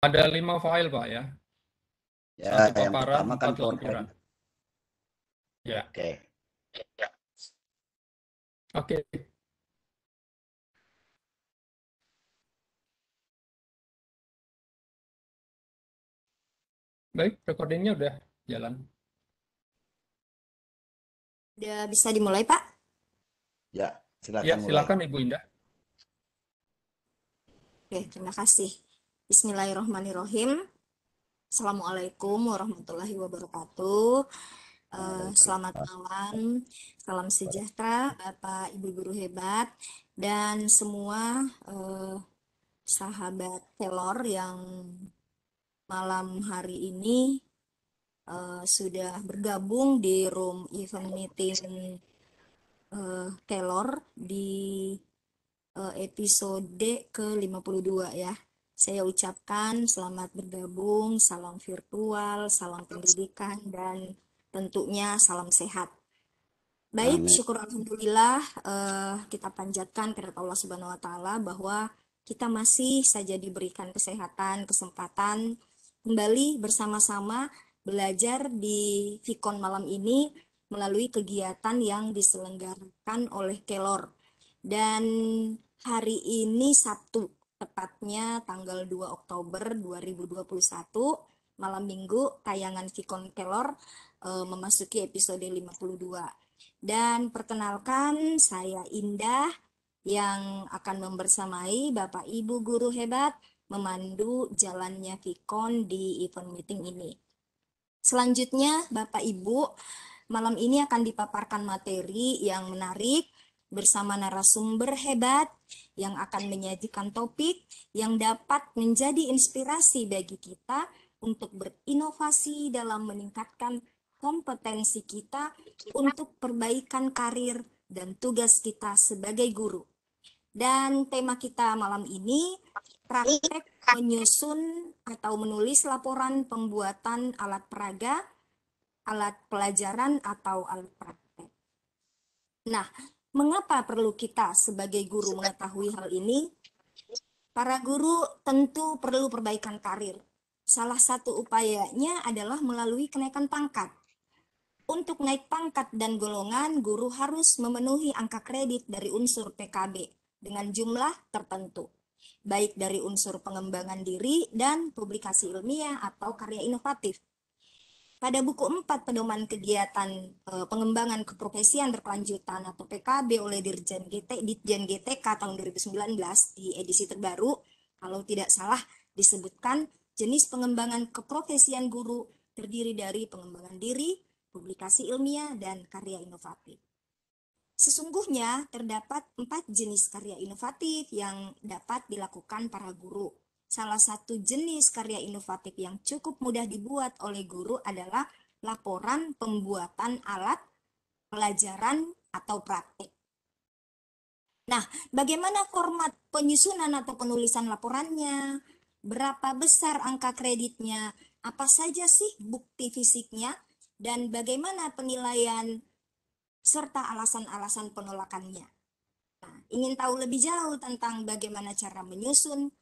Ada lima file Pak ya. Ya, Satu yang paparan, pertama kan Ya. Oke. Okay. Oke. Okay. Baik, recordingnya udah jalan. Udah bisa dimulai, Pak? Ya, silakan. Ya, silakan mulai. Ibu Indah. Oke, terima kasih. Bismillahirrahmanirrahim. Assalamualaikum warahmatullahi wabarakatuh. Eh, selamat malam, salam sejahtera, Bapak Ibu guru hebat dan semua uh, sahabat Telor yang malam hari ini uh, sudah bergabung di room event meeting uh, Telor di uh, episode ke-52 ya. Saya ucapkan selamat bergabung, salam virtual, salam pendidikan, dan tentunya salam sehat. Baik, Amin. syukur Alhamdulillah uh, kita panjatkan kepada Allah Subhanahu wa Ta'ala bahwa kita masih saja diberikan kesehatan, kesempatan kembali bersama-sama belajar di Vikon malam ini melalui kegiatan yang diselenggarakan oleh Kelor. Dan hari ini Sabtu, tepatnya tanggal 2 Oktober 2021 malam minggu tayangan Vicon Kelor e, memasuki episode 52. Dan perkenalkan saya Indah yang akan membersamai Bapak Ibu guru hebat memandu jalannya Vicon di event meeting ini. Selanjutnya Bapak Ibu, malam ini akan dipaparkan materi yang menarik bersama narasumber hebat yang akan menyajikan topik yang dapat menjadi inspirasi bagi kita untuk berinovasi dalam meningkatkan kompetensi kita untuk perbaikan karir dan tugas kita sebagai guru. Dan tema kita malam ini praktek menyusun atau menulis laporan pembuatan alat peraga, alat pelajaran atau alat praktek. Nah, Mengapa perlu kita sebagai guru mengetahui hal ini? Para guru tentu perlu perbaikan karir. Salah satu upayanya adalah melalui kenaikan pangkat. Untuk naik pangkat dan golongan, guru harus memenuhi angka kredit dari unsur PKB dengan jumlah tertentu, baik dari unsur pengembangan diri dan publikasi ilmiah atau karya inovatif. Pada buku 4 pedoman kegiatan e, pengembangan keprofesian berkelanjutan atau PKB oleh Dirjen GT Ditjen GTK tahun 2019 di edisi terbaru kalau tidak salah disebutkan jenis pengembangan keprofesian guru terdiri dari pengembangan diri, publikasi ilmiah, dan karya inovatif. Sesungguhnya terdapat empat jenis karya inovatif yang dapat dilakukan para guru. Salah satu jenis karya inovatif yang cukup mudah dibuat oleh guru adalah laporan pembuatan alat pelajaran atau praktik. Nah, bagaimana format penyusunan atau penulisan laporannya? Berapa besar angka kreditnya? Apa saja sih bukti fisiknya? Dan bagaimana penilaian serta alasan-alasan penolakannya? Nah, ingin tahu lebih jauh tentang bagaimana cara menyusun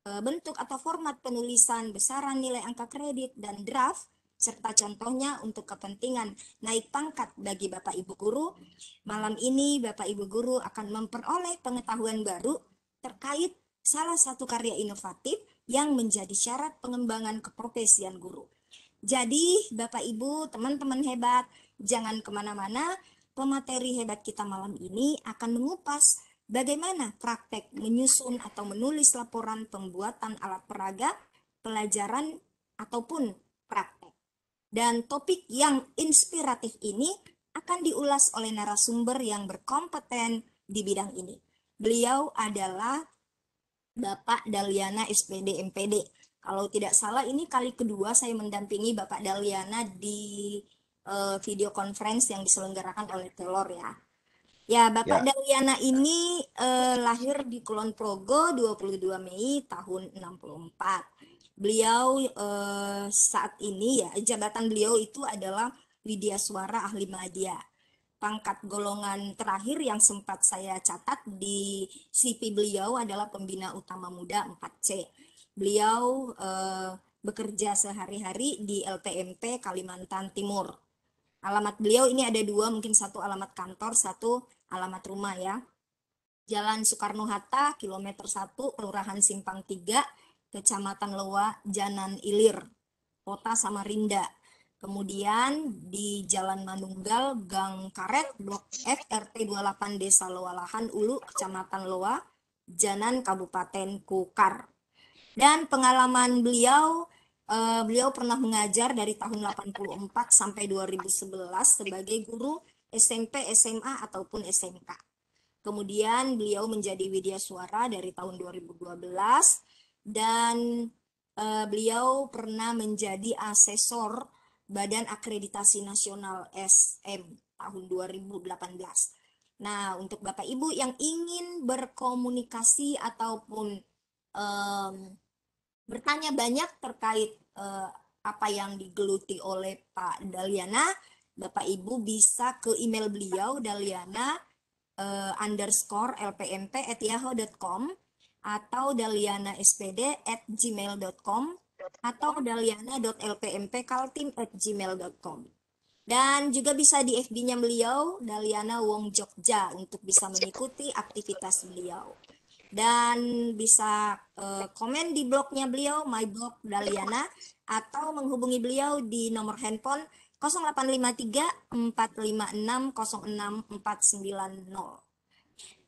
Eh, bentuk atau format penulisan, besaran nilai angka kredit, dan draft, serta contohnya untuk kepentingan naik pangkat bagi Bapak Ibu Guru. Malam ini Bapak Ibu Guru akan memperoleh pengetahuan baru terkait salah satu karya inovatif yang menjadi syarat pengembangan keprofesian guru. Jadi Bapak Ibu, teman-teman hebat, jangan kemana-mana, pemateri hebat kita malam ini akan mengupas Bagaimana praktek menyusun atau menulis laporan pembuatan alat peraga, pelajaran, ataupun praktek? Dan topik yang inspiratif ini akan diulas oleh narasumber yang berkompeten di bidang ini. Beliau adalah Bapak Daliana SPD MPD. Kalau tidak salah ini kali kedua saya mendampingi Bapak Daliana di uh, video conference yang diselenggarakan oleh Telor ya. Ya, Bapak ya. Daryana ini eh, lahir di Kulon Progo 22 Mei tahun 64. Beliau eh, saat ini ya jabatan beliau itu adalah Widya Suara Ahli Media. Pangkat golongan terakhir yang sempat saya catat di CV beliau adalah Pembina Utama Muda 4C. Beliau eh, bekerja sehari-hari di LPMP Kalimantan Timur. Alamat beliau ini ada dua, mungkin satu alamat kantor, satu alamat rumah ya. Jalan Soekarno-Hatta, kilometer 1, Kelurahan Simpang 3, Kecamatan Lewa, Janan Ilir, Kota Samarinda. Kemudian di Jalan Manunggal, Gang Karet, Blok F, RT 28, Desa Lewalahan, Ulu, Kecamatan Lewa, Janan, Kabupaten Kukar. Dan pengalaman beliau, eh, beliau pernah mengajar dari tahun 84 sampai 2011 sebagai guru SMP, SMA, ataupun SMK. Kemudian beliau menjadi Widya Suara dari tahun 2012 dan eh, beliau pernah menjadi asesor Badan Akreditasi Nasional SM tahun 2018. Nah, untuk Bapak Ibu yang ingin berkomunikasi ataupun um, bertanya banyak terkait uh, apa yang digeluti oleh Pak Daliana, Bapak Ibu bisa ke email beliau daliana uh, underscore lpmp at yahoo.com atau daliana spd at gmail.com atau daliana.lpmp at gmail.com dan juga bisa di FB-nya beliau Daliana Wong Jogja untuk bisa mengikuti aktivitas beliau dan bisa uh, komen di blognya beliau my blog Daliana atau menghubungi beliau di nomor handphone 0853 456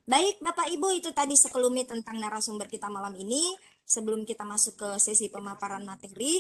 Baik, Bapak Ibu, itu tadi sekelumit tentang narasumber kita malam ini. Sebelum kita masuk ke sesi pemaparan materi,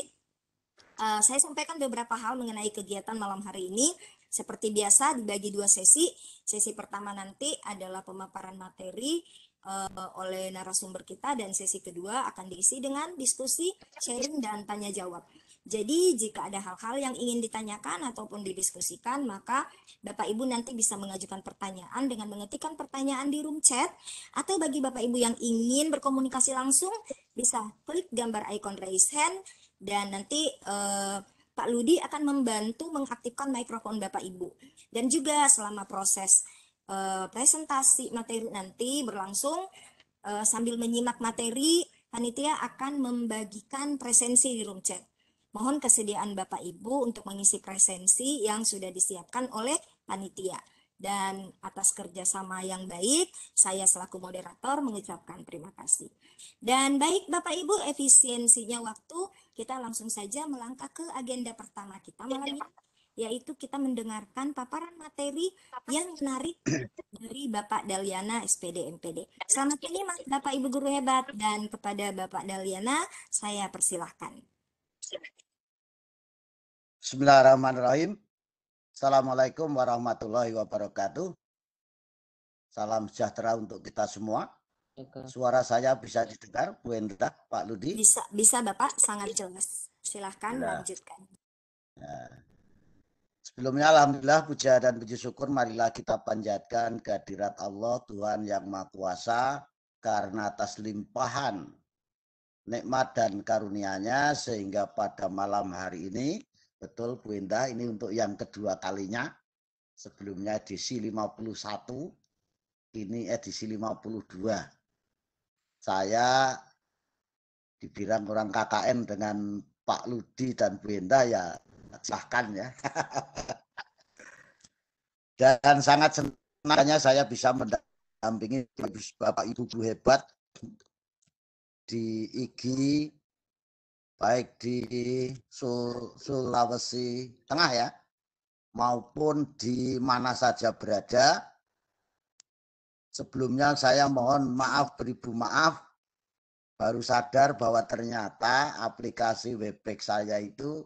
uh, saya sampaikan beberapa hal mengenai kegiatan malam hari ini. Seperti biasa, dibagi dua sesi. Sesi pertama nanti adalah pemaparan materi eh, oleh narasumber kita, dan sesi kedua akan diisi dengan diskusi, sharing, dan tanya jawab. Jadi jika ada hal-hal yang ingin ditanyakan ataupun didiskusikan, maka Bapak Ibu nanti bisa mengajukan pertanyaan dengan mengetikkan pertanyaan di room chat atau bagi Bapak Ibu yang ingin berkomunikasi langsung bisa klik gambar icon raise hand dan nanti eh, Pak Ludi akan membantu mengaktifkan mikrofon Bapak Ibu. Dan juga selama proses eh, presentasi materi nanti berlangsung eh, sambil menyimak materi, panitia akan membagikan presensi di room chat. Mohon kesediaan Bapak Ibu untuk mengisi presensi yang sudah disiapkan oleh panitia. Dan atas kerjasama yang baik, saya selaku moderator mengucapkan terima kasih. Dan baik Bapak Ibu, efisiensinya waktu, kita langsung saja melangkah ke agenda pertama kita malam ini yaitu kita mendengarkan paparan materi yang menarik dari Bapak Daliana SPD MPD. Selamat ini Bapak Ibu guru hebat dan kepada Bapak Daliana saya persilahkan. Bismillahirrahmanirrahim. Assalamualaikum warahmatullahi wabarakatuh. Salam sejahtera untuk kita semua. Suara saya bisa didengar, Bu Endra, Pak Ludi? Bisa, bisa Bapak, sangat jelas. Silahkan ya. lanjutkan. Ya. Sebelumnya Alhamdulillah puja dan puji syukur marilah kita panjatkan kehadirat Allah Tuhan yang Maha Kuasa karena atas limpahan nikmat dan karunia-Nya sehingga pada malam hari ini Betul Bu Indah, ini untuk yang kedua kalinya. Sebelumnya edisi 51, ini edisi 52. Saya dibilang orang KKN dengan Pak Ludi dan Bu Indah ya silahkan ya. dan sangat senangnya saya bisa mendampingi Bapak Ibu Bu hebat di IGI baik di Sulawesi Tengah ya maupun di mana saja berada. Sebelumnya saya mohon maaf beribu maaf baru sadar bahwa ternyata aplikasi Webex saya itu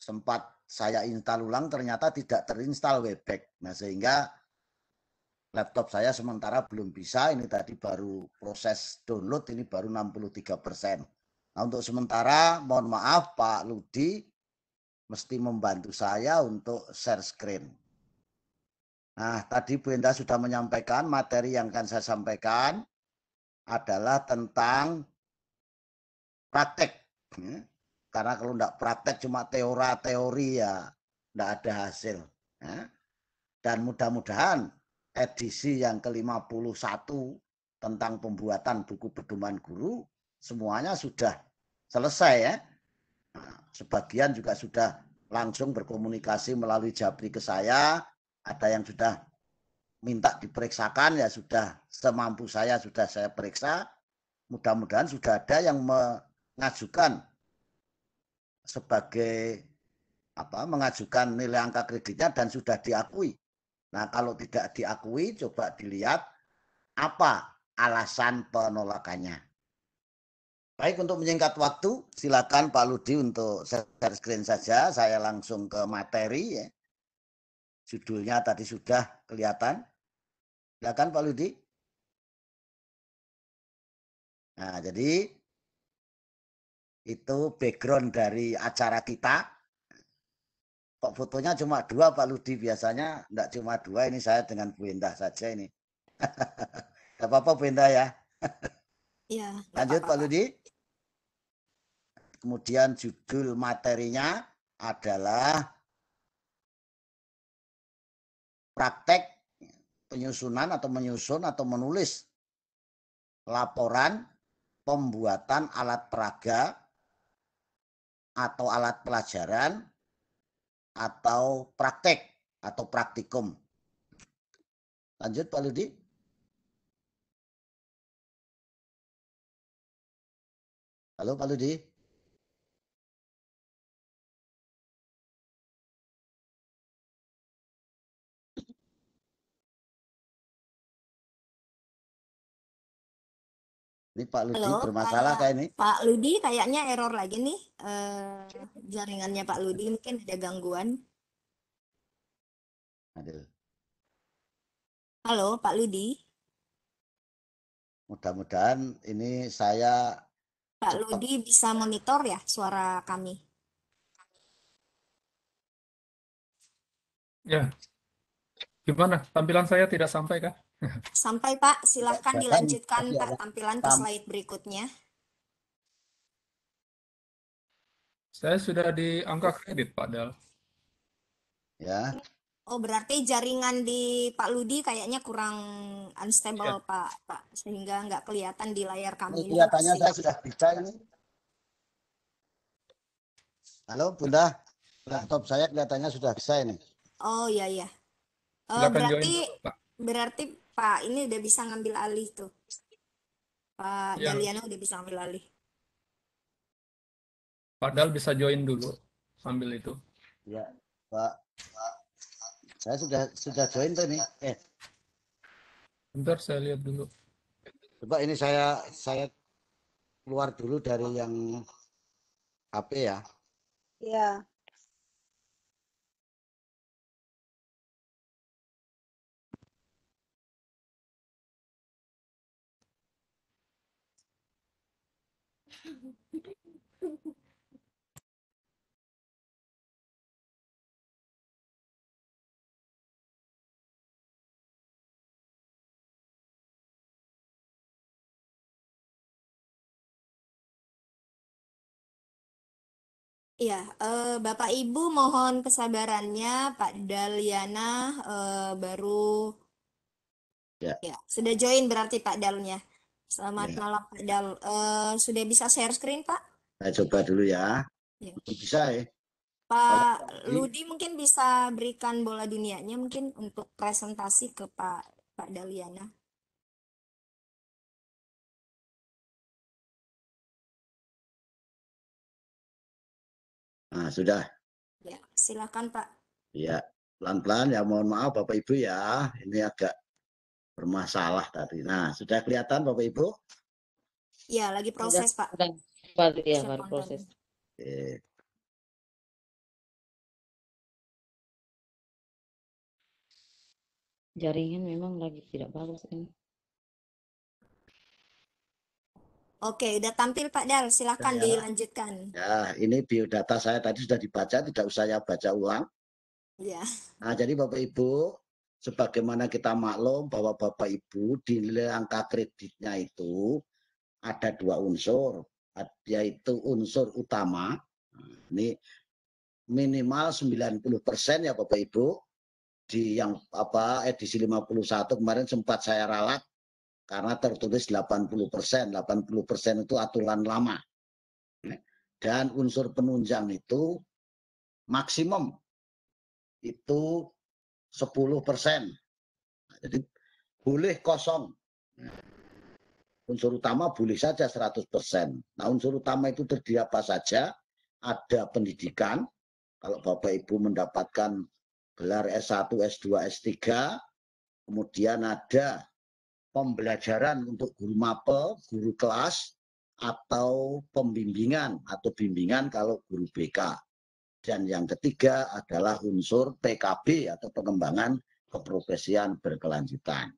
sempat saya install ulang ternyata tidak terinstall Webex. Nah, sehingga laptop saya sementara belum bisa. Ini tadi baru proses download ini baru 63 persen. Nah, untuk sementara mohon maaf Pak Ludi mesti membantu saya untuk share screen. Nah, tadi Bu Enda sudah menyampaikan materi yang akan saya sampaikan adalah tentang praktek. Ya. Karena kalau tidak praktek cuma teori-teori ya tidak ada hasil. Ya. Dan mudah-mudahan edisi yang ke-51 tentang pembuatan buku pedoman guru semuanya sudah selesai ya. Nah, sebagian juga sudah langsung berkomunikasi melalui Japri ke saya, ada yang sudah minta diperiksakan ya sudah semampu saya sudah saya periksa. Mudah-mudahan sudah ada yang mengajukan sebagai apa mengajukan nilai angka kreditnya dan sudah diakui. Nah, kalau tidak diakui coba dilihat apa alasan penolakannya. Baik untuk menyingkat waktu, silakan Pak Ludi untuk share screen saja. Saya langsung ke materi ya. Judulnya tadi sudah kelihatan. Silakan Pak Ludi. Nah, jadi itu background dari acara kita. Kok fotonya cuma dua Pak Ludi biasanya enggak cuma dua ini saya dengan Bu Endah saja ini. Enggak apa-apa Bu Endah ya. Iya. Lanjut Pak Ludi. Kemudian judul materinya adalah praktek penyusunan atau menyusun atau menulis laporan pembuatan alat peraga atau alat pelajaran atau praktek atau praktikum. Lanjut Pak Ludi. Halo Pak Ludi. Ini Pak Ludi Halo, bermasalah kayak, ini. Pak Ludi kayaknya error lagi nih uh, jaringannya Pak Ludi mungkin ada gangguan. Aduh. Halo Pak Ludi. Mudah-mudahan ini saya Pak cepat. Ludi bisa monitor ya suara kami. Ya. Gimana? Tampilan saya tidak sampai kah? Sampai Pak, silahkan dilanjutkan Pak tampilan ke slide berikutnya. Saya sudah di angka kredit Pak Dal. Ya. Oh berarti jaringan di Pak Ludi kayaknya kurang unstable ya. Pak, Pak sehingga nggak kelihatan di layar kami. Ini kelihatannya saya sudah bisa ini. Halo Bunda, laptop saya kelihatannya sudah bisa ini. Oh iya iya. Uh, berarti join, berarti Pak ini udah bisa ngambil alih tuh. Pak ya. Daliana udah bisa ngambil alih. Padahal bisa join dulu sambil itu. Ya, Pak. Saya sudah sudah join tuh nih. Eh. Bentar saya lihat dulu. Coba ini saya saya keluar dulu dari yang HP ya. Iya. Iya, eh, Bapak Ibu mohon kesabarannya Pak Daliana eh, baru ya. ya sudah join berarti Pak Dalnya. Selamat ya. malam Pak Dal. Eh, sudah bisa share screen Pak? Saya coba dulu ya. ya. Bisa ya. Pak Ludi mungkin bisa berikan bola dunianya mungkin untuk presentasi ke Pak Pak Daliana. Nah, sudah. Ya, silakan Pak. ya pelan-pelan ya mohon maaf Bapak Ibu ya, ini agak bermasalah tadi. Nah, sudah kelihatan Bapak Ibu? Ya, lagi proses sudah, Pak. Pak, ya, baru proses. Oke. Jaringan memang lagi tidak bagus ini. Oke, udah tampil Pak Dar, silakan ya. dilanjutkan. Ya, ini biodata saya tadi sudah dibaca, tidak usah saya baca ulang. Ya. Nah, jadi Bapak Ibu, sebagaimana kita maklum bahwa Bapak Ibu di angka kreditnya itu ada dua unsur, yaitu unsur utama. Ini minimal 90% ya Bapak Ibu di yang apa edisi 51 kemarin sempat saya ralat karena tertulis 80 persen, 80 persen itu aturan lama. Dan unsur penunjang itu maksimum itu 10 persen. Jadi boleh kosong. Unsur utama boleh saja 100 persen. Nah unsur utama itu terdiri apa saja? Ada pendidikan, kalau Bapak Ibu mendapatkan gelar S1, S2, S3, kemudian ada pembelajaran untuk guru mapel, guru kelas, atau pembimbingan atau bimbingan kalau guru BK. Dan yang ketiga adalah unsur PKB atau pengembangan keprofesian berkelanjutan.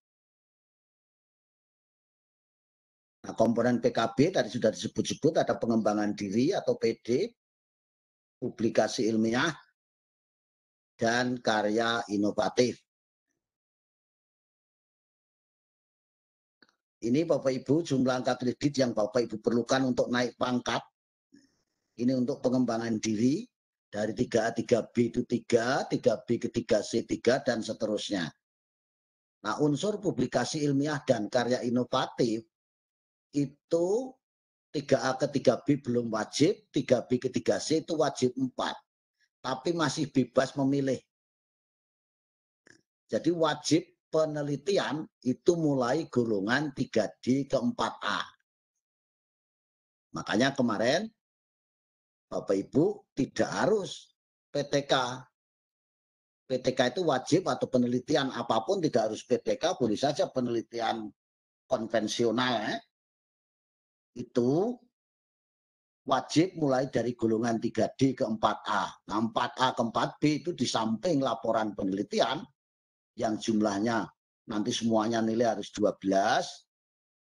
Nah, komponen PKB tadi sudah disebut-sebut ada pengembangan diri atau PD, publikasi ilmiah, dan karya inovatif. Ini Bapak Ibu jumlah angka kredit yang Bapak Ibu perlukan untuk naik pangkat. Ini untuk pengembangan diri dari 3A, 3B itu 3, 3B ke 3C 3, dan seterusnya. Nah unsur publikasi ilmiah dan karya inovatif itu 3A ke 3B belum wajib, 3B ke 3C itu wajib 4. Tapi masih bebas memilih. Jadi wajib penelitian itu mulai golongan 3D ke 4A. Makanya kemarin Bapak Ibu tidak harus PTK. PTK itu wajib atau penelitian apapun tidak harus PTK, boleh saja penelitian konvensional. Eh. Itu wajib mulai dari golongan 3D ke 4A. Nah, 4A ke 4B itu di samping laporan penelitian, yang jumlahnya nanti semuanya nilai harus 12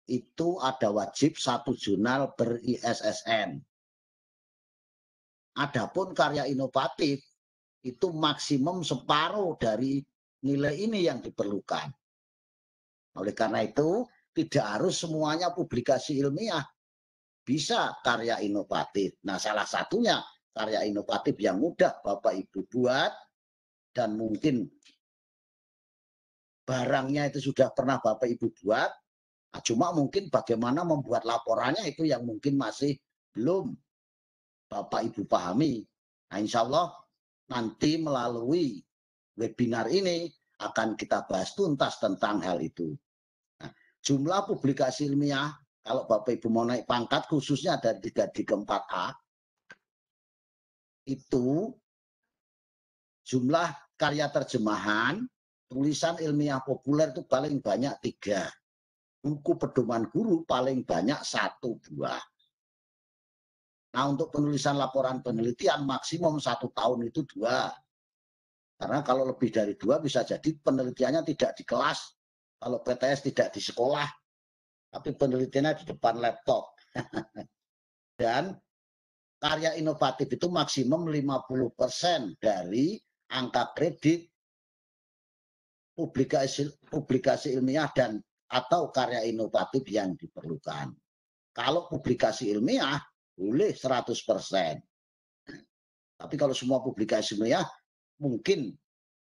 itu ada wajib satu jurnal ber ISSN. Adapun karya inovatif itu maksimum separuh dari nilai ini yang diperlukan. Oleh karena itu, tidak harus semuanya publikasi ilmiah. Bisa karya inovatif. Nah, salah satunya karya inovatif yang mudah Bapak Ibu buat dan mungkin barangnya itu sudah pernah Bapak Ibu buat, nah, cuma mungkin bagaimana membuat laporannya itu yang mungkin masih belum Bapak Ibu pahami. Nah, insya Allah nanti melalui webinar ini akan kita bahas tuntas tentang hal itu. Nah, jumlah publikasi ilmiah, kalau Bapak Ibu mau naik pangkat khususnya dari 3 di 4A, itu jumlah karya terjemahan tulisan ilmiah populer itu paling banyak tiga. Buku pedoman guru paling banyak satu buah. Nah untuk penulisan laporan penelitian maksimum satu tahun itu dua. Karena kalau lebih dari dua bisa jadi penelitiannya tidak di kelas. Kalau PTS tidak di sekolah. Tapi penelitiannya di depan laptop. Dan karya inovatif itu maksimum 50% dari angka kredit publikasi publikasi ilmiah dan atau karya inovatif yang diperlukan. Kalau publikasi ilmiah boleh 100%. Tapi kalau semua publikasi ilmiah mungkin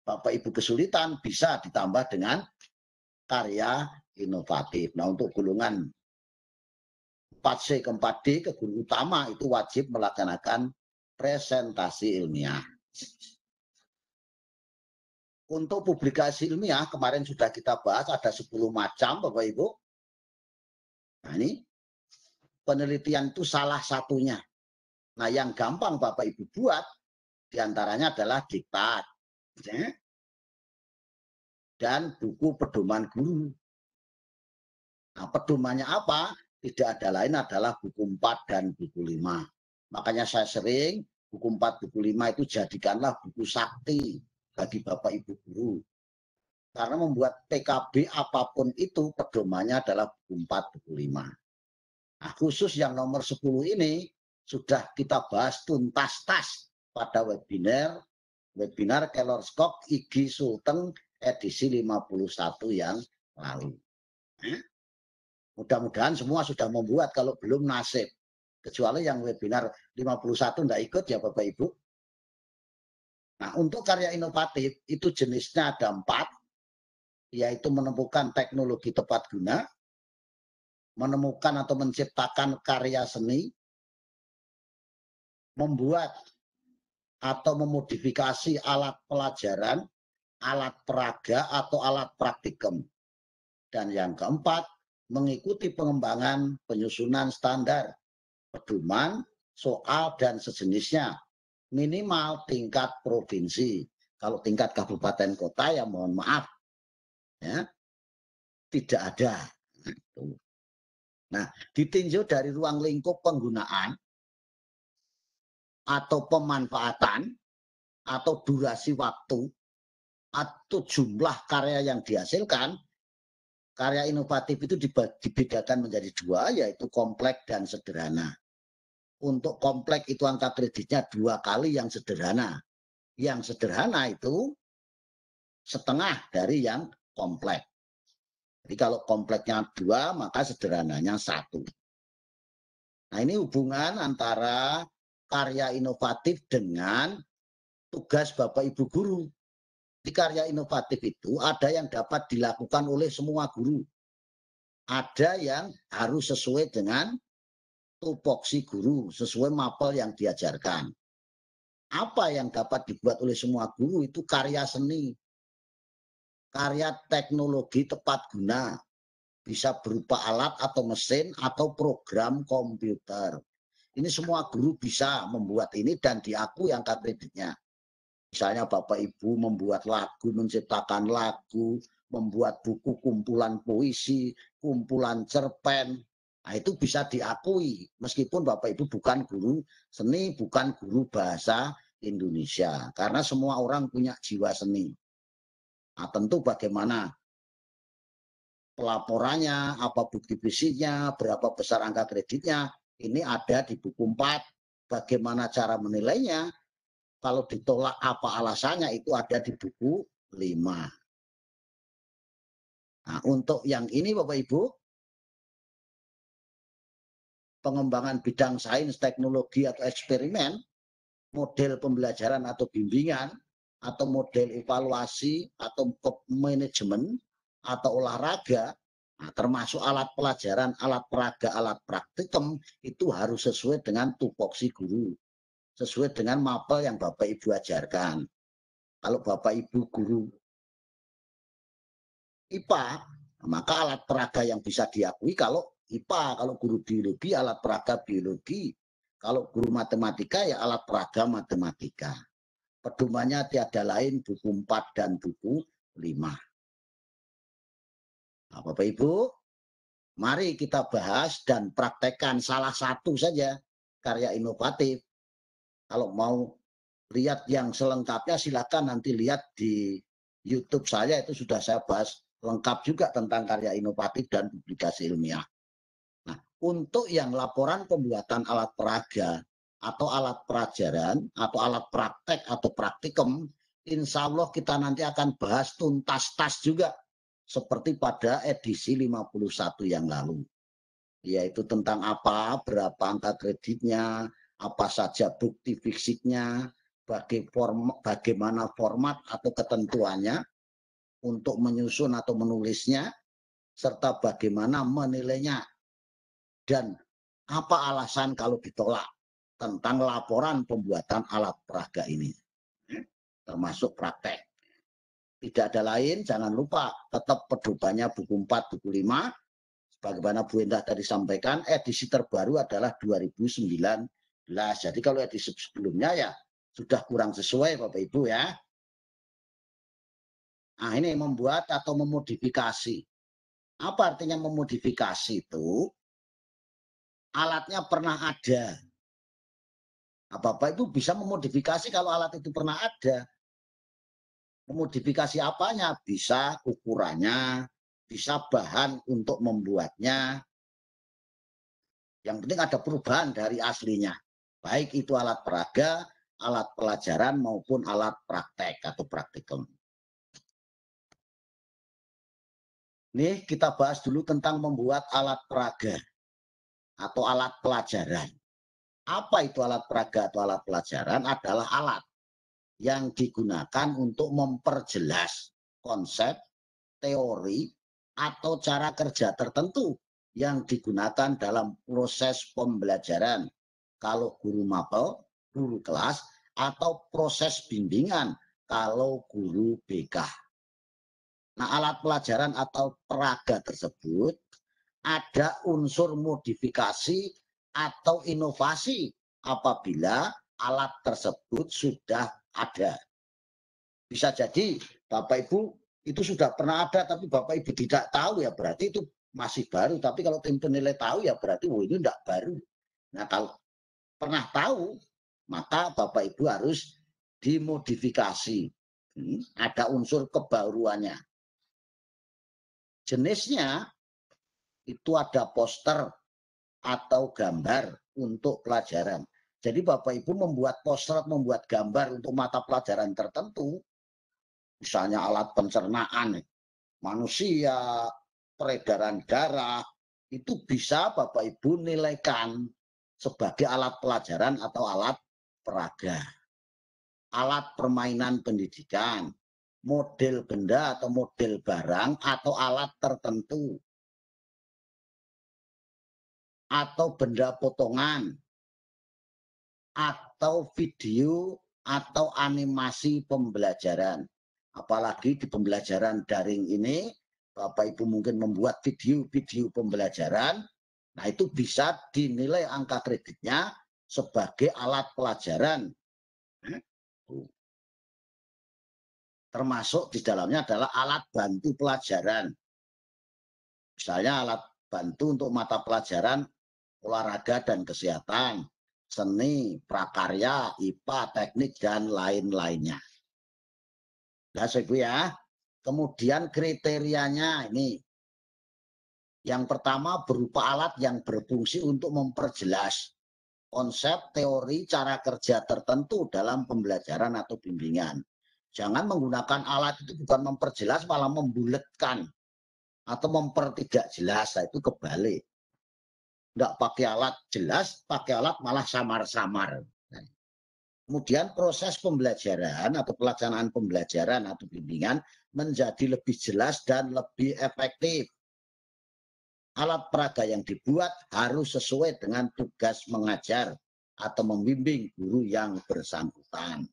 Bapak Ibu kesulitan bisa ditambah dengan karya inovatif. Nah, untuk golongan 4C ke 4D ke guru utama itu wajib melaksanakan presentasi ilmiah untuk publikasi ilmiah kemarin sudah kita bahas ada 10 macam Bapak Ibu. Nah ini penelitian itu salah satunya. Nah yang gampang Bapak Ibu buat diantaranya adalah diktat ya? dan buku pedoman guru. Nah pedomannya apa? Tidak ada lain adalah buku 4 dan buku 5. Makanya saya sering buku 4, buku 5 itu jadikanlah buku sakti bagi Bapak Ibu guru. Karena membuat PKB apapun itu pedomannya adalah 45. Nah, khusus yang nomor 10 ini sudah kita bahas tuntas-tas pada webinar webinar Kellerskog IG Sultan edisi 51 yang lalu. Nah, Mudah-mudahan semua sudah membuat kalau belum nasib. Kecuali yang webinar 51 tidak ikut ya Bapak Ibu. Nah, untuk karya inovatif itu jenisnya ada empat, yaitu menemukan teknologi tepat guna, menemukan atau menciptakan karya seni, membuat atau memodifikasi alat pelajaran, alat peraga atau alat praktikum. Dan yang keempat, mengikuti pengembangan penyusunan standar, pedoman, soal, dan sejenisnya minimal tingkat provinsi. Kalau tingkat kabupaten kota ya mohon maaf. Ya. Tidak ada. Gitu. Nah, ditinjau dari ruang lingkup penggunaan atau pemanfaatan atau durasi waktu atau jumlah karya yang dihasilkan karya inovatif itu dibedakan menjadi dua yaitu kompleks dan sederhana untuk komplek itu angka kreditnya dua kali yang sederhana. Yang sederhana itu setengah dari yang komplek. Jadi kalau kompleknya dua, maka sederhananya satu. Nah ini hubungan antara karya inovatif dengan tugas Bapak Ibu guru. Di karya inovatif itu ada yang dapat dilakukan oleh semua guru. Ada yang harus sesuai dengan tupoksi guru sesuai mapel yang diajarkan. Apa yang dapat dibuat oleh semua guru itu karya seni, karya teknologi tepat guna, bisa berupa alat atau mesin atau program komputer. Ini semua guru bisa membuat ini dan diakui yang kreditnya. Misalnya Bapak Ibu membuat lagu, menciptakan lagu, membuat buku kumpulan puisi, kumpulan cerpen, Nah, itu bisa diakui meskipun Bapak Ibu bukan guru seni, bukan guru bahasa Indonesia karena semua orang punya jiwa seni. Nah, tentu bagaimana pelaporannya, apa bukti fisiknya, berapa besar angka kreditnya, ini ada di buku 4. Bagaimana cara menilainya? Kalau ditolak apa alasannya itu ada di buku 5. Nah, untuk yang ini Bapak Ibu, pengembangan bidang sains, teknologi, atau eksperimen, model pembelajaran atau bimbingan, atau model evaluasi, atau manajemen, atau olahraga, nah, termasuk alat pelajaran, alat peraga, alat praktikum, itu harus sesuai dengan tupoksi guru. Sesuai dengan mapel yang Bapak Ibu ajarkan. Kalau Bapak Ibu guru IPA, maka alat peraga yang bisa diakui kalau IPA, kalau guru biologi alat peraga biologi, kalau guru matematika ya alat peraga matematika. Pedomannya tiada lain buku 4 dan buku 5. Nah, Bapak Ibu, mari kita bahas dan praktekkan salah satu saja karya inovatif. Kalau mau lihat yang selengkapnya silakan nanti lihat di YouTube saya itu sudah saya bahas lengkap juga tentang karya inovatif dan publikasi ilmiah untuk yang laporan pembuatan alat peraga atau alat perajaran atau alat praktek atau praktikum, insya Allah kita nanti akan bahas tuntas-tas juga seperti pada edisi 51 yang lalu. Yaitu tentang apa, berapa angka kreditnya, apa saja bukti fisiknya, baga bagaimana format atau ketentuannya untuk menyusun atau menulisnya, serta bagaimana menilainya dan apa alasan kalau ditolak tentang laporan pembuatan alat peraga ini, termasuk praktek. Tidak ada lain, jangan lupa tetap pedomannya buku 4, buku 5, sebagaimana Bu Endah tadi sampaikan, edisi terbaru adalah 2019. Jadi kalau edisi sebelumnya ya sudah kurang sesuai Bapak Ibu ya. Nah ini membuat atau memodifikasi. Apa artinya memodifikasi itu? alatnya pernah ada. Apa Bapak itu bisa memodifikasi kalau alat itu pernah ada. Memodifikasi apanya? Bisa ukurannya, bisa bahan untuk membuatnya. Yang penting ada perubahan dari aslinya. Baik itu alat peraga, alat pelajaran maupun alat praktek atau praktikum. Nih kita bahas dulu tentang membuat alat peraga atau alat pelajaran. Apa itu alat peraga atau alat pelajaran? Adalah alat yang digunakan untuk memperjelas konsep, teori, atau cara kerja tertentu yang digunakan dalam proses pembelajaran. Kalau guru mapel, guru kelas, atau proses bimbingan kalau guru BK. Nah, alat pelajaran atau peraga tersebut ada unsur modifikasi atau inovasi apabila alat tersebut sudah ada. Bisa jadi Bapak Ibu itu sudah pernah ada tapi Bapak Ibu tidak tahu ya berarti itu masih baru. Tapi kalau tim penilai tahu ya berarti oh ini tidak baru. Nah kalau pernah tahu maka Bapak Ibu harus dimodifikasi. Hmm, ada unsur kebaruannya. Jenisnya itu ada poster atau gambar untuk pelajaran. Jadi Bapak Ibu membuat poster, membuat gambar untuk mata pelajaran tertentu, misalnya alat pencernaan, manusia, peredaran darah, itu bisa Bapak Ibu nilaikan sebagai alat pelajaran atau alat peraga. Alat permainan pendidikan, model benda atau model barang atau alat tertentu atau benda potongan atau video atau animasi pembelajaran. Apalagi di pembelajaran daring ini, Bapak Ibu mungkin membuat video-video pembelajaran. Nah, itu bisa dinilai angka kreditnya sebagai alat pelajaran. Termasuk di dalamnya adalah alat bantu pelajaran. Misalnya alat bantu untuk mata pelajaran olahraga dan kesehatan, seni, prakarya, IPA, teknik, dan lain-lainnya. Nah, Ibu ya. Kemudian kriterianya ini. Yang pertama berupa alat yang berfungsi untuk memperjelas konsep, teori, cara kerja tertentu dalam pembelajaran atau bimbingan. Jangan menggunakan alat itu bukan memperjelas, malah membulatkan atau mempertidak jelas, nah, itu kebalik nggak pakai alat jelas, pakai alat malah samar-samar. Nah, kemudian proses pembelajaran atau pelaksanaan pembelajaran atau bimbingan menjadi lebih jelas dan lebih efektif. Alat peraga yang dibuat harus sesuai dengan tugas mengajar atau membimbing guru yang bersangkutan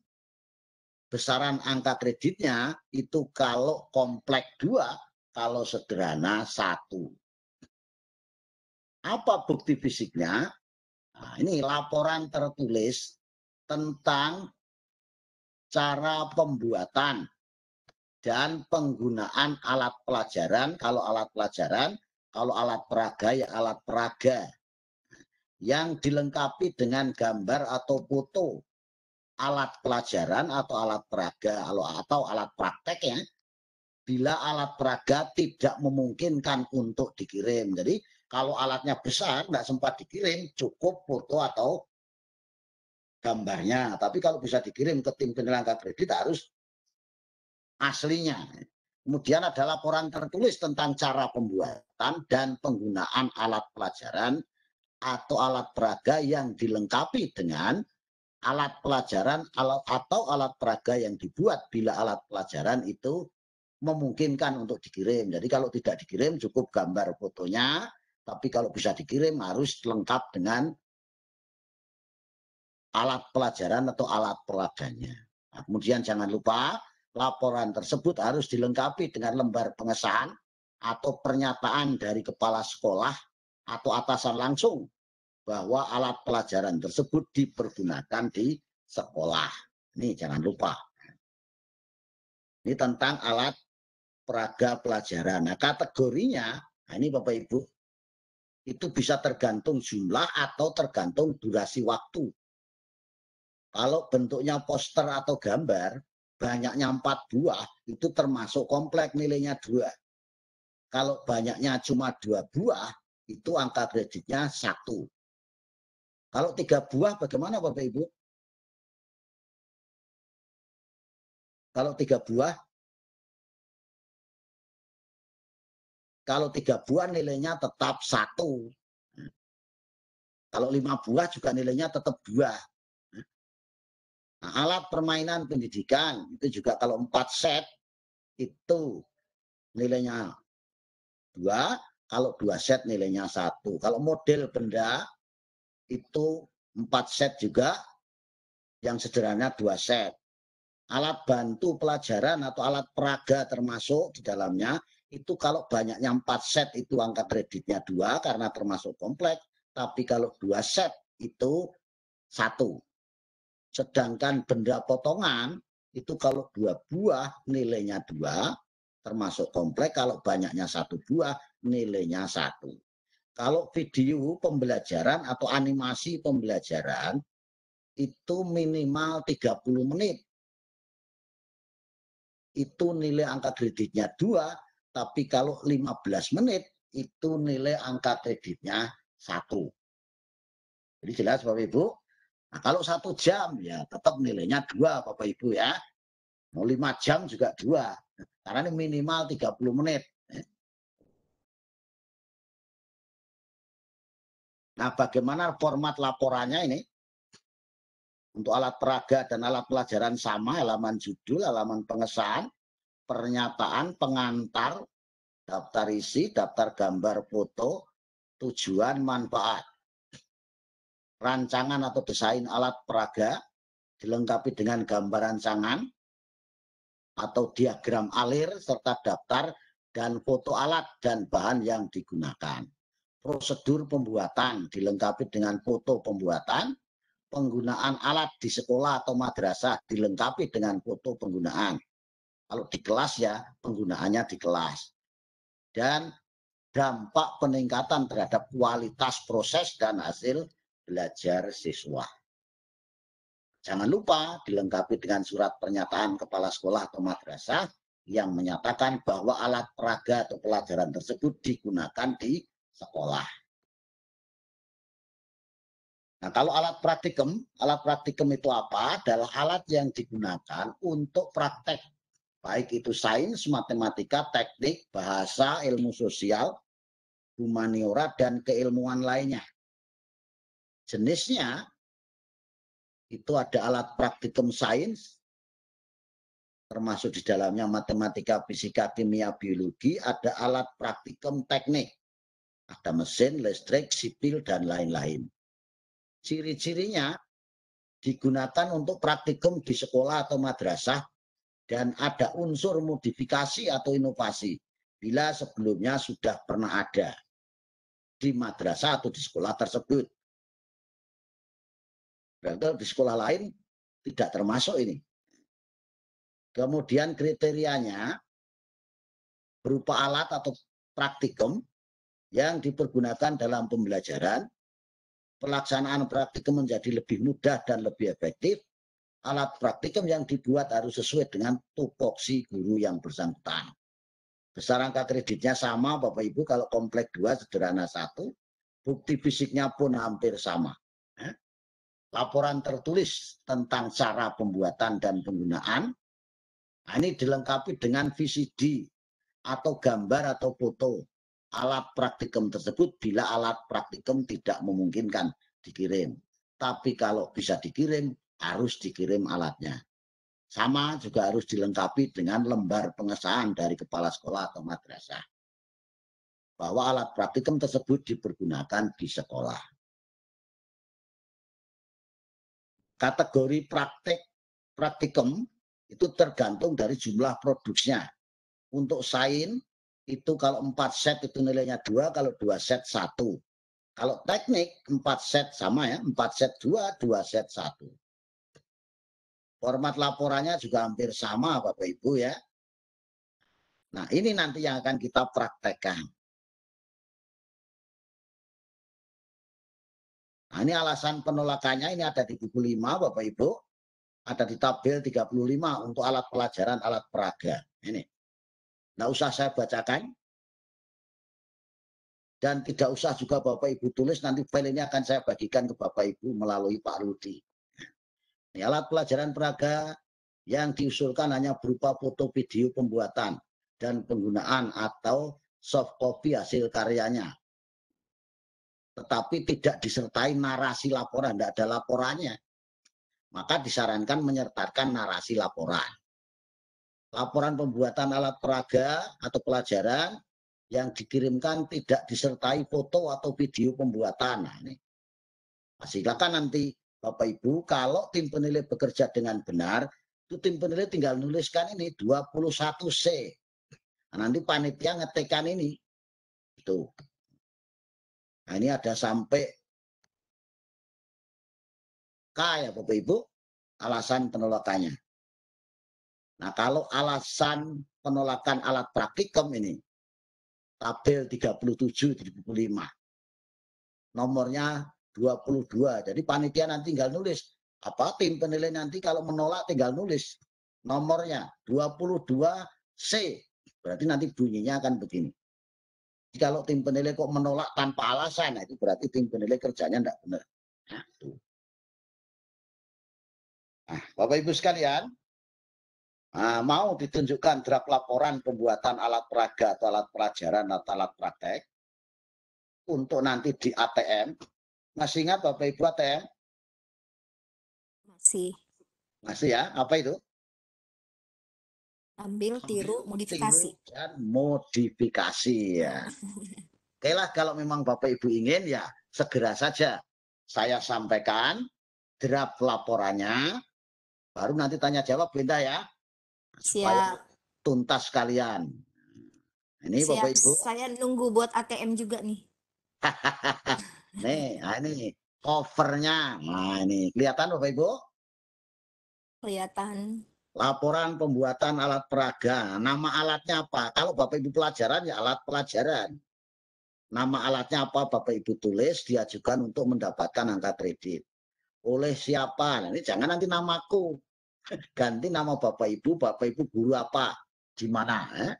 besaran angka kreditnya itu kalau komplek dua, kalau sederhana satu. Apa bukti fisiknya? Nah, ini laporan tertulis tentang cara pembuatan dan penggunaan alat pelajaran. Kalau alat pelajaran, kalau alat peraga ya alat peraga yang dilengkapi dengan gambar atau foto alat pelajaran atau alat peraga atau alat praktek ya bila alat peraga tidak memungkinkan untuk dikirim jadi kalau alatnya besar, nggak sempat dikirim, cukup foto atau gambarnya. Tapi kalau bisa dikirim ke tim penyelenggara kredit harus aslinya. Kemudian ada laporan tertulis tentang cara pembuatan dan penggunaan alat pelajaran atau alat peraga yang dilengkapi dengan alat pelajaran atau alat peraga yang dibuat bila alat pelajaran itu memungkinkan untuk dikirim. Jadi kalau tidak dikirim cukup gambar fotonya, tapi kalau bisa dikirim harus lengkap dengan alat pelajaran atau alat peraganya. Nah, kemudian jangan lupa laporan tersebut harus dilengkapi dengan lembar pengesahan atau pernyataan dari kepala sekolah atau atasan langsung bahwa alat pelajaran tersebut dipergunakan di sekolah. Ini jangan lupa. Ini tentang alat peraga pelajaran. Nah, kategorinya, nah, ini Bapak Ibu, itu bisa tergantung jumlah atau tergantung durasi waktu. Kalau bentuknya poster atau gambar, banyaknya empat buah itu termasuk komplek nilainya dua. Kalau banyaknya cuma dua buah, itu angka kreditnya satu. Kalau tiga buah bagaimana Bapak Ibu? Kalau tiga buah Kalau tiga buah nilainya tetap satu. Kalau lima buah juga nilainya tetap dua. Nah, alat permainan pendidikan itu juga kalau empat set itu nilainya dua, kalau dua set nilainya satu. Kalau model benda itu empat set juga, yang sederhana dua set. Alat bantu pelajaran atau alat peraga termasuk di dalamnya itu kalau banyaknya empat set itu angka kreditnya dua karena termasuk kompleks, tapi kalau dua set itu satu. Sedangkan benda potongan itu kalau dua buah nilainya dua, termasuk kompleks, kalau banyaknya satu buah nilainya satu. Kalau video pembelajaran atau animasi pembelajaran itu minimal 30 menit. Itu nilai angka kreditnya dua tapi kalau 15 menit itu nilai angka kreditnya satu. Jadi jelas Bapak Ibu. Nah, kalau satu jam ya tetap nilainya dua Bapak Ibu ya. Mau lima jam juga dua. Karena ini minimal 30 menit. Ya. Nah, bagaimana format laporannya ini? Untuk alat peraga dan alat pelajaran sama, halaman judul, halaman pengesahan, pernyataan pengantar daftar isi, daftar gambar foto, tujuan manfaat, rancangan atau desain alat peraga, dilengkapi dengan gambar rancangan atau diagram alir serta daftar dan foto alat dan bahan yang digunakan. Prosedur pembuatan dilengkapi dengan foto pembuatan, penggunaan alat di sekolah atau madrasah dilengkapi dengan foto penggunaan kalau di kelas ya, penggunaannya di kelas. Dan dampak peningkatan terhadap kualitas proses dan hasil belajar siswa. Jangan lupa dilengkapi dengan surat pernyataan kepala sekolah atau madrasah yang menyatakan bahwa alat peraga atau pelajaran tersebut digunakan di sekolah. Nah, kalau alat praktikum, alat praktikum itu apa? Adalah alat yang digunakan untuk praktek baik itu sains, matematika, teknik, bahasa, ilmu sosial, humaniora, dan keilmuan lainnya. Jenisnya itu ada alat praktikum sains, termasuk di dalamnya matematika, fisika, kimia, biologi, ada alat praktikum teknik, ada mesin, listrik, sipil, dan lain-lain. Ciri-cirinya digunakan untuk praktikum di sekolah atau madrasah dan ada unsur modifikasi atau inovasi bila sebelumnya sudah pernah ada di madrasah atau di sekolah tersebut. Berarti di sekolah lain tidak termasuk ini. Kemudian kriterianya berupa alat atau praktikum yang dipergunakan dalam pembelajaran, pelaksanaan praktikum menjadi lebih mudah dan lebih efektif, alat praktikum yang dibuat harus sesuai dengan tupoksi guru yang bersangkutan. Besar angka kreditnya sama Bapak Ibu kalau komplek dua sederhana satu, bukti fisiknya pun hampir sama. Ya. Laporan tertulis tentang cara pembuatan dan penggunaan, nah, ini dilengkapi dengan VCD atau gambar atau foto alat praktikum tersebut bila alat praktikum tidak memungkinkan dikirim. Tapi kalau bisa dikirim, harus dikirim alatnya. Sama juga harus dilengkapi dengan lembar pengesahan dari kepala sekolah atau madrasah. Bahwa alat praktikum tersebut dipergunakan di sekolah. Kategori praktik praktikum itu tergantung dari jumlah produksinya. Untuk sain itu kalau 4 set itu nilainya 2, kalau 2 set 1. Kalau teknik 4 set sama ya, 4 set 2, 2 set 1. Format laporannya juga hampir sama Bapak Ibu ya. Nah ini nanti yang akan kita praktekkan. Nah, ini alasan penolakannya ini ada di buku 5 Bapak Ibu. Ada di tabel 35 untuk alat pelajaran, alat peraga. Ini. Nggak usah saya bacakan. Dan tidak usah juga Bapak Ibu tulis, nanti file ini akan saya bagikan ke Bapak Ibu melalui Pak Rudi. Ini alat pelajaran peraga yang diusulkan hanya berupa foto video pembuatan dan penggunaan atau soft copy hasil karyanya. Tetapi tidak disertai narasi laporan, tidak ada laporannya. Maka disarankan menyertakan narasi laporan. Laporan pembuatan alat peraga atau pelajaran yang dikirimkan tidak disertai foto atau video pembuatan. Nah, ini. Nah, silakan nanti Bapak Ibu, kalau tim penilai bekerja dengan benar, itu tim penilai tinggal nuliskan ini 21C. Nah, nanti panitia ngetekan ini. Itu. Nah, ini ada sampai K ya Bapak Ibu, alasan penolakannya. Nah, kalau alasan penolakan alat praktikum ini, tabel 37 35 Nomornya 22. Jadi panitia nanti tinggal nulis apa tim penilai nanti kalau menolak tinggal nulis nomornya 22C. Berarti nanti bunyinya akan begini. Kalau tim penilai kok menolak tanpa alasan, nah itu berarti tim penilai kerjanya tidak benar. Nah, nah, Bapak Ibu sekalian, nah, mau ditunjukkan draft laporan pembuatan alat peraga atau alat pelajaran atau alat praktek untuk nanti di ATM masih ingat Bapak Ibu ATM? Ya? Masih. Masih ya? Apa itu? Ambil, tiru, modifikasi. dan modifikasi ya. Oke lah kalau memang Bapak Ibu ingin ya segera saja saya sampaikan draft laporannya baru nanti tanya jawab Benda ya. Siap. Supaya tuntas kalian. Ini Siap. Bapak Ibu. Saya nunggu buat ATM juga nih. Nih, nah ini covernya. Nah ini kelihatan Bapak Ibu? Kelihatan. Laporan pembuatan alat peraga. Nama alatnya apa? Kalau Bapak Ibu pelajaran ya alat pelajaran. Nama alatnya apa Bapak Ibu tulis diajukan untuk mendapatkan angka kredit. Oleh siapa? Nah, ini jangan nanti namaku. Ganti nama Bapak Ibu, Bapak Ibu guru apa? Di mana? Eh?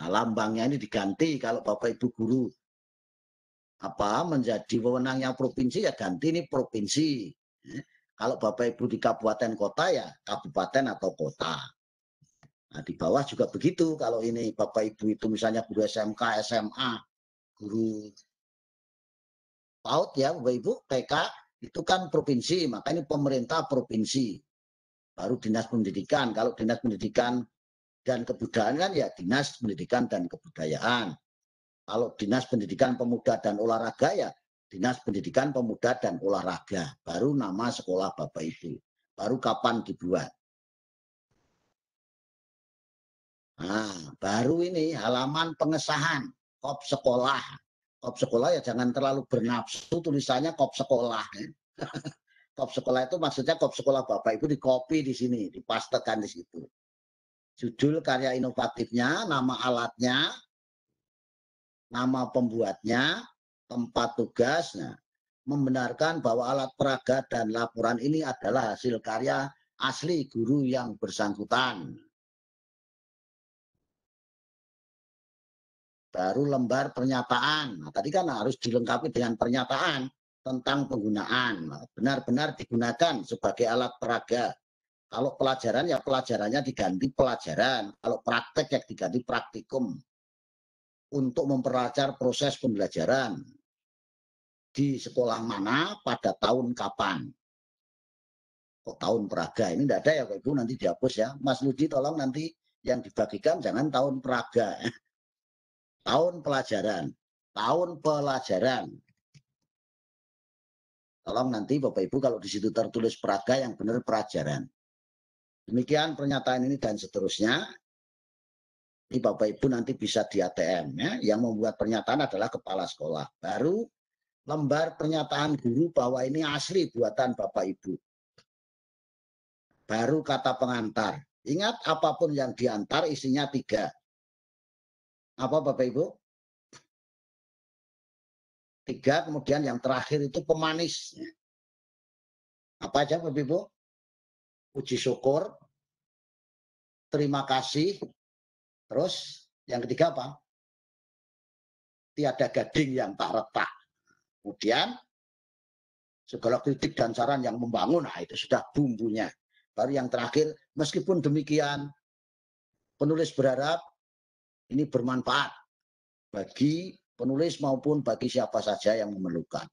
Nah, lambangnya ini diganti kalau Bapak Ibu guru apa menjadi wewenangnya provinsi ya ganti ini provinsi. Ya, kalau Bapak Ibu di kabupaten kota ya kabupaten atau kota. Nah, di bawah juga begitu. Kalau ini Bapak Ibu itu misalnya guru SMK, SMA, guru PAUD ya Bapak Ibu, TK itu kan provinsi, maka ini pemerintah provinsi. Baru dinas pendidikan. Kalau dinas pendidikan dan kebudayaan kan ya dinas pendidikan dan kebudayaan. Kalau Dinas Pendidikan Pemuda dan Olahraga ya Dinas Pendidikan Pemuda dan Olahraga. Baru nama sekolah Bapak Ibu. Baru kapan dibuat? Nah, baru ini halaman pengesahan kop sekolah. Kop sekolah ya jangan terlalu bernafsu tulisannya kop sekolah. kop sekolah itu maksudnya kop sekolah Bapak Ibu di kopi di sini, dipastekan di situ. Judul karya inovatifnya, nama alatnya, nama pembuatnya, tempat tugasnya, membenarkan bahwa alat peraga dan laporan ini adalah hasil karya asli guru yang bersangkutan. Baru lembar pernyataan. Nah, tadi kan harus dilengkapi dengan pernyataan tentang penggunaan. Nah, benar-benar digunakan sebagai alat peraga. Kalau pelajaran ya pelajarannya diganti pelajaran. Kalau praktek ya diganti praktikum untuk memperlancar proses pembelajaran di sekolah mana pada tahun kapan. Kok tahun peraga ini tidak ada ya Bapak Ibu nanti dihapus ya. Mas Ludi tolong nanti yang dibagikan jangan tahun peraga. Ya. Tahun pelajaran, tahun pelajaran. Tolong nanti Bapak Ibu kalau di situ tertulis peraga yang benar pelajaran. Demikian pernyataan ini dan seterusnya ini Bapak Ibu nanti bisa di ATM ya. Yang membuat pernyataan adalah kepala sekolah. Baru lembar pernyataan guru bahwa ini asli buatan Bapak Ibu. Baru kata pengantar. Ingat apapun yang diantar isinya tiga. Apa Bapak Ibu? Tiga, kemudian yang terakhir itu pemanis. Apa aja Bapak Ibu? Puji syukur, terima kasih, Terus yang ketiga apa? Tiada gading yang tak retak. Kemudian segala kritik dan saran yang membangun, nah itu sudah bumbunya. Baru yang terakhir, meskipun demikian, penulis berharap ini bermanfaat bagi penulis maupun bagi siapa saja yang memerlukan.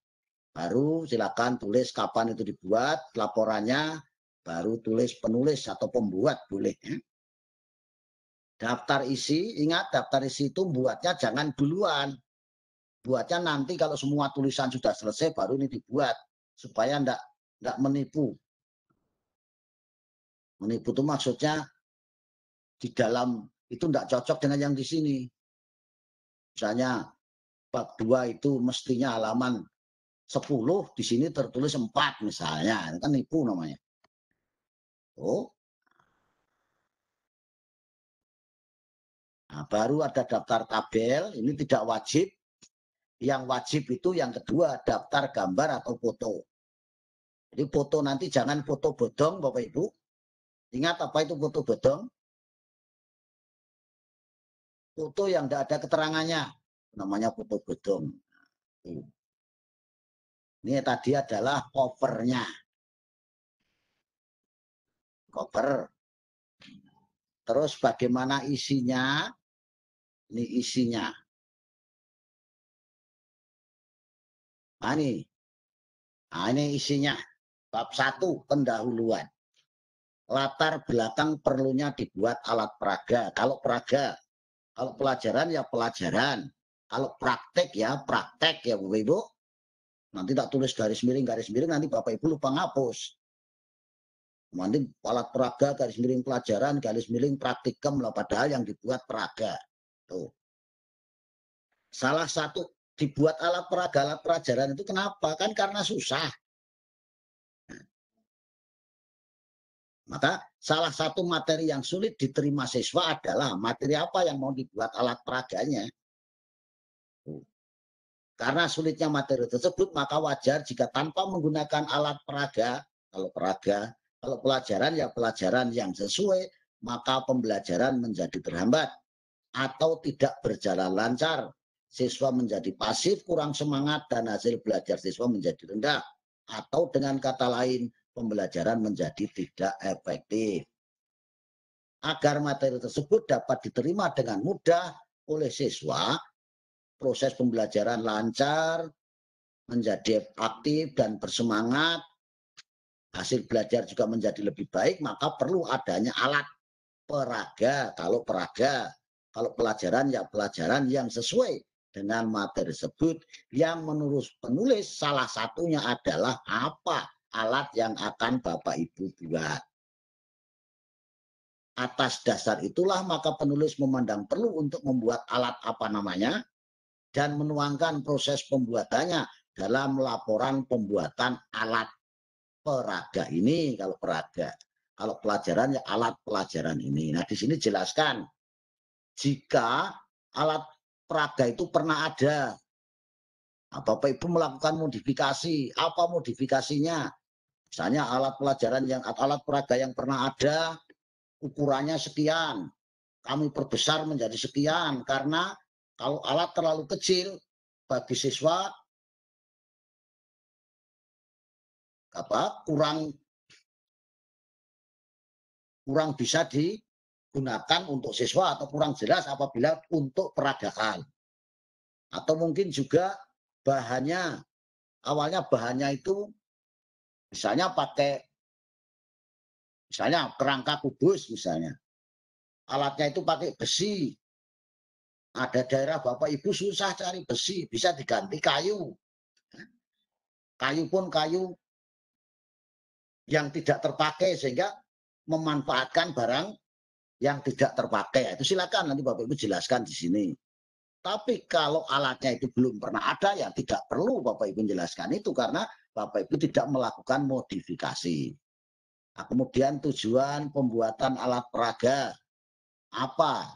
Baru silakan tulis kapan itu dibuat, laporannya, baru tulis penulis atau pembuat boleh. Ya. Daftar isi, ingat daftar isi itu buatnya jangan duluan. Buatnya nanti kalau semua tulisan sudah selesai baru ini dibuat. Supaya ndak ndak menipu. Menipu itu maksudnya di dalam itu ndak cocok dengan yang di sini. Misalnya bab dua itu mestinya halaman 10, di sini tertulis 4 misalnya. Ini kan nipu namanya. Oh, Nah, baru ada daftar tabel, ini tidak wajib. Yang wajib itu yang kedua daftar gambar atau foto. Jadi foto nanti jangan foto bodong Bapak Ibu. Ingat apa itu foto bodong? Foto yang tidak ada keterangannya. Namanya foto bodong. Ini tadi adalah covernya. Cover. Terus bagaimana isinya? Ini isinya. Nah, ini. Nah, ini isinya. Bab satu pendahuluan. Latar belakang perlunya dibuat alat peraga. Kalau peraga, kalau pelajaran ya pelajaran. Kalau praktek ya praktek ya Bapak Ibu. Nanti tak tulis garis miring, garis miring nanti Bapak Ibu lupa ngapus. Nanti alat peraga, garis miring pelajaran, garis miring praktikum lah. Padahal yang dibuat peraga. Tuh. Salah satu dibuat alat peraga alat pelajaran itu kenapa? Kan karena susah. Nah. Maka salah satu materi yang sulit diterima siswa adalah materi apa yang mau dibuat alat peraganya. Karena sulitnya materi tersebut, maka wajar jika tanpa menggunakan alat peraga, kalau peraga, kalau pelajaran ya pelajaran yang sesuai, maka pembelajaran menjadi terhambat atau tidak berjalan lancar. Siswa menjadi pasif, kurang semangat, dan hasil belajar siswa menjadi rendah. Atau dengan kata lain, pembelajaran menjadi tidak efektif. Agar materi tersebut dapat diterima dengan mudah oleh siswa, proses pembelajaran lancar, menjadi aktif dan bersemangat, hasil belajar juga menjadi lebih baik, maka perlu adanya alat peraga. Kalau peraga kalau pelajaran ya pelajaran yang sesuai dengan materi tersebut yang menurut penulis salah satunya adalah apa alat yang akan Bapak Ibu buat. Atas dasar itulah maka penulis memandang perlu untuk membuat alat apa namanya dan menuangkan proses pembuatannya dalam laporan pembuatan alat peraga ini kalau peraga. Kalau pelajaran ya alat pelajaran ini. Nah, di sini jelaskan jika alat peraga itu pernah ada. Bapak Ibu melakukan modifikasi, apa modifikasinya? Misalnya alat pelajaran yang alat peraga yang pernah ada ukurannya sekian. Kami perbesar menjadi sekian karena kalau alat terlalu kecil bagi siswa apa kurang kurang bisa di gunakan untuk siswa atau kurang jelas apabila untuk peradakan. Atau mungkin juga bahannya, awalnya bahannya itu misalnya pakai misalnya kerangka kubus misalnya. Alatnya itu pakai besi. Ada daerah Bapak Ibu susah cari besi, bisa diganti kayu. Kayu pun kayu yang tidak terpakai sehingga memanfaatkan barang yang tidak terpakai. Itu silakan nanti Bapak Ibu jelaskan di sini. Tapi kalau alatnya itu belum pernah ada ya tidak perlu Bapak Ibu jelaskan itu karena Bapak Ibu tidak melakukan modifikasi. Nah, kemudian tujuan pembuatan alat peraga apa?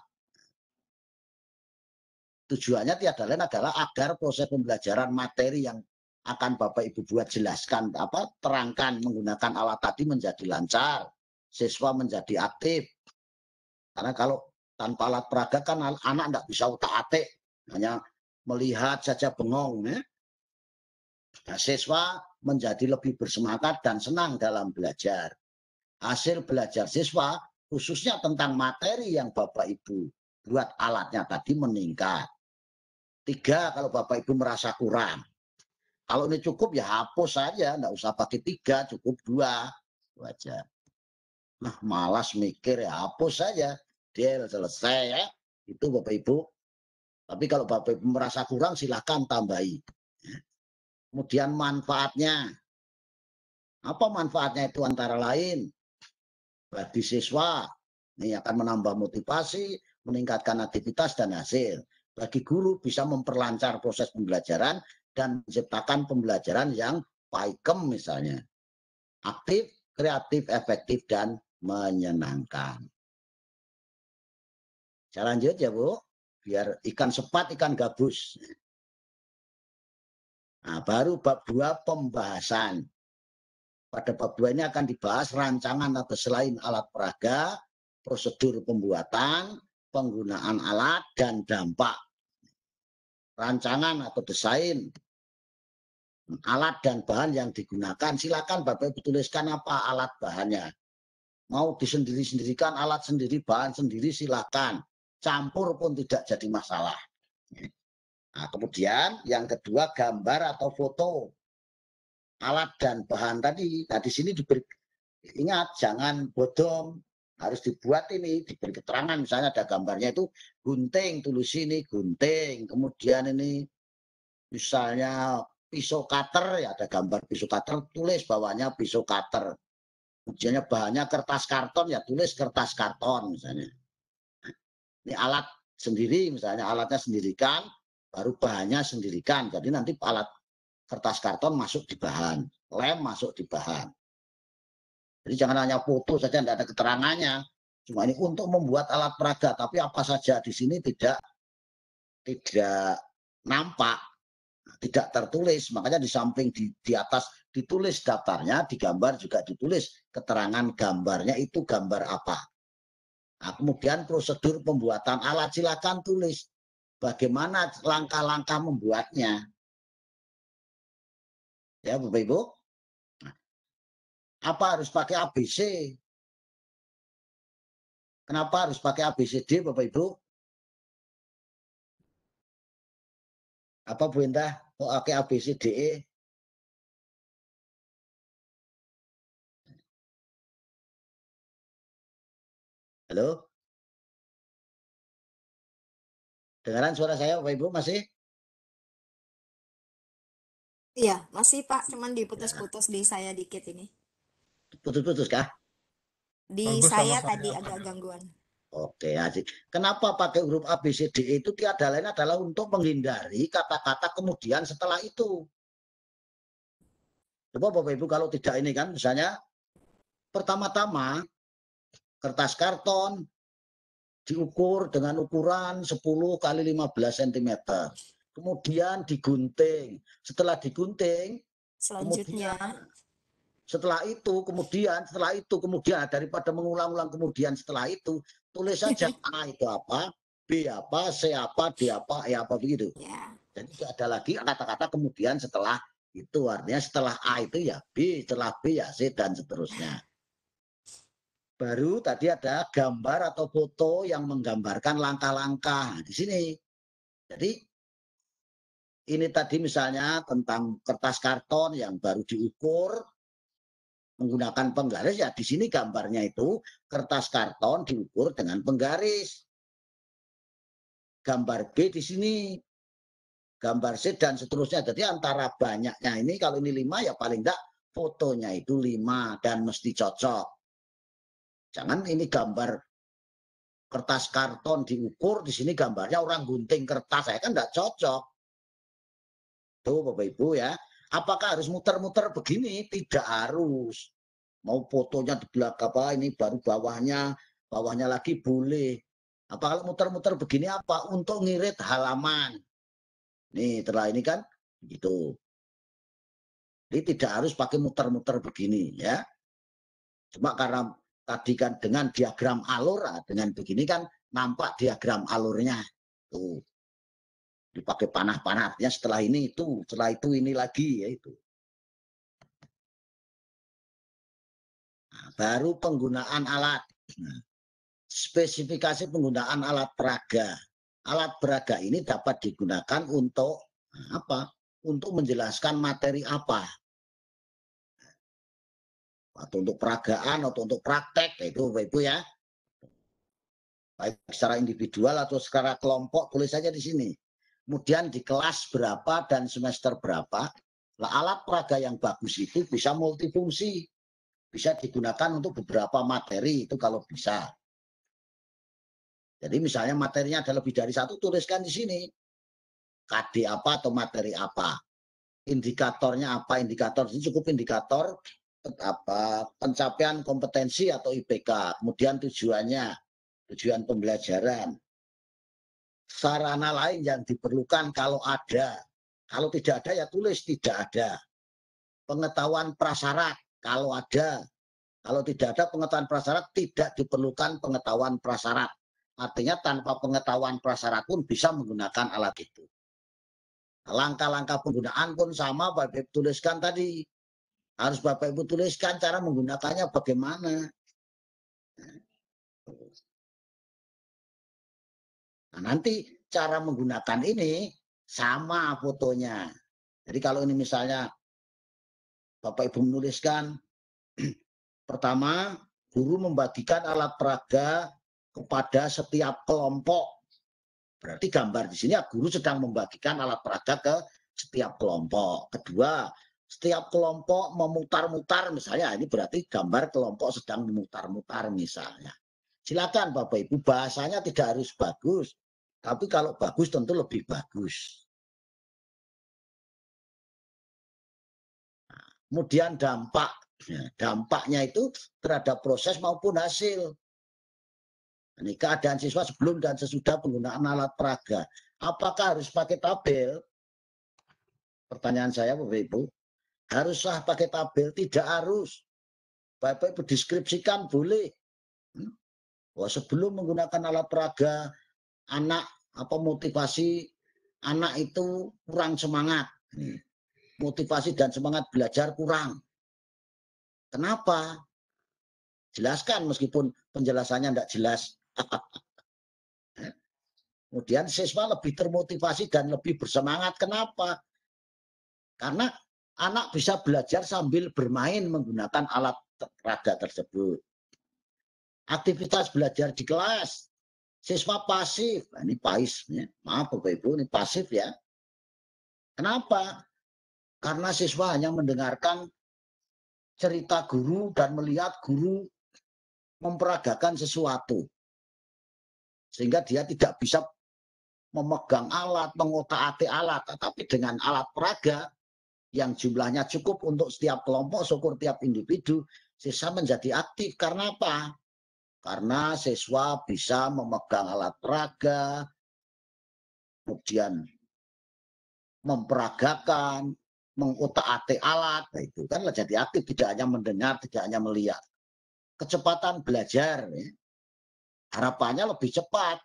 Tujuannya tiada lain adalah agar proses pembelajaran materi yang akan Bapak Ibu buat jelaskan apa terangkan menggunakan alat tadi menjadi lancar, siswa menjadi aktif, karena kalau tanpa alat peraga kan anak tidak bisa utak-atik, hanya melihat saja bengong. Ya. Nah, siswa menjadi lebih bersemangat dan senang dalam belajar. Hasil belajar siswa, khususnya tentang materi yang Bapak Ibu buat alatnya tadi meningkat. Tiga, kalau Bapak Ibu merasa kurang. Kalau ini cukup ya hapus saja, nggak usah pakai tiga, cukup dua. Wajar. Nah, malas mikir ya hapus saja deal selesai ya. Itu Bapak Ibu. Tapi kalau Bapak Ibu merasa kurang silahkan tambahi. Ya. Kemudian manfaatnya. Apa manfaatnya itu antara lain? Bagi siswa, ini akan menambah motivasi, meningkatkan aktivitas dan hasil. Bagi guru bisa memperlancar proses pembelajaran dan menciptakan pembelajaran yang paikem misalnya. Aktif, kreatif, efektif, dan menyenangkan. Saya lanjut ya Bu, biar ikan sepat, ikan gabus. Nah, baru bab dua pembahasan. Pada bab dua ini akan dibahas rancangan atau selain alat peraga, prosedur pembuatan, penggunaan alat, dan dampak. Rancangan atau desain alat dan bahan yang digunakan. Silakan Bapak Ibu tuliskan apa alat bahannya. Mau disendiri-sendirikan alat sendiri, bahan sendiri silakan campur pun tidak jadi masalah. Nah, kemudian yang kedua gambar atau foto alat dan bahan tadi. Nah di sini diberi ingat jangan bodong harus dibuat ini diberi keterangan misalnya ada gambarnya itu gunting tulis ini gunting kemudian ini misalnya pisau cutter ya ada gambar pisau cutter tulis bawahnya pisau cutter kemudiannya bahannya kertas karton ya tulis kertas karton misalnya ini alat sendiri, misalnya alatnya sendirikan, baru bahannya sendirikan. Jadi nanti alat kertas karton masuk di bahan, lem masuk di bahan. Jadi jangan hanya foto saja, tidak ada keterangannya. Cuma ini untuk membuat alat peraga, tapi apa saja di sini tidak tidak nampak, tidak tertulis. Makanya di samping di, di atas ditulis daftarnya, digambar juga ditulis keterangan gambarnya itu gambar apa. Nah, kemudian prosedur pembuatan alat silakan tulis bagaimana langkah-langkah membuatnya. Ya, Bapak Ibu. Nah, apa harus pakai ABC? Kenapa harus pakai ABCD, Bapak Ibu? Apa Bu Indah? Kok pakai ABCDE? Halo? Dengaran suara saya Bapak Ibu masih? Iya, masih Pak, cuman iya. diputus-putus di saya dikit ini. Putus-putus kah? Di Bagus saya tadi saya. agak gangguan. Oke, asik. Kenapa pakai huruf A, B, C, D e itu tiada lain adalah untuk menghindari kata-kata kemudian setelah itu. Coba Bapak Ibu kalau tidak ini kan misalnya pertama-tama kertas karton diukur dengan ukuran 10 kali 15 cm. Kemudian digunting. Setelah digunting, selanjutnya kemudian, setelah itu kemudian setelah itu kemudian daripada mengulang-ulang kemudian setelah itu tulis saja A itu apa, B apa, C apa, D apa, E apa begitu. Yeah. Jadi tidak ada lagi kata-kata kemudian setelah itu artinya setelah A itu ya B, setelah B ya C dan seterusnya. Baru tadi ada gambar atau foto yang menggambarkan langkah-langkah nah, di sini. Jadi ini tadi misalnya tentang kertas karton yang baru diukur menggunakan penggaris ya di sini gambarnya itu kertas karton diukur dengan penggaris. Gambar B di sini gambar C dan seterusnya. Jadi antara banyaknya ini kalau ini lima ya paling enggak fotonya itu lima dan mesti cocok. Jangan ini gambar kertas karton diukur, di sini gambarnya orang gunting kertas, saya kan nggak cocok. Tuh Bapak Ibu ya, apakah harus muter-muter begini? Tidak harus. Mau fotonya di belakang apa ini baru bawahnya, bawahnya lagi boleh. Apa kalau muter-muter begini apa? Untuk ngirit halaman. Nih, terlalu ini kan gitu. Jadi tidak harus pakai muter-muter begini ya. Cuma karena tadi kan dengan diagram alur ah, dengan begini kan nampak diagram alurnya tuh dipakai panah-panah artinya setelah ini itu setelah itu ini lagi ya itu nah, baru penggunaan alat nah, spesifikasi penggunaan alat peraga alat peraga ini dapat digunakan untuk nah, apa untuk menjelaskan materi apa atau untuk peragaan atau untuk praktek itu Bapak Ibu ya baik secara individual atau secara kelompok tulis saja di sini kemudian di kelas berapa dan semester berapa nah, alat peraga yang bagus itu bisa multifungsi bisa digunakan untuk beberapa materi itu kalau bisa jadi misalnya materinya ada lebih dari satu tuliskan di sini KD apa atau materi apa indikatornya apa indikator ini cukup indikator apa pencapaian kompetensi atau IPK, kemudian tujuannya, tujuan pembelajaran. Sarana lain yang diperlukan kalau ada. Kalau tidak ada ya tulis tidak ada. Pengetahuan prasyarat kalau ada. Kalau tidak ada pengetahuan prasyarat tidak diperlukan pengetahuan prasyarat. Artinya tanpa pengetahuan prasyarat pun bisa menggunakan alat itu. Langkah-langkah penggunaan pun sama Pak tuliskan tadi harus Bapak Ibu tuliskan cara menggunakannya bagaimana. Nah, nanti cara menggunakan ini sama fotonya. Jadi kalau ini misalnya Bapak Ibu menuliskan pertama guru membagikan alat peraga kepada setiap kelompok. Berarti gambar di sini guru sedang membagikan alat peraga ke setiap kelompok. Kedua, setiap kelompok memutar-mutar misalnya ini berarti gambar kelompok sedang memutar-mutar misalnya silakan bapak ibu bahasanya tidak harus bagus tapi kalau bagus tentu lebih bagus kemudian dampak ya, dampaknya itu terhadap proses maupun hasil ini keadaan siswa sebelum dan sesudah penggunaan alat peraga apakah harus pakai tabel pertanyaan saya bapak ibu harus sah pakai tabel, tidak harus. Bapak Ibu deskripsikan boleh. Hmm? Wah, sebelum menggunakan alat peraga, anak apa motivasi anak itu kurang semangat. Motivasi dan semangat belajar kurang. Kenapa? Jelaskan meskipun penjelasannya tidak jelas. Kemudian siswa lebih termotivasi dan lebih bersemangat. Kenapa? Karena anak bisa belajar sambil bermain menggunakan alat raga tersebut. Aktivitas belajar di kelas, siswa pasif, nah, ini pais, ya. maaf Bapak Ibu, ini pasif ya. Kenapa? Karena siswa hanya mendengarkan cerita guru dan melihat guru memperagakan sesuatu. Sehingga dia tidak bisa memegang alat, mengotak-atik alat. Tetapi dengan alat peraga, yang jumlahnya cukup untuk setiap kelompok, syukur tiap individu, siswa menjadi aktif. Karena apa? Karena siswa bisa memegang alat peraga, kemudian memperagakan, mengutak-atik alat, nah, itu kan jadi aktif, tidak hanya mendengar, tidak hanya melihat. Kecepatan belajar, ya. harapannya lebih cepat.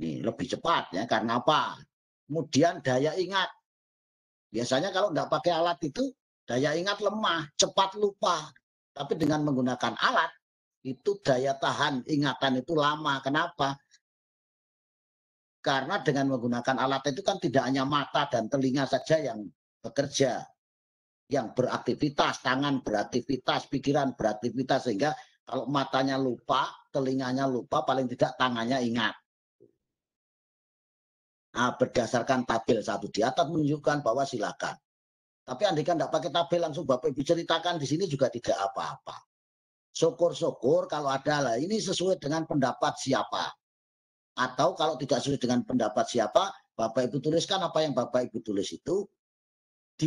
Ini lebih cepat ya karena apa? Kemudian daya ingat. Biasanya kalau nggak pakai alat itu daya ingat lemah, cepat lupa. Tapi dengan menggunakan alat itu daya tahan ingatan itu lama. Kenapa? Karena dengan menggunakan alat itu kan tidak hanya mata dan telinga saja yang bekerja, yang beraktivitas, tangan beraktivitas, pikiran beraktivitas sehingga kalau matanya lupa, telinganya lupa, paling tidak tangannya ingat nah berdasarkan tabel satu di atas menunjukkan bahwa silakan. Tapi andaikan tidak pakai tabel langsung Bapak Ibu ceritakan di sini juga tidak apa-apa. Syukur-syukur kalau ada lah ini sesuai dengan pendapat siapa. Atau kalau tidak sesuai dengan pendapat siapa, Bapak Ibu tuliskan apa yang Bapak Ibu tulis itu di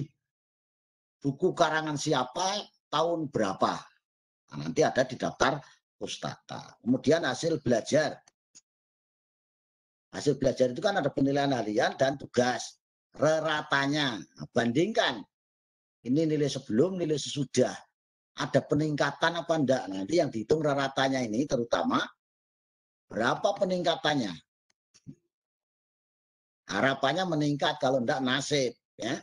buku karangan siapa, tahun berapa. Nah, nanti ada di daftar pustaka. Kemudian hasil belajar Hasil belajar itu kan ada penilaian harian dan tugas. Reratanya, nah, bandingkan. Ini nilai sebelum, nilai sesudah. Ada peningkatan apa enggak? Nah, nanti yang dihitung reratanya ini terutama berapa peningkatannya. Harapannya meningkat kalau enggak nasib. ya.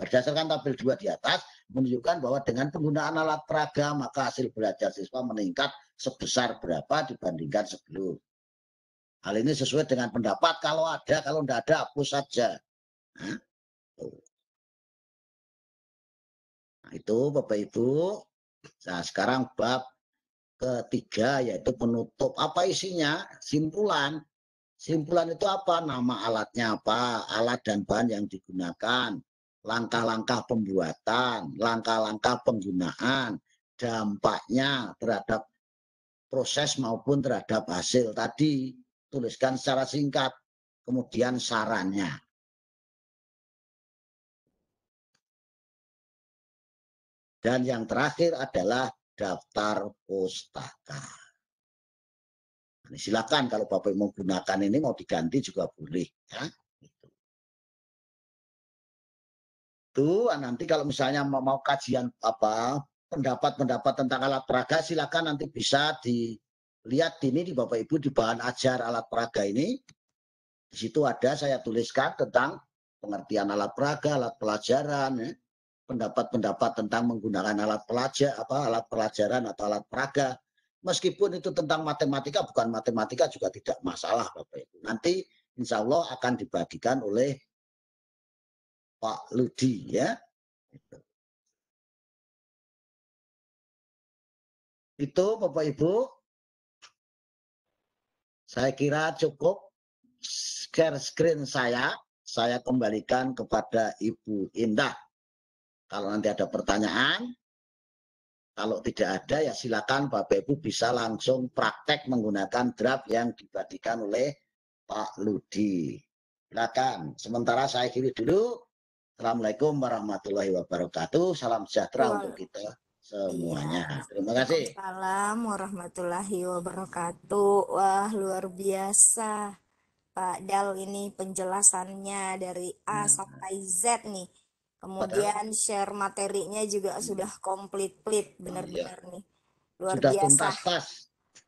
Berdasarkan tabel dua di atas, menunjukkan bahwa dengan penggunaan alat peraga, maka hasil belajar siswa meningkat sebesar berapa dibandingkan sebelum. Hal ini sesuai dengan pendapat. Kalau ada, kalau tidak ada, hapus saja. Nah, itu Bapak Ibu. Nah, sekarang bab ketiga yaitu penutup. Apa isinya? Simpulan. Simpulan itu apa? Nama alatnya apa? Alat dan bahan yang digunakan. Langkah-langkah pembuatan, langkah-langkah penggunaan, dampaknya terhadap proses maupun terhadap hasil tadi tuliskan secara singkat, kemudian sarannya. Dan yang terakhir adalah daftar pustaka. Nah, silakan kalau Bapak mau gunakan ini mau diganti juga boleh. Ya. Itu ah, nanti kalau misalnya mau kajian apa pendapat-pendapat tentang alat peraga silakan nanti bisa di lihat ini di Bapak Ibu di bahan ajar alat peraga ini. Di situ ada saya tuliskan tentang pengertian alat peraga, alat pelajaran, ya. pendapat-pendapat tentang menggunakan alat pelajar apa alat pelajaran atau alat peraga. Meskipun itu tentang matematika bukan matematika juga tidak masalah Bapak Ibu. Nanti insya Allah akan dibagikan oleh Pak Ludi ya. itu Bapak Ibu saya kira cukup share screen saya. Saya kembalikan kepada Ibu Indah. Kalau nanti ada pertanyaan, kalau tidak ada ya silakan Bapak Ibu bisa langsung praktek menggunakan draft yang dibagikan oleh Pak Ludi. Silakan. Sementara saya kiri dulu. Assalamualaikum warahmatullahi wabarakatuh. Salam sejahtera Wah. Ya. untuk kita semuanya. Iya. Terima kasih. Salam warahmatullahi wabarakatuh. Wah, luar biasa. Pak Dal ini penjelasannya dari A iya. sampai Z nih. Kemudian share materinya juga hmm. sudah komplit-plit benar-benar iya. nih. Luar sudah biasa. Tuntas,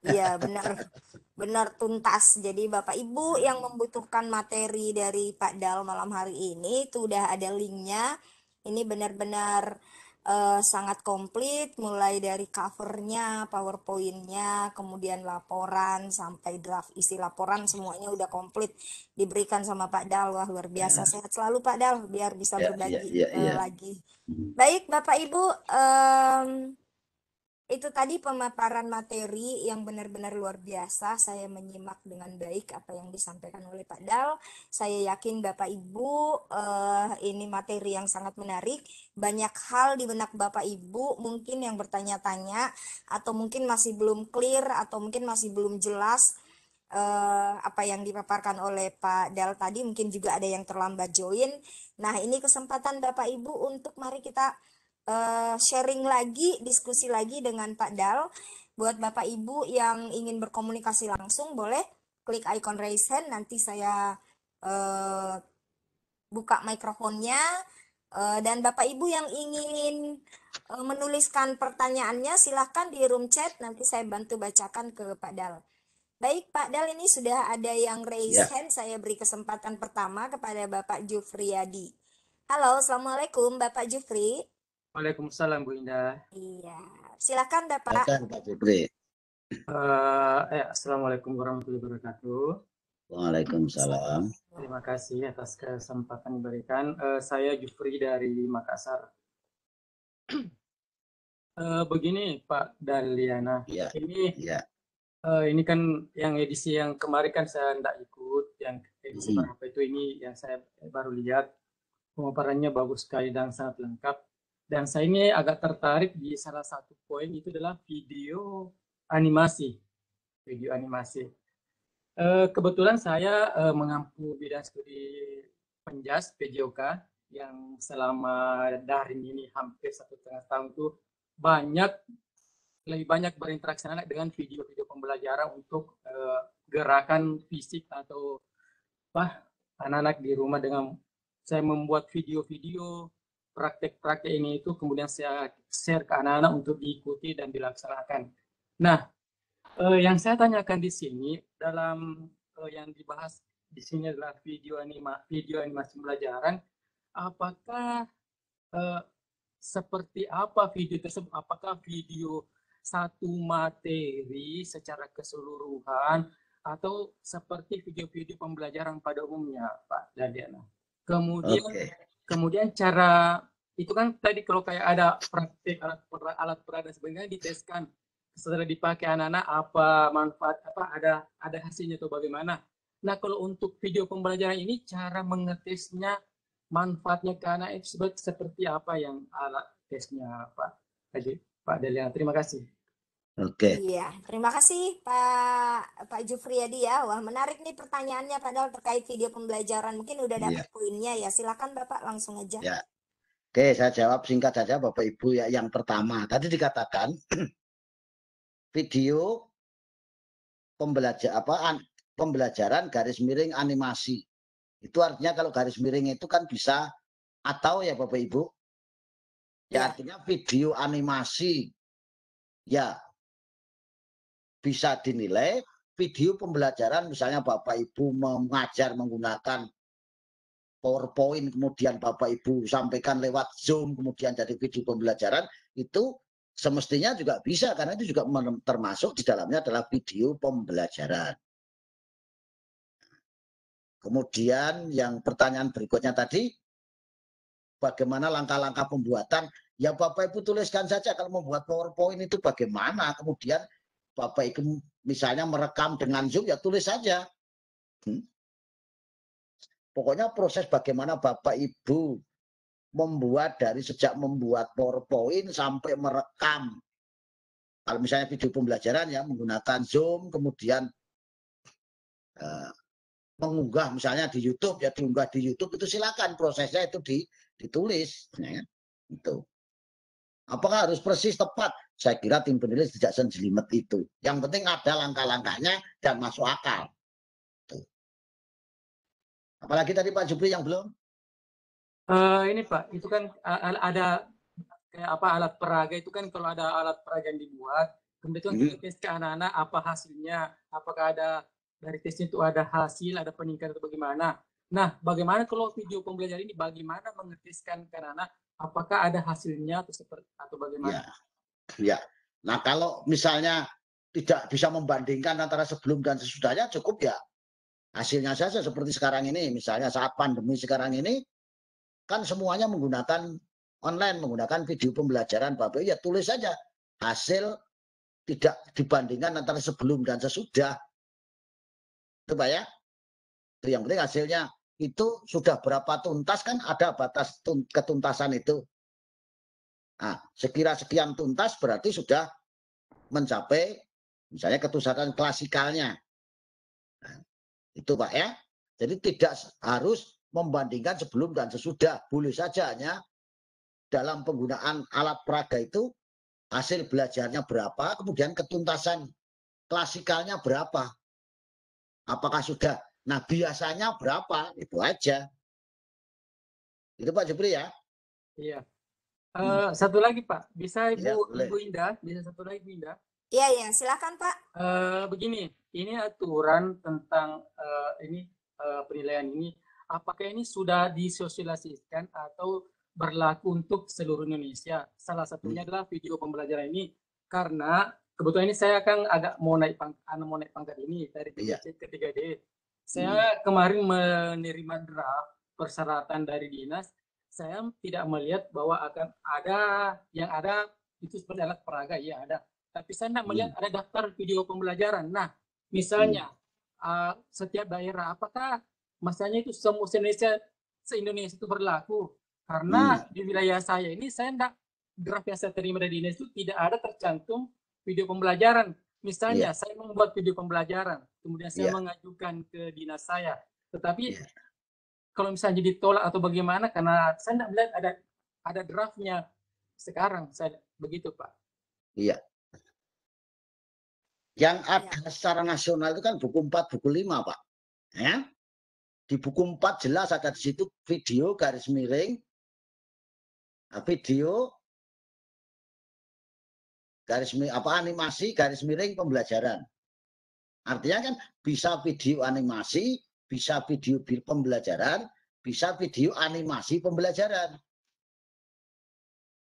Iya, benar. Benar tuntas. Jadi Bapak Ibu hmm. yang membutuhkan materi dari Pak Dal malam hari ini itu udah ada linknya. Ini benar-benar uh, sangat komplit mulai dari covernya, powerpointnya, kemudian laporan sampai draft isi laporan semuanya udah komplit diberikan sama Pak Dal wah luar biasa ya. sehat selalu Pak Dal biar bisa ya, berbagi ya, ya, eh, ya. Uh, lagi. Mhm. Baik Bapak Ibu um, itu tadi pemaparan materi yang benar-benar luar biasa. Saya menyimak dengan baik apa yang disampaikan oleh Pak Dal. Saya yakin Bapak Ibu eh, ini materi yang sangat menarik. Banyak hal di benak Bapak Ibu mungkin yang bertanya-tanya atau mungkin masih belum clear atau mungkin masih belum jelas eh, apa yang dipaparkan oleh Pak Dal tadi. Mungkin juga ada yang terlambat join. Nah ini kesempatan Bapak Ibu untuk mari kita uh, sharing lagi, diskusi lagi dengan Pak Dal. Buat Bapak Ibu yang ingin berkomunikasi langsung, boleh klik icon raise hand. Nanti saya uh, buka mikrofonnya. Uh, dan Bapak Ibu yang ingin uh, menuliskan pertanyaannya, silahkan di room chat. Nanti saya bantu bacakan ke Pak Dal. Baik Pak Dal ini sudah ada yang raise yeah. hand, saya beri kesempatan pertama kepada Bapak Jufriyadi. Halo, Assalamualaikum Bapak Jufri. Waalaikumsalam Bu Indah. Iya, silakan Bapak. Silakan Pak Jupri. Uh, eh, Assalamualaikum warahmatullahi wabarakatuh. Waalaikumsalam. Terima kasih atas kesempatan diberikan. Uh, saya Jufri dari Makassar. Uh, begini Pak Daliana, ya, ini ya. Uh, ini kan yang edisi yang kemarin kan saya tidak ikut, yang edisi hmm. berapa itu ini yang saya baru lihat pemaparannya bagus sekali dan sangat lengkap dan saya ini agak tertarik di salah satu poin itu adalah video animasi. Video animasi. Eh, kebetulan saya eh, mengampu bidang studi penjas PJOK yang selama daring ini hampir satu setengah tahun itu banyak lebih banyak berinteraksi anak dengan video-video pembelajaran untuk eh, gerakan fisik atau apa anak-anak di rumah dengan saya membuat video-video praktek-praktek ini itu kemudian saya share ke anak-anak untuk diikuti dan dilaksanakan. Nah, eh, yang saya tanyakan di sini dalam eh, yang dibahas di sini adalah video anima video animasi pembelajaran. Apakah eh, seperti apa video tersebut? Apakah video satu materi secara keseluruhan atau seperti video-video pembelajaran pada umumnya, Pak Dadiana? Kemudian okay. kemudian cara itu kan tadi kalau kayak ada praktik alat perada, alat sebenarnya diteskan setelah dipakai anak-anak apa manfaat apa ada ada hasilnya atau bagaimana nah kalau untuk video pembelajaran ini cara mengetesnya manfaatnya ke anak itu seperti apa yang alat tesnya Pak Haji Pak Delia terima kasih Oke. Okay. Iya, terima kasih Pak Pak Jufriyadi ya. Wah menarik nih pertanyaannya padahal terkait video pembelajaran mungkin udah iya. dapat yeah. poinnya ya. Silakan Bapak langsung aja. yeah. Oke, saya jawab singkat saja Bapak Ibu ya. Yang pertama, tadi dikatakan video pembelajar apa an, pembelajaran garis miring animasi. Itu artinya kalau garis miring itu kan bisa atau ya Bapak Ibu. Ya, ya. artinya video animasi ya bisa dinilai video pembelajaran misalnya Bapak Ibu mengajar menggunakan PowerPoint, kemudian Bapak Ibu sampaikan lewat Zoom, kemudian jadi video pembelajaran, itu semestinya juga bisa, karena itu juga termasuk di dalamnya adalah video pembelajaran. Kemudian yang pertanyaan berikutnya tadi, bagaimana langkah-langkah pembuatan? Ya Bapak Ibu tuliskan saja kalau membuat PowerPoint itu bagaimana, kemudian Bapak Ibu misalnya merekam dengan Zoom, ya tulis saja. Hmm. Pokoknya proses bagaimana Bapak Ibu membuat dari sejak membuat PowerPoint sampai merekam. Kalau misalnya video pembelajaran ya menggunakan Zoom, kemudian uh, mengunggah misalnya di YouTube ya diunggah di YouTube itu silakan prosesnya itu di, ditulis ya, kan? itu apakah harus persis tepat saya kira tim penulis tidak senjelimet itu yang penting ada langkah-langkahnya dan masuk akal Apalagi tadi Pak Jupri yang belum? Uh, ini Pak, itu kan eh, ada kayak apa alat peraga itu kan kalau ada alat peraga yang dibuat, kemudian hmm. kita hmm. tes ke anak-anak apa hasilnya, apakah ada dari tesnya itu ada hasil, ada peningkatan atau bagaimana. Nah, bagaimana kalau video pembelajaran ini bagaimana mengeteskan ke anak-anak apakah ada hasilnya atau seperti atau bagaimana? Ya. ya. Nah, kalau misalnya tidak bisa membandingkan antara sebelum dan sesudahnya cukup ya Hasilnya saja seperti sekarang ini, misalnya saat pandemi sekarang ini, kan semuanya menggunakan online, menggunakan video pembelajaran Bapak ya tulis saja hasil tidak dibandingkan antara sebelum dan sesudah. Itu Pak ya. Itu yang penting hasilnya itu sudah berapa tuntas kan ada batas ketuntasan itu. Nah, sekira sekian tuntas berarti sudah mencapai misalnya ketuntasan klasikalnya. Itu Pak ya. Jadi tidak harus membandingkan sebelum dan sesudah. Boleh saja hanya dalam penggunaan alat peraga itu hasil belajarnya berapa, kemudian ketuntasan klasikalnya berapa. Apakah sudah? Nah biasanya berapa? Itu aja. Itu Pak Jepri ya. Iya. Uh, Satu lagi Pak, bisa iya, Ibu, ya, Ibu Indah, bisa satu lagi Ibu Indah. Iya, iya, silakan Pak. Uh, begini, ini aturan tentang uh, ini uh, penilaian ini. Apakah ini sudah disosialisasikan atau berlaku untuk seluruh Indonesia? Salah satunya hmm. adalah video pembelajaran ini karena kebetulan ini saya akan agak mau naik pangkat, anu, mau naik pangkat ini dari 3C iya. ke 3D. Saya hmm. kemarin menerima draft persyaratan dari dinas. Saya tidak melihat bahwa akan ada yang ada itu seperti alat peraga ya ada tapi saya nak melihat hmm. ada daftar video pembelajaran. Nah, misalnya hmm. uh, setiap daerah, apakah masanya itu semua Indonesia se-Indonesia itu berlaku? Karena hmm. di wilayah saya ini saya tidak draft yang saya terima dari dinas itu tidak ada tercantum video pembelajaran. Misalnya yeah. saya membuat video pembelajaran, kemudian saya yeah. mengajukan ke dinas saya. Tetapi yeah. kalau misalnya ditolak atau bagaimana, karena saya tidak melihat ada ada draftnya sekarang. Saya begitu Pak. Iya. Yang iya. ada ya. secara nasional itu kan buku 4, buku 5, Pak. Ya? Di buku 4 jelas ada di situ video garis miring, nah, video garis miring, apa animasi garis miring pembelajaran. Artinya kan bisa video animasi, bisa video pembelajaran, bisa video animasi pembelajaran.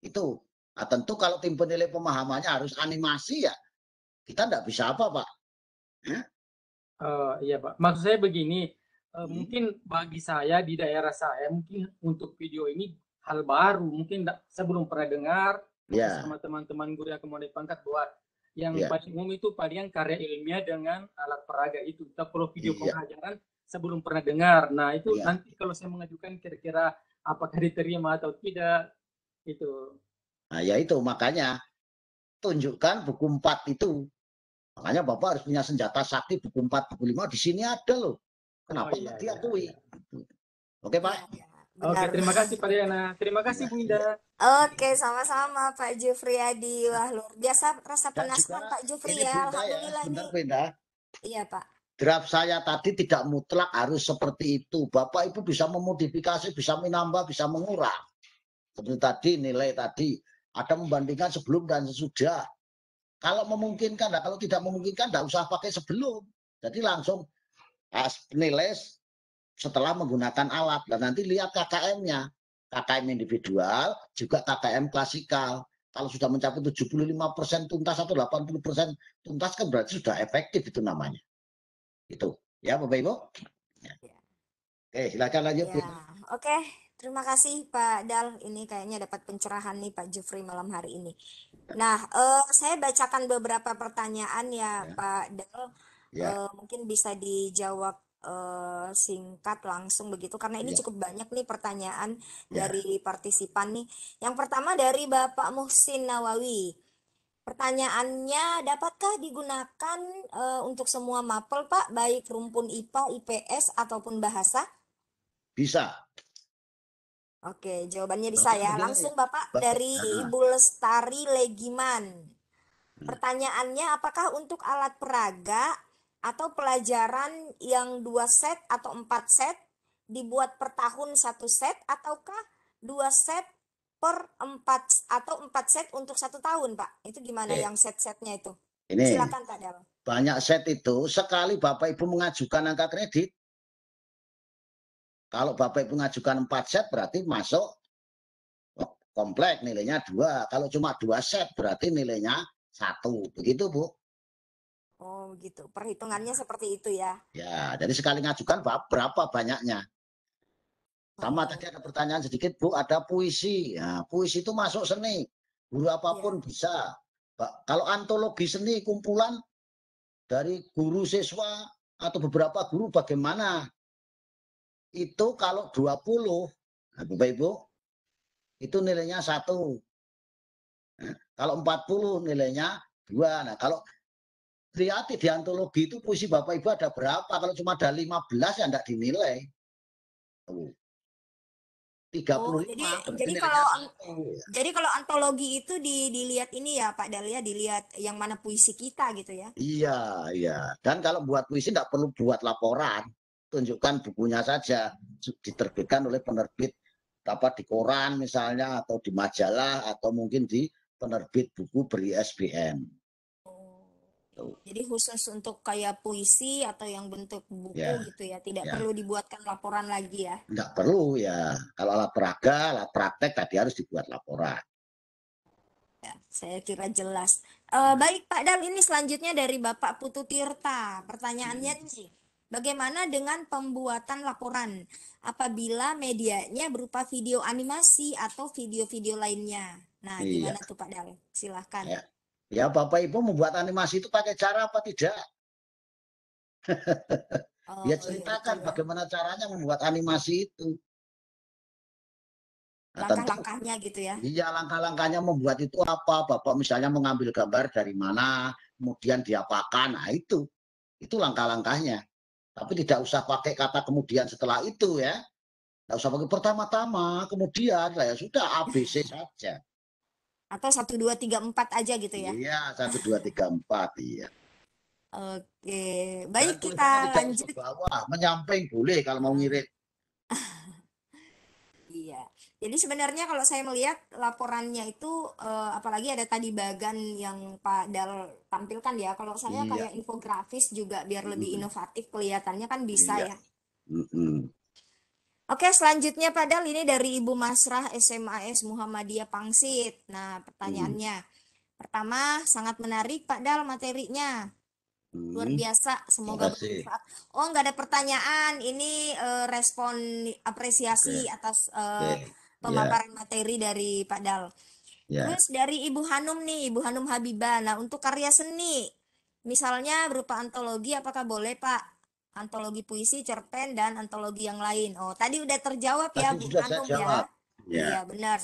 Itu. Nah, tentu kalau tim penilai pemahamannya harus animasi ya, kita tidak bisa apa, Pak. Ya? Uh, iya, Pak. Maksud saya begini, uh, hmm. mungkin bagi saya di daerah saya, mungkin untuk video ini hal baru. Mungkin da- saya belum pernah dengar yeah. sama teman-teman guru yang kemudian pangkat buat yang yeah. paling umum itu paling karya ilmiah dengan alat peraga itu. kita kalau video yeah. pengajaran saya belum pernah dengar. Nah itu yeah. nanti kalau saya mengajukan kira-kira apakah diterima atau tidak itu. Nah ya itu makanya tunjukkan buku 4 itu. Makanya Bapak harus punya senjata sakti buku 4, buku 5 di sini ada loh. Kenapa oh, iya, iya diakui? Iya. Gitu. Oke, Pak. Iya, iya, Oke, terima kasih Pak Diana. Terima kasih Bu Indah. Oke, sama-sama Pak Jufri Adi. Wah, luar biasa rasa penasaran Pak Jufri ya, ya. Alhamdulillah. Ya, benar Iya, Pak. Draft saya tadi tidak mutlak harus seperti itu. Bapak Ibu bisa memodifikasi, bisa menambah, bisa mengurang. Seperti tadi nilai tadi ada membandingkan sebelum dan sesudah. Kalau memungkinkan, nah, kalau tidak memungkinkan, tidak usah pakai sebelum. Jadi langsung ah, nilai setelah menggunakan alat. Dan nah, nanti lihat KKM-nya. KKM individual, juga KKM klasikal. Kalau sudah mencapai 75% tuntas atau 80% tuntas kan berarti sudah efektif itu namanya. Itu. Ya Bapak Ibu? Ya. Oke, silakan lanjut. Ya. Oke. Terima kasih Pak Dal, ini kayaknya dapat pencerahan nih Pak Jufri malam hari ini. Nah, uh, saya bacakan beberapa pertanyaan ya, ya. Pak Dal. Ya. Uh, mungkin bisa dijawab uh, singkat langsung begitu, karena ini ya. cukup banyak nih pertanyaan ya. dari partisipan nih. Yang pertama dari Bapak Muhsin Nawawi. Pertanyaannya, dapatkah digunakan e, untuk semua mapel, Pak, baik rumpun IPA, IPS, ataupun bahasa? Bisa, Oke, jawabannya bisa ya. Langsung Bapak dari Ibu Lestari Legiman. Hmm. Pertanyaannya apakah untuk alat peraga atau pelajaran yang dua set atau empat set dibuat per tahun satu set ataukah dua set per empat atau empat set untuk satu tahun Pak? Itu gimana Oke. yang set-setnya itu? Ini Silakan Pak Dal. Banyak set itu sekali Bapak Ibu mengajukan angka kredit kalau Bapak Ibu ngajukan 4 set berarti masuk komplek nilainya 2. Kalau cuma 2 set berarti nilainya 1. Begitu, Bu. Oh, gitu. Perhitungannya seperti itu ya. Ya, jadi sekali ngajukan berapa banyaknya. Sama tadi ada pertanyaan sedikit, Bu, ada puisi. Nah, puisi itu masuk seni. Guru apapun ya. bisa. Kalau antologi seni kumpulan dari guru siswa atau beberapa guru bagaimana itu kalau 20, nah, Bapak Ibu, itu nilainya satu nah, kalau kalau 40 nilainya dua Nah, kalau kreatif di antologi itu puisi Bapak Ibu ada berapa? Kalau cuma ada 15 yang enggak dinilai. Oh, tiga puluh Oh, jadi jadi kalau ya. jadi kalau antologi itu di, dilihat ini ya Pak Dalia dilihat yang mana puisi kita gitu ya. Iya, iya. Dan kalau buat puisi tidak perlu buat laporan tunjukkan bukunya saja diterbitkan oleh penerbit apa di koran misalnya atau di majalah atau mungkin di penerbit buku beri Oh. Jadi khusus untuk kayak puisi atau yang bentuk buku ya. gitu ya, tidak ya. perlu dibuatkan laporan lagi ya? Tidak perlu ya. Kalau alat peraga, alat praktek tadi harus dibuat laporan. Ya, saya kira jelas. Uh, baik Pak Dal, ini selanjutnya dari Bapak Putu Tirta. Pertanyaannya hmm. nih, Bagaimana dengan pembuatan laporan apabila medianya berupa video animasi atau video-video lainnya? Nah, iya. gimana tuh Pak Dal? Silahkan. Ya. ya, Bapak Ibu membuat animasi itu pakai cara apa tidak? oh, ya ceritakan iya, bagaimana caranya membuat animasi itu. Nah, langkah-langkahnya gitu ya. Iya, langkah-langkahnya membuat itu apa? Bapak misalnya mengambil gambar dari mana, kemudian diapakan. Nah, itu. Itu langkah-langkahnya. Tapi tidak usah pakai kata kemudian setelah itu ya. Tidak usah pakai pertama-tama, kemudian lah ya sudah ABC saja. Atau satu dua tiga empat aja gitu ya? Iya satu dua tiga empat iya. Oke, baik Dan kita lanjut. bawah, menyamping boleh kalau mau ngirit. Jadi sebenarnya kalau saya melihat laporannya itu uh, apalagi ada tadi bagan yang Pak Dal tampilkan ya. Kalau saya iya. kayak infografis juga biar lebih inovatif kelihatannya kan bisa iya. ya. Mm -hmm. Oke, selanjutnya Pak Dal ini dari Ibu Masrah SMAS Muhammadiyah Pangsit. Nah, pertanyaannya. Mm. Pertama, sangat menarik Pak Dal materinya. Luar biasa, semoga bermanfaat. Oh, nggak ada pertanyaan. Ini uh, respon apresiasi okay. atas uh, Iya. pemaparan yeah. materi dari Pak Dal. Yeah. Terus dari Ibu Hanum nih, Ibu Hanum Habibah. Nah, untuk karya seni, misalnya berupa antologi, apakah boleh Pak? Antologi puisi, cerpen, dan antologi yang lain. Oh, tadi udah terjawab ya, tadi ya, Bu Hanum ya. Iya. iya, benar.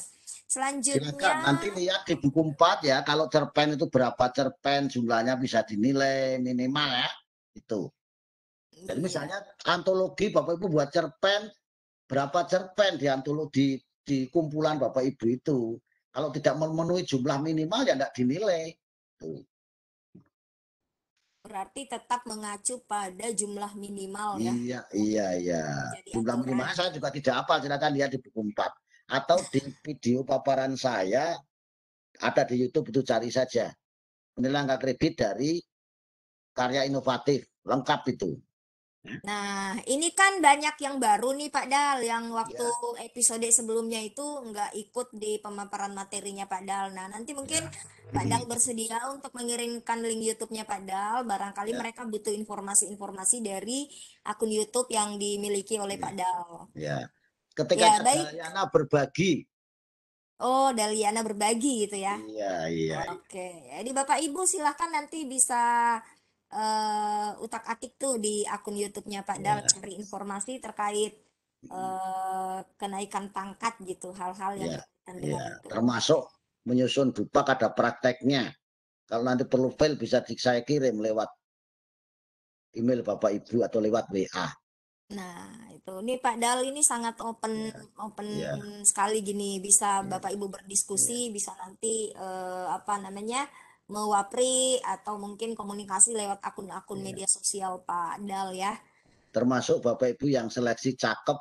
Selanjutnya Silakan. nanti lihat di buku 4 ya, kalau cerpen itu berapa cerpen jumlahnya bisa dinilai minimal ya. Itu. Jadi iya. misalnya antologi Bapak Ibu buat cerpen berapa cerpen di antologi di kumpulan Bapak Ibu itu. Kalau tidak memenuhi jumlah minimal ya tidak dinilai. Tuh. Berarti tetap mengacu pada jumlah minimal ya. Iya, iya, iya. Jadi jumlah minimal saya juga tidak apa, silakan lihat di buku 4 atau di video paparan saya ada di YouTube itu cari saja. Nilai kredit dari karya inovatif lengkap itu. Nah, ini kan banyak yang baru nih Pak Dal, yang waktu ya. episode sebelumnya itu nggak ikut di pemaparan materinya Pak Dal. Nah, nanti mungkin ya. Pak Dal bersedia untuk mengirimkan link YouTube-nya Pak Dal, barangkali ya. mereka butuh informasi-informasi dari akun YouTube yang dimiliki oleh ya. Pak Dal. Ya, ketika ya, Daliana berbagi. Oh, Daliana berbagi gitu ya? Iya, iya. Oke, jadi Bapak Ibu silahkan nanti bisa uh, eh, utak-atik tuh di akun YouTube-nya Pak Dal yeah. cari informasi terkait uh, kenaikan pangkat gitu, hal-hal yang yeah. Iya, yeah. Iya. termasuk menyusun dupa ada prakteknya. Kalau nanti perlu file bisa saya kirim lewat email Bapak Ibu atau lewat WA. Nah, itu ini Pak Dal ini sangat open yeah. open yeah. sekali gini bisa yeah. Bapak Ibu berdiskusi, yeah. bisa nanti eh, apa namanya? mewapri atau mungkin komunikasi lewat akun-akun iya. media sosial Pak Dal ya. Termasuk Bapak Ibu yang seleksi cakep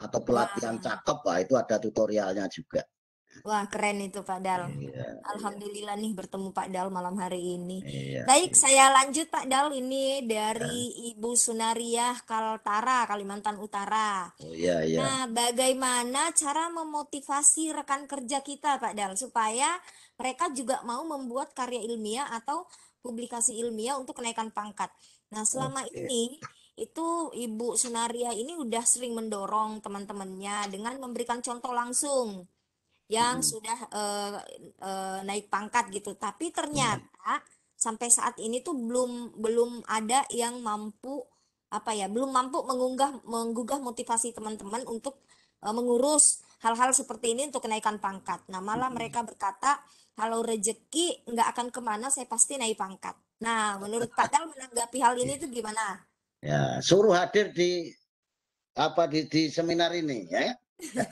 atau pelatihan Wah. cakep Pak itu ada tutorialnya juga. Wah keren itu Pak Dal. Iya, iya. Alhamdulillah iya. nih bertemu Pak Dal malam hari ini. Iya, Baik iya. saya lanjut Pak Dal ini dari iya. Ibu Sunariah Kaltara Kalimantan Utara. Oh, iya iya. Nah bagaimana cara memotivasi rekan kerja kita Pak Dal supaya mereka juga mau membuat karya ilmiah atau publikasi ilmiah untuk kenaikan pangkat. Nah, selama okay. ini itu Ibu Sunaria ini udah sering mendorong teman-temannya dengan memberikan contoh langsung yang hmm. sudah uh, uh, naik pangkat gitu. Tapi ternyata hmm. sampai saat ini tuh belum belum ada yang mampu apa ya, belum mampu mengunggah menggugah motivasi teman-teman untuk uh, mengurus hal-hal seperti ini untuk kenaikan pangkat. Nah, malah hmm. mereka berkata kalau rejeki nggak akan kemana saya pasti naik pangkat. Nah, menurut Pak Dal menanggapi hal ini itu gimana? Ya, suruh hadir di apa di, di seminar ini ya.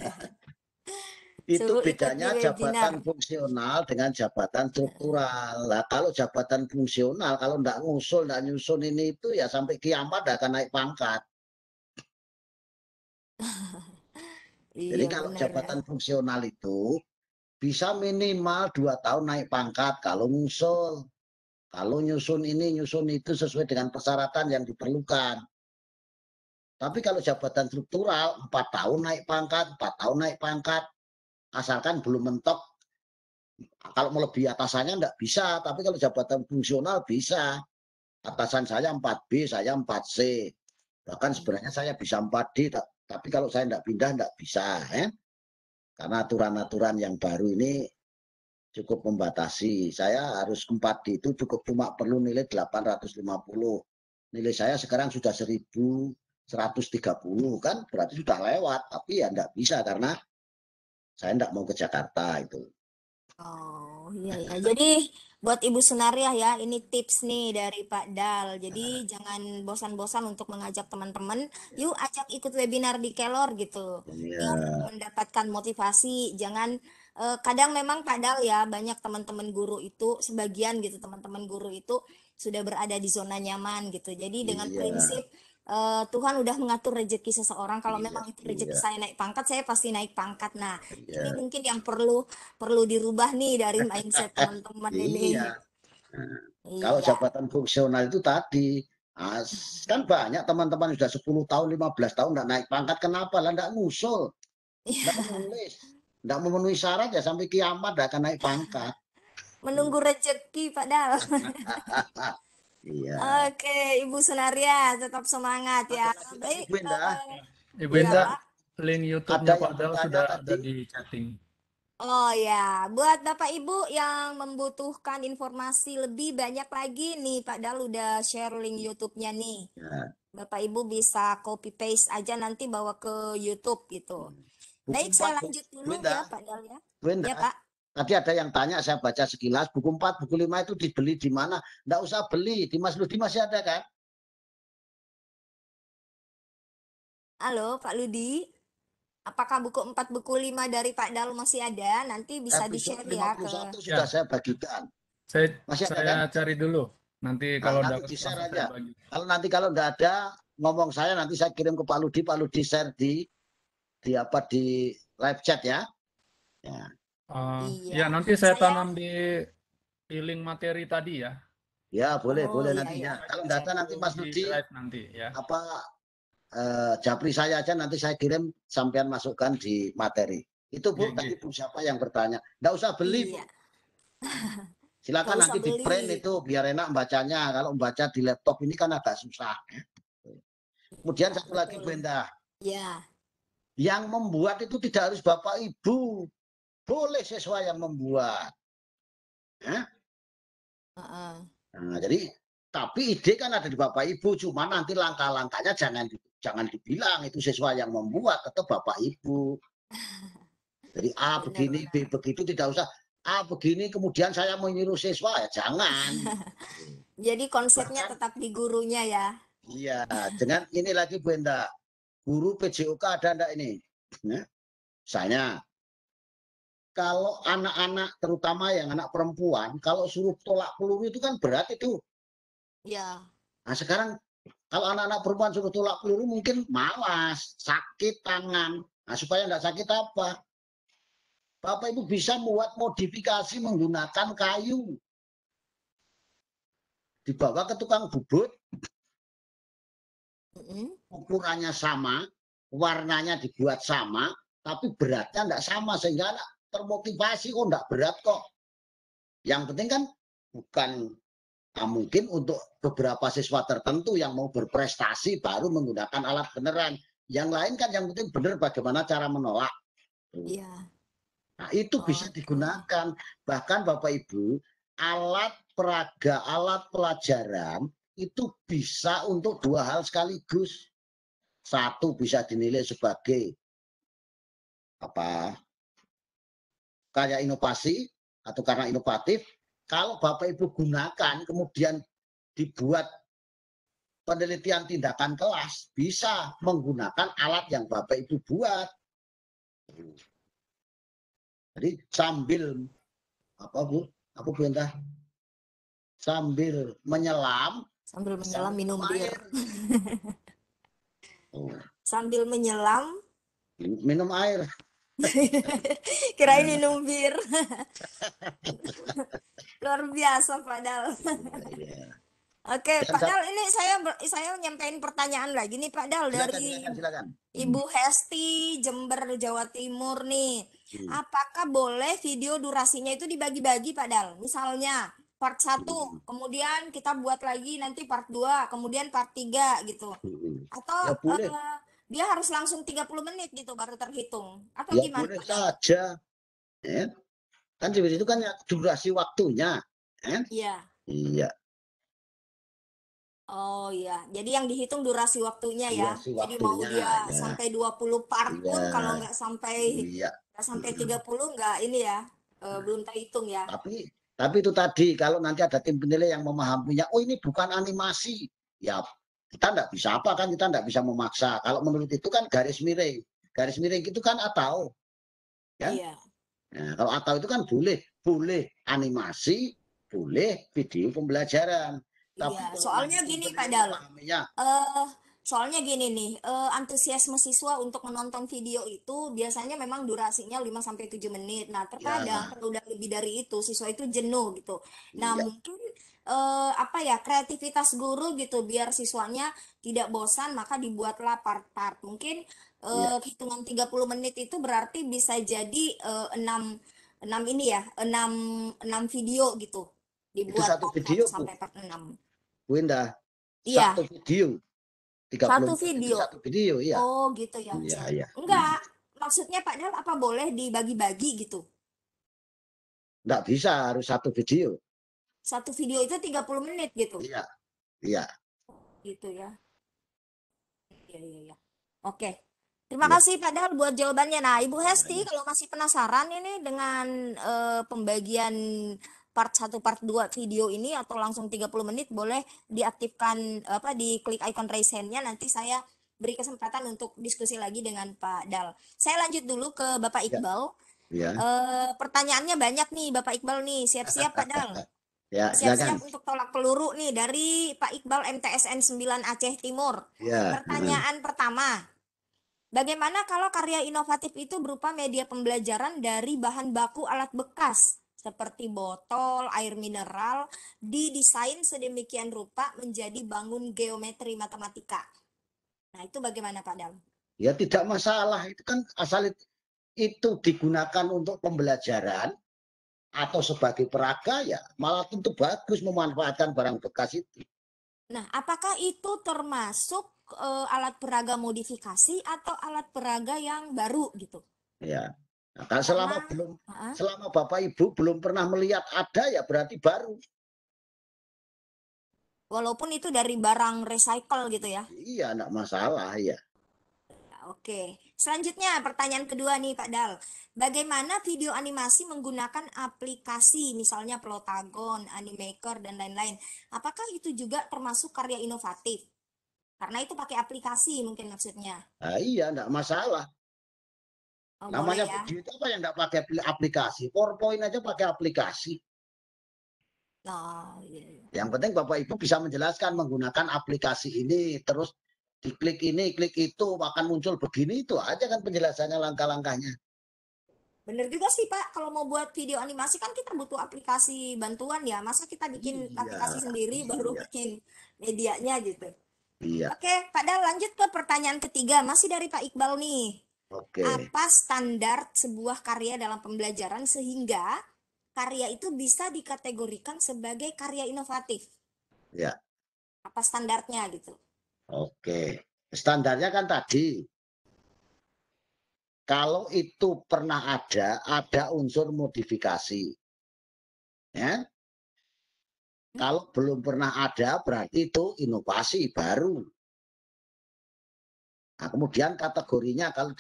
itu bedanya jabatan fungsional dengan jabatan struktural. Nah, kalau jabatan fungsional, kalau ndak ngusul, ndak nyusun ini itu ya sampai kiamat akan naik pangkat. Iya, Jadi iya, kalau benar, ya. jabatan ya. fungsional itu bisa minimal dua tahun naik pangkat kalau ngusul. Kalau nyusun ini, nyusun itu sesuai dengan persyaratan yang diperlukan. Tapi kalau jabatan struktural, empat tahun naik pangkat, empat tahun naik pangkat, asalkan belum mentok. Kalau mau lebih atasannya enggak bisa, tapi kalau jabatan fungsional bisa. Atasan saya 4B, saya 4C. Bahkan sebenarnya saya bisa 4D, tapi kalau saya enggak pindah enggak bisa. Ya. Karena aturan-aturan yang baru ini cukup membatasi. Saya harus 4 di itu cukup cuma perlu nilai 850. Nilai saya sekarang sudah 1130 kan berarti sudah lewat. Tapi ya enggak bisa karena saya enggak mau ke Jakarta itu. Oh iya ya. Jadi buat Ibu Senariah ya, ini tips nih dari Pak Dal. Jadi jangan bosan-bosan untuk mengajak teman-teman, yuk ajak ikut webinar di Kelor gitu. Yeah. mendapatkan motivasi, jangan eh, kadang memang Pak Dal ya banyak teman-teman guru itu sebagian gitu teman-teman guru itu sudah berada di zona nyaman gitu. Jadi dengan yeah. prinsip uh, Tuhan udah mengatur rezeki seseorang kalau iya, memang itu rezeki iya. saya naik pangkat saya pasti naik pangkat nah iya. ini mungkin yang perlu perlu dirubah nih dari mindset teman-teman ini iya. Nah, iya. kalau jabatan fungsional itu tadi kan banyak teman-teman sudah 10 tahun 15 tahun nggak naik pangkat kenapa lah nggak ngusul iya. nggak iya. menulis nggak memenuhi syarat ya sampai kiamat nggak akan naik pangkat menunggu rezeki padahal Iya. Oke, Ibu Sunaria tetap semangat ya. Baik. Ibu Indah. Eh, Ibu Indah, iya. link YouTube-nya Pak Dal sudah tadi. ada di chatting. Oh ya, buat Bapak Ibu yang membutuhkan informasi lebih banyak lagi nih Pak Dal udah share link YouTube-nya nih. Ya. Bapak Ibu bisa copy paste aja nanti bawa ke YouTube gitu. Hmm. Baik, saya lanjut dulu Benda. ya Pak Dal ya. Benda. Ya Pak. Tadi ada yang tanya, saya baca sekilas, buku 4, buku 5 itu dibeli di mana? Nggak usah beli, di Mas Ludi masih ya ada kan? Halo Pak Ludi, apakah buku 4, buku 5 dari Pak Dal masih ada? Nanti bisa di-share ya. Ke... sudah ya. saya bagikan. Saya, masih ada, saya kan? cari dulu. Nanti nah, kalau nah, nanti share aja. Kalau nanti kalau nggak ada, ngomong saya nanti saya kirim ke Pak Ludi, Pak Ludi share di di apa di live chat ya. ya. Uh, iya. Ya nanti saya, saya tanam di piling materi tadi ya. Ya boleh oh, boleh iya, nantinya. Iya. Ya. Kalau data nanti Mas Nudi nanti ya. Apa uh, japri saya aja nanti saya kirim sampean masukkan di materi. Itu Bu iya, tadi gitu. Bu siapa yang bertanya? Tidak usah beli. Iya. Silakan nanti di print itu biar enak bacanya. Kalau membaca di laptop ini kan agak susah. Ya. Kemudian satu lagi Bu Endah. Ya. Yang membuat itu tidak harus Bapak Ibu boleh siswa yang membuat ya uh -uh. Nah, jadi tapi ide kan ada di bapak ibu cuma nanti langkah-langkahnya jangan jangan dibilang itu siswa yang membuat atau bapak ibu jadi a ah, begini b begitu tidak usah a ah, begini kemudian saya menyuruh siswa ya jangan jadi konsepnya Bahkan, tetap di gurunya ya iya dengan ini lagi Bu Enda guru PJOK ada ndak ini ya? misalnya kalau anak-anak terutama yang anak perempuan kalau suruh tolak peluru itu kan berat itu. Ya. Nah sekarang kalau anak-anak perempuan suruh tolak peluru mungkin malas, sakit tangan. Nah supaya tidak sakit apa? Bapak Ibu bisa membuat modifikasi menggunakan kayu. Dibawa ke tukang bubut. Ukurannya sama, warnanya dibuat sama, tapi beratnya tidak sama sehingga anak termotivasi kok enggak berat kok. Yang penting kan bukan nah mungkin untuk beberapa siswa tertentu yang mau berprestasi baru menggunakan alat beneran. Yang lain kan yang penting benar bagaimana cara menolak. Iya. Nah, itu oh. bisa digunakan. Bahkan Bapak Ibu, alat peraga, alat pelajaran itu bisa untuk dua hal sekaligus. Satu bisa dinilai sebagai apa karya inovasi atau karena inovatif, kalau Bapak Ibu gunakan kemudian dibuat penelitian tindakan kelas bisa menggunakan alat yang Bapak Ibu buat. Jadi sambil apa Bu? Apa Bu Sambil menyelam, sambil menyelam sambil minum air. bir. Oh. sambil menyelam minum air. kira ini iya. numbir Luar biasa padahal. Iya. Oke, okay, padahal ini saya saya nyampein pertanyaan lagi nih padahal silakan, dari silakan, silakan. Ibu Hesti Jember Jawa Timur nih. Iya. Apakah boleh video durasinya itu dibagi-bagi padahal Misalnya part 1, kemudian kita buat lagi nanti part 2, kemudian part 3 gitu. Hmm. Atau ya, boleh. Uh, dia harus langsung 30 menit gitu baru terhitung atau ya, gimana? Boleh saja. Ya. Kan seperti itu kan durasi waktunya. Ya. Iya. Iya. Oh iya, jadi yang dihitung durasi waktunya ya. Durasi waktunya, jadi mau dia ya. sampai 20 part ya. pun kalau nggak sampai ya. nggak sampai 30 nggak ini ya, e, nah. belum terhitung ya. Tapi tapi itu tadi kalau nanti ada tim penilai yang memahaminya, oh ini bukan animasi, ya kita tidak bisa apa kan kita tidak bisa memaksa kalau menurut itu kan garis miring garis miring itu kan atau ya iya. nah, kalau atau itu kan boleh boleh animasi boleh video pembelajaran iya, tapi soalnya gini Pak Dal ya. eh, soalnya gini nih uh, antusiasme siswa untuk menonton video itu biasanya memang durasinya 5 sampai tujuh menit. Nah, iya. terkadang ya. kalau udah lebih dari itu siswa itu jenuh gitu. Nah, ya. mungkin eh, apa ya kreativitas guru gitu biar siswanya tidak bosan maka dibuatlah part-part mungkin iya. eh, ya. hitungan 30 menit itu berarti bisa jadi eh, 6 6 ini ya 6 6 video gitu dibuat itu satu video sampai part 6 Winda iya. satu video 30 satu video satu video iya oh gitu ya, ya, ya. enggak hmm. maksudnya Pak Nel apa boleh dibagi-bagi gitu Enggak bisa harus satu video satu video itu 30 menit gitu iya iya gitu ya iya iya iya oke Terima ya. kasih Pak Dal buat jawabannya. Nah, Ibu iya, Hesti ya. kalau masih penasaran ini dengan uh, pembagian part 1 part 2 video ini atau langsung 30 menit boleh diaktifkan apa di klik icon raise hand-nya nanti saya beri kesempatan untuk diskusi lagi dengan Pak Dal. Saya lanjut dulu ke Bapak iya. Iqbal. Ya. Ya. E, pertanyaannya banyak nih Bapak Iqbal nih. Siap-siap Pak Dal. Ya, Siap-siap untuk tolak peluru nih dari Pak Iqbal MTSN 9 Aceh Timur. Ya. ya. Pertanyaan ya. pertama, bagaimana kalau karya inovatif itu berupa media pembelajaran dari bahan baku alat bekas seperti botol, air mineral didesain sedemikian rupa menjadi bangun geometri matematika. Nah, itu bagaimana Pak Dam? Ya tidak masalah, itu kan asal itu digunakan untuk pembelajaran, atau sebagai peraga ya malah tentu bagus memanfaatkan barang bekas itu. Nah, apakah itu termasuk e, alat peraga modifikasi atau alat peraga yang baru gitu? Ya. Nah, kan selama Karena, belum uh -huh. selama Bapak Ibu belum pernah melihat ada ya berarti baru. Walaupun itu dari barang recycle gitu ya. Iya, enggak masalah ya. Oke. Selanjutnya pertanyaan kedua nih Pak Dal. Bagaimana video animasi menggunakan aplikasi misalnya Plotagon, Animaker dan lain-lain? Apakah itu juga termasuk karya inovatif? Karena itu pakai aplikasi mungkin maksudnya. Nah, iya, enggak masalah. Oh, Namanya ya? video itu apa yang enggak pakai aplikasi? PowerPoint aja pakai aplikasi. Oh, iya, iya. Yang penting Bapak Ibu bisa menjelaskan menggunakan aplikasi ini terus diklik ini, klik itu, akan muncul begini, itu aja kan penjelasannya langkah-langkahnya. Bener juga sih Pak, kalau mau buat video animasi kan kita butuh aplikasi bantuan ya, masa kita bikin iya, aplikasi sendiri iya. baru bikin medianya gitu. Iya. Oke, padahal lanjut ke pertanyaan ketiga, masih dari Pak Iqbal nih. Oke. Apa standar sebuah karya dalam pembelajaran sehingga karya itu bisa dikategorikan sebagai karya inovatif? Ya. Apa standarnya gitu? Oke. Standarnya kan tadi. Kalau itu pernah ada, ada unsur modifikasi. Ya. Hmm. Kalau belum pernah ada, berarti itu inovasi baru. Nah, kemudian kategorinya kalau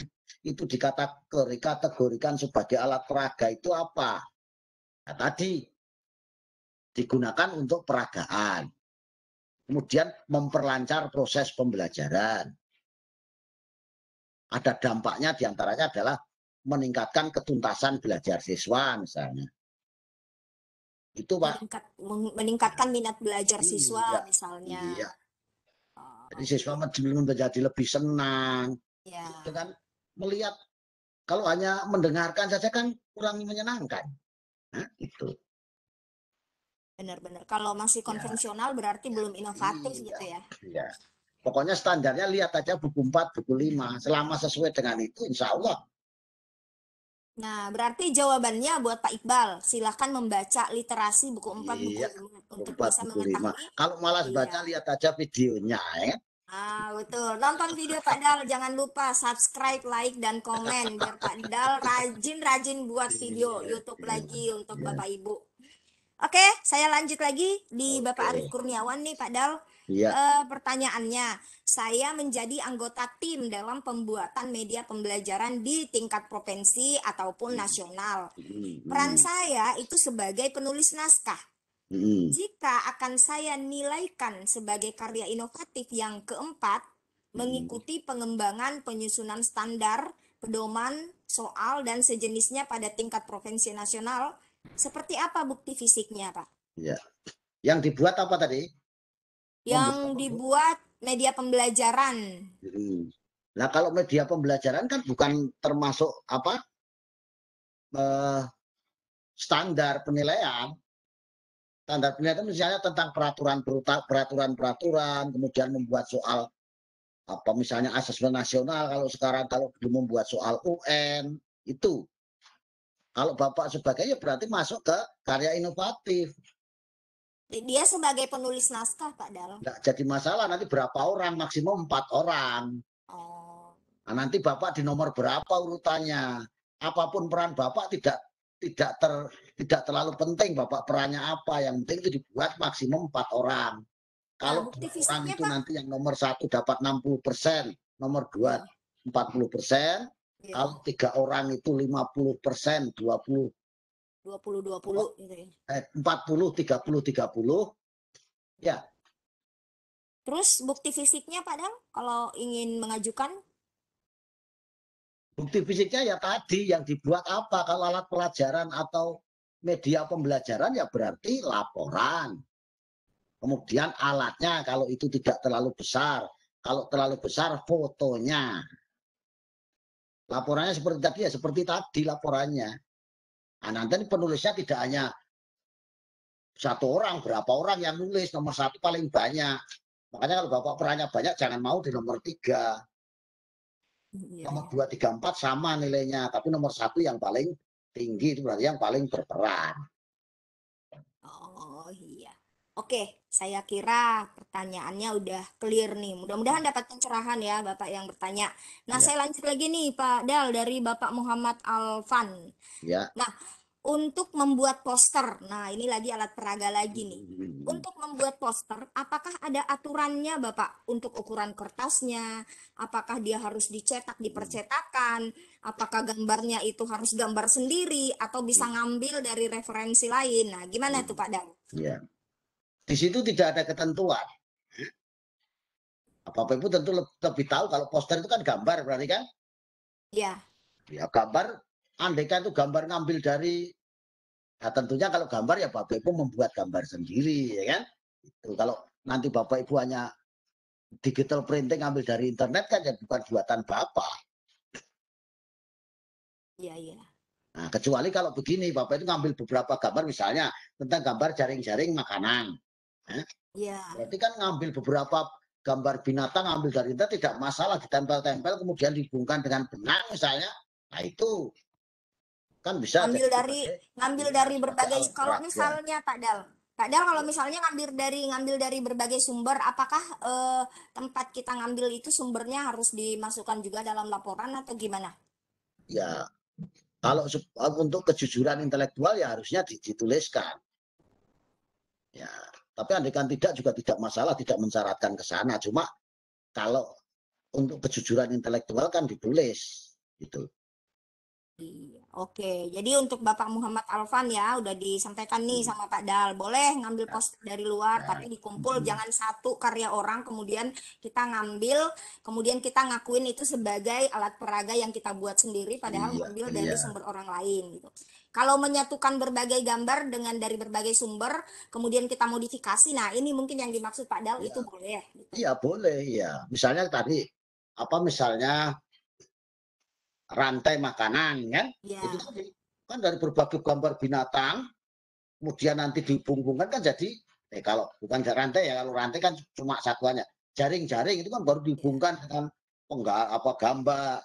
itu dikategorikan sebagai alat peraga itu apa? Nah, tadi digunakan untuk peragaan kemudian memperlancar proses pembelajaran. Ada dampaknya diantaranya adalah meningkatkan ketuntasan belajar siswa misalnya. Itu Pak. Meningkat, meningkatkan minat belajar iya, siswa iya, misalnya. Iya. Oh. Jadi siswa menjadi lebih senang. Ya. melihat kalau hanya mendengarkan saja kan kurang menyenangkan. Nah, itu. Benar-benar. Kalau masih iya. konvensional ya. berarti belum inovatif iya. gitu ya. Iya. Pokoknya standarnya lihat aja buku 4, buku 5. Selama sesuai dengan itu insya Allah. Nah, berarti jawabannya buat Pak Iqbal, silahkan membaca literasi buku 4, iya, buku 5 untuk 4, bisa buku 5. Kalau malas iya. baca, lihat aja videonya ya. Ah, betul. Nonton video Pak Dal, jangan lupa subscribe, like, dan komen. Biar Pak Dal rajin-rajin buat video iya, YouTube lagi iya. untuk Bapak Ibu. Oke, saya lanjut lagi di Oke. Bapak Arif Kurniawan nih Pak Dal. E, pertanyaannya, saya menjadi anggota tim dalam pembuatan media pembelajaran di tingkat provinsi ataupun hmm. nasional. Hmm. Peran saya itu sebagai penulis naskah. Hmm. Jika akan saya nilaikan sebagai karya inovatif yang keempat, hmm. mengikuti pengembangan penyusunan standar, pedoman, soal dan sejenisnya pada tingkat provinsi nasional, seperti apa bukti fisiknya, Pak? Ya. Yang dibuat apa tadi? Yang Membuat dibuat media pembelajaran. Hmm. Nah, kalau media pembelajaran kan bukan termasuk apa? Eh, standar penilaian. Standar penilaian misalnya tentang peraturan peraturan peraturan, kemudian membuat soal apa misalnya asesmen nasional kalau sekarang kalau belum membuat soal UN itu kalau Bapak sebagai ya berarti masuk ke karya inovatif. Dia sebagai penulis naskah, Pak dalam. Nggak jadi masalah, nanti berapa orang? Maksimum empat orang. Oh. Nah, nanti Bapak di nomor berapa urutannya? Apapun peran Bapak tidak tidak ter tidak terlalu penting Bapak perannya apa. Yang penting itu dibuat maksimum empat orang. Kalau nah, orang itu Pak. nanti yang nomor satu dapat 60 persen, nomor dua iya. empat 40 persen, Yeah. Kalau tiga orang itu 50 persen, 20 20 20 gitu ya. Eh, 40 30 30. Ya. Terus bukti fisiknya Pak kalau ingin mengajukan Bukti fisiknya ya tadi yang dibuat apa kalau alat pelajaran atau media pembelajaran ya berarti laporan. Kemudian alatnya kalau itu tidak terlalu besar, kalau terlalu besar fotonya. Laporannya seperti tadi ya, seperti tadi laporannya. Nah, nanti penulisnya tidak hanya satu orang, berapa orang yang nulis, nomor satu paling banyak. Makanya kalau bapak perannya banyak, jangan mau di nomor tiga. Iya. Nomor dua, tiga, empat sama nilainya, tapi nomor satu yang paling tinggi itu berarti yang paling berperan. Oh. Oke, saya kira pertanyaannya udah clear nih. Mudah-mudahan dapat pencerahan ya Bapak yang bertanya. Nah, ya. saya lanjut lagi nih Pak Dal dari Bapak Muhammad Alfan. Ya. Nah, untuk membuat poster. Nah, ini lagi alat peraga lagi nih. Untuk membuat poster, apakah ada aturannya Bapak untuk ukuran kertasnya? Apakah dia harus dicetak di percetakan? Apakah gambarnya itu harus gambar sendiri atau bisa hmm. ngambil dari referensi lain? Nah, gimana tuh Pak Dal? Ya. Di situ tidak ada ketentuan. Bapak Ibu tentu lebih tahu kalau poster itu kan gambar berarti kan? Iya. Ya gambar, andaikan itu gambar ngambil dari, nah tentunya kalau gambar ya Bapak Ibu membuat gambar sendiri ya kan? Itu kalau nanti Bapak Ibu hanya digital printing ngambil dari internet kan ya bukan buatan Bapak. Iya, iya. Nah, kecuali kalau begini, Bapak itu ngambil beberapa gambar misalnya tentang gambar jaring-jaring makanan. Iya. Berarti kan ngambil beberapa gambar binatang ngambil dari internet tidak masalah ditempel-tempel kemudian dihubungkan dengan benang misalnya. Nah itu kan bisa ngambil dari berbagai, ngambil dari berbagai kalau misalnya Pak Dal Pak Dal kalau misalnya ngambil dari ngambil dari berbagai sumber apakah eh, tempat kita ngambil itu sumbernya harus dimasukkan juga dalam laporan atau gimana? Ya kalau untuk kejujuran intelektual ya harusnya dituliskan. Ya tapi kan tidak juga tidak masalah, tidak mensyaratkan ke sana. Cuma kalau untuk kejujuran intelektual kan ditulis gitu. Iya, oke, jadi untuk Bapak Muhammad Alvan ya udah disampaikan nih sama Pak Dal, boleh ngambil ya. poster dari luar tapi ya. dikumpul hmm. jangan satu karya orang kemudian kita ngambil, kemudian kita ngakuin itu sebagai alat peraga yang kita buat sendiri padahal iya, ngambil iya. dari sumber orang lain gitu. Kalau menyatukan berbagai gambar dengan dari berbagai sumber, kemudian kita modifikasi, nah ini mungkin yang dimaksud Pak Dal ya. itu boleh. Ya, gitu. Iya boleh ya. Misalnya tadi apa misalnya rantai makanan kan, ya. itu kan dari berbagai gambar binatang, kemudian nanti dihubungkan kan jadi, eh kalau bukan rantai ya kalau rantai kan cuma satuannya jaring-jaring itu kan baru iya. dihubungkan dengan penggal apa gambar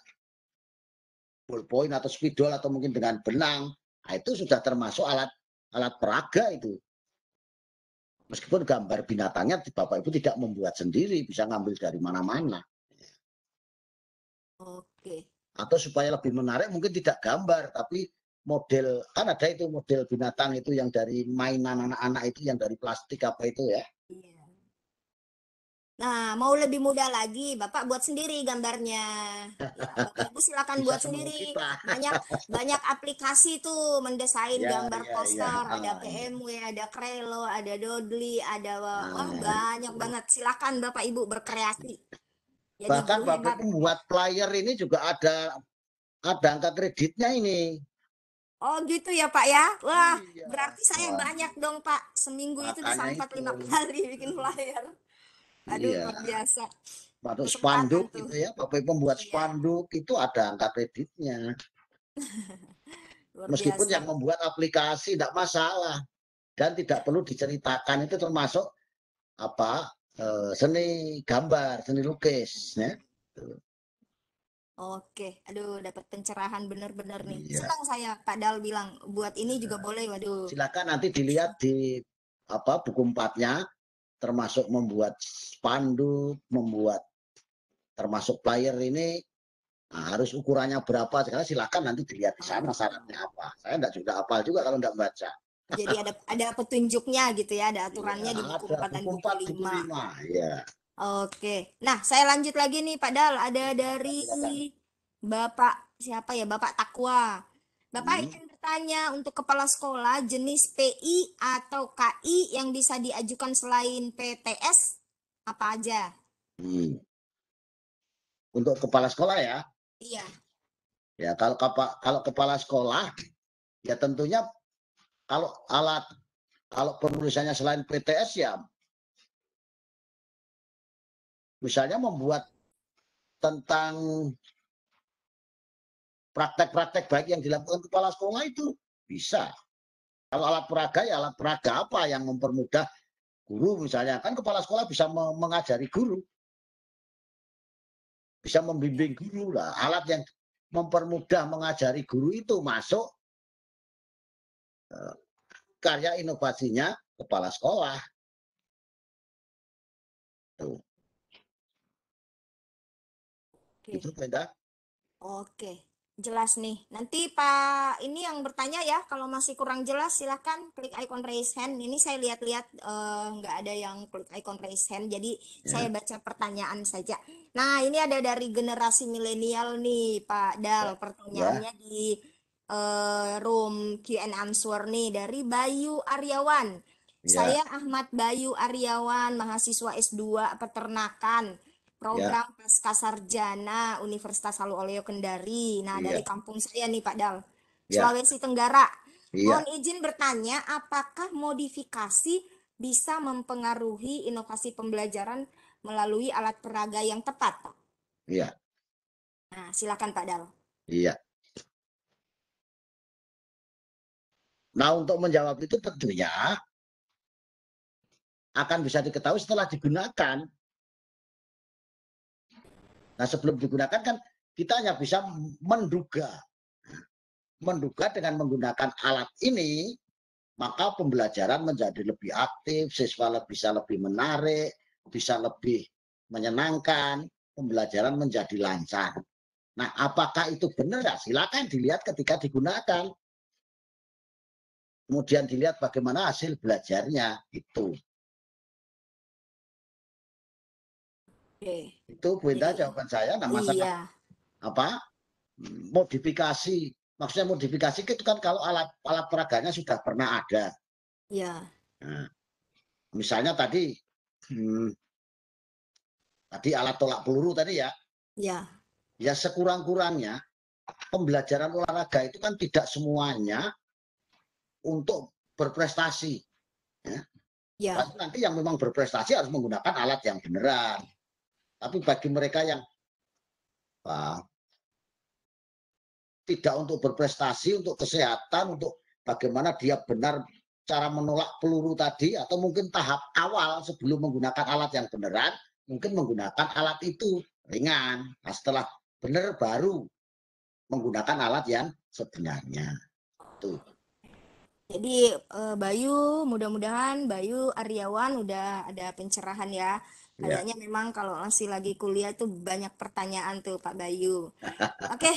ballpoint atau spidol atau mungkin dengan benang Nah, itu sudah termasuk alat alat peraga itu. Meskipun gambar binatangnya Bapak Ibu tidak membuat sendiri, bisa ngambil dari mana-mana. Oke. Atau supaya lebih menarik mungkin tidak gambar, tapi model kan ada itu model binatang itu yang dari mainan anak-anak itu yang dari plastik apa itu ya. Nah, mau lebih mudah lagi, Bapak buat sendiri gambarnya. Ya, Bapak ibu silakan buat sendiri. Banyak banyak aplikasi tuh mendesain ya, gambar ya, ya. poster, ya. ada ah, iya. PMW, ada Krelo, ada Dodly, ada ah, Wah oh, banyak banget. Silakan Bapak Ibu berkreasi. Jadi Bahkan Bapak buat player ini juga ada ada angka kreditnya ini. Oh gitu ya Pak ya? Wah, iya, berarti saya wah. banyak dong Pak. Seminggu Makanya itu bisa 4 5 kali bikin flyer. Aduh iya. luar biasa. Waduh spanduk itu. ya, Bapak pembuat iya. spanduk itu ada angka kreditnya. Meskipun yang membuat aplikasi tidak masalah dan tidak perlu diceritakan itu termasuk apa eh, seni gambar, seni lukis ya. Oke, aduh dapat pencerahan benar-benar nih. Iya. Senang saya Pak Dal bilang buat ini juga iya. boleh, waduh. Silakan nanti dilihat di apa buku empatnya termasuk membuat spanduk, membuat termasuk player ini nah, harus ukurannya berapa. Sekarang silakan nanti dilihat di sana syaratnya apa. Saya enggak juga apal juga kalau enggak baca. Jadi ada ada petunjuknya gitu ya, ada aturannya ya, di iya, buku empat dan buku lima ya. Oke. Nah, saya lanjut lagi nih Pak Dal, ada iya, dari Bapak siapa ya? Bapak Takwa. Bapak hmm tanya untuk kepala sekolah jenis PI atau KI yang bisa diajukan selain PTS apa aja? Hmm. Untuk kepala sekolah ya? Iya. Ya kalau kepa, kalau kepala sekolah ya tentunya kalau alat kalau penulisannya selain PTS ya misalnya membuat tentang praktek-praktek baik yang dilakukan kepala sekolah itu bisa. Kalau alat peraga ya alat peraga apa yang mempermudah guru misalnya kan kepala sekolah bisa mengajari guru, bisa membimbing guru lah. Alat yang mempermudah mengajari guru itu masuk eh, karya inovasinya kepala sekolah. Tuh. Oke. Itu beda. Oke jelas nih. Nanti Pak ini yang bertanya ya, kalau masih kurang jelas silahkan klik icon raise hand. Ini saya lihat-lihat eh, nggak uh, ada yang klik icon raise hand, jadi yeah. saya baca pertanyaan saja. Nah ini ada dari generasi milenial nih Pak Dal, ya. pertanyaannya yeah. di uh, room Q&A answer nih dari Bayu Aryawan. Yeah. Saya Ahmad Bayu Aryawan, mahasiswa S2 peternakan Ya. program ya. pasca sarjana Universitas Halu Oleo Kendari. Nah, ya. dari kampung saya nih Pak Dal, ya. Sulawesi Tenggara. Ya. Mohon izin bertanya, apakah modifikasi bisa mempengaruhi inovasi pembelajaran melalui alat peraga yang tepat, Pak? Iya. Nah, silakan Pak Dal. Iya. Nah, untuk menjawab itu tentunya akan bisa diketahui setelah digunakan Nah sebelum digunakan kan kita hanya bisa menduga. Menduga dengan menggunakan alat ini, maka pembelajaran menjadi lebih aktif, siswa bisa lebih menarik, bisa lebih menyenangkan, pembelajaran menjadi lancar. Nah, apakah itu benar? Ya, silakan dilihat ketika digunakan. Kemudian dilihat bagaimana hasil belajarnya itu. Okay. Itu Bu Indah jawaban saya. nama masa iya. apa modifikasi? Maksudnya modifikasi itu kan kalau alat alat peraganya sudah pernah ada. Iya. Nah, misalnya tadi hmm, tadi alat tolak peluru tadi ya. Iya. Ya sekurang-kurangnya pembelajaran olahraga itu kan tidak semuanya untuk berprestasi. Ya. ya. Nanti yang memang berprestasi harus menggunakan alat yang beneran. Tapi bagi mereka yang bah, tidak untuk berprestasi, untuk kesehatan, untuk bagaimana dia benar cara menolak peluru tadi, atau mungkin tahap awal sebelum menggunakan alat yang beneran, mungkin menggunakan alat itu ringan. Nah, setelah benar baru menggunakan alat yang sebenarnya. Tuh. Jadi eh, Bayu, mudah-mudahan Bayu Aryawan udah ada pencerahan ya. Ya. Kayaknya memang kalau masih lagi kuliah tuh banyak pertanyaan tuh Pak Bayu. Oke, okay.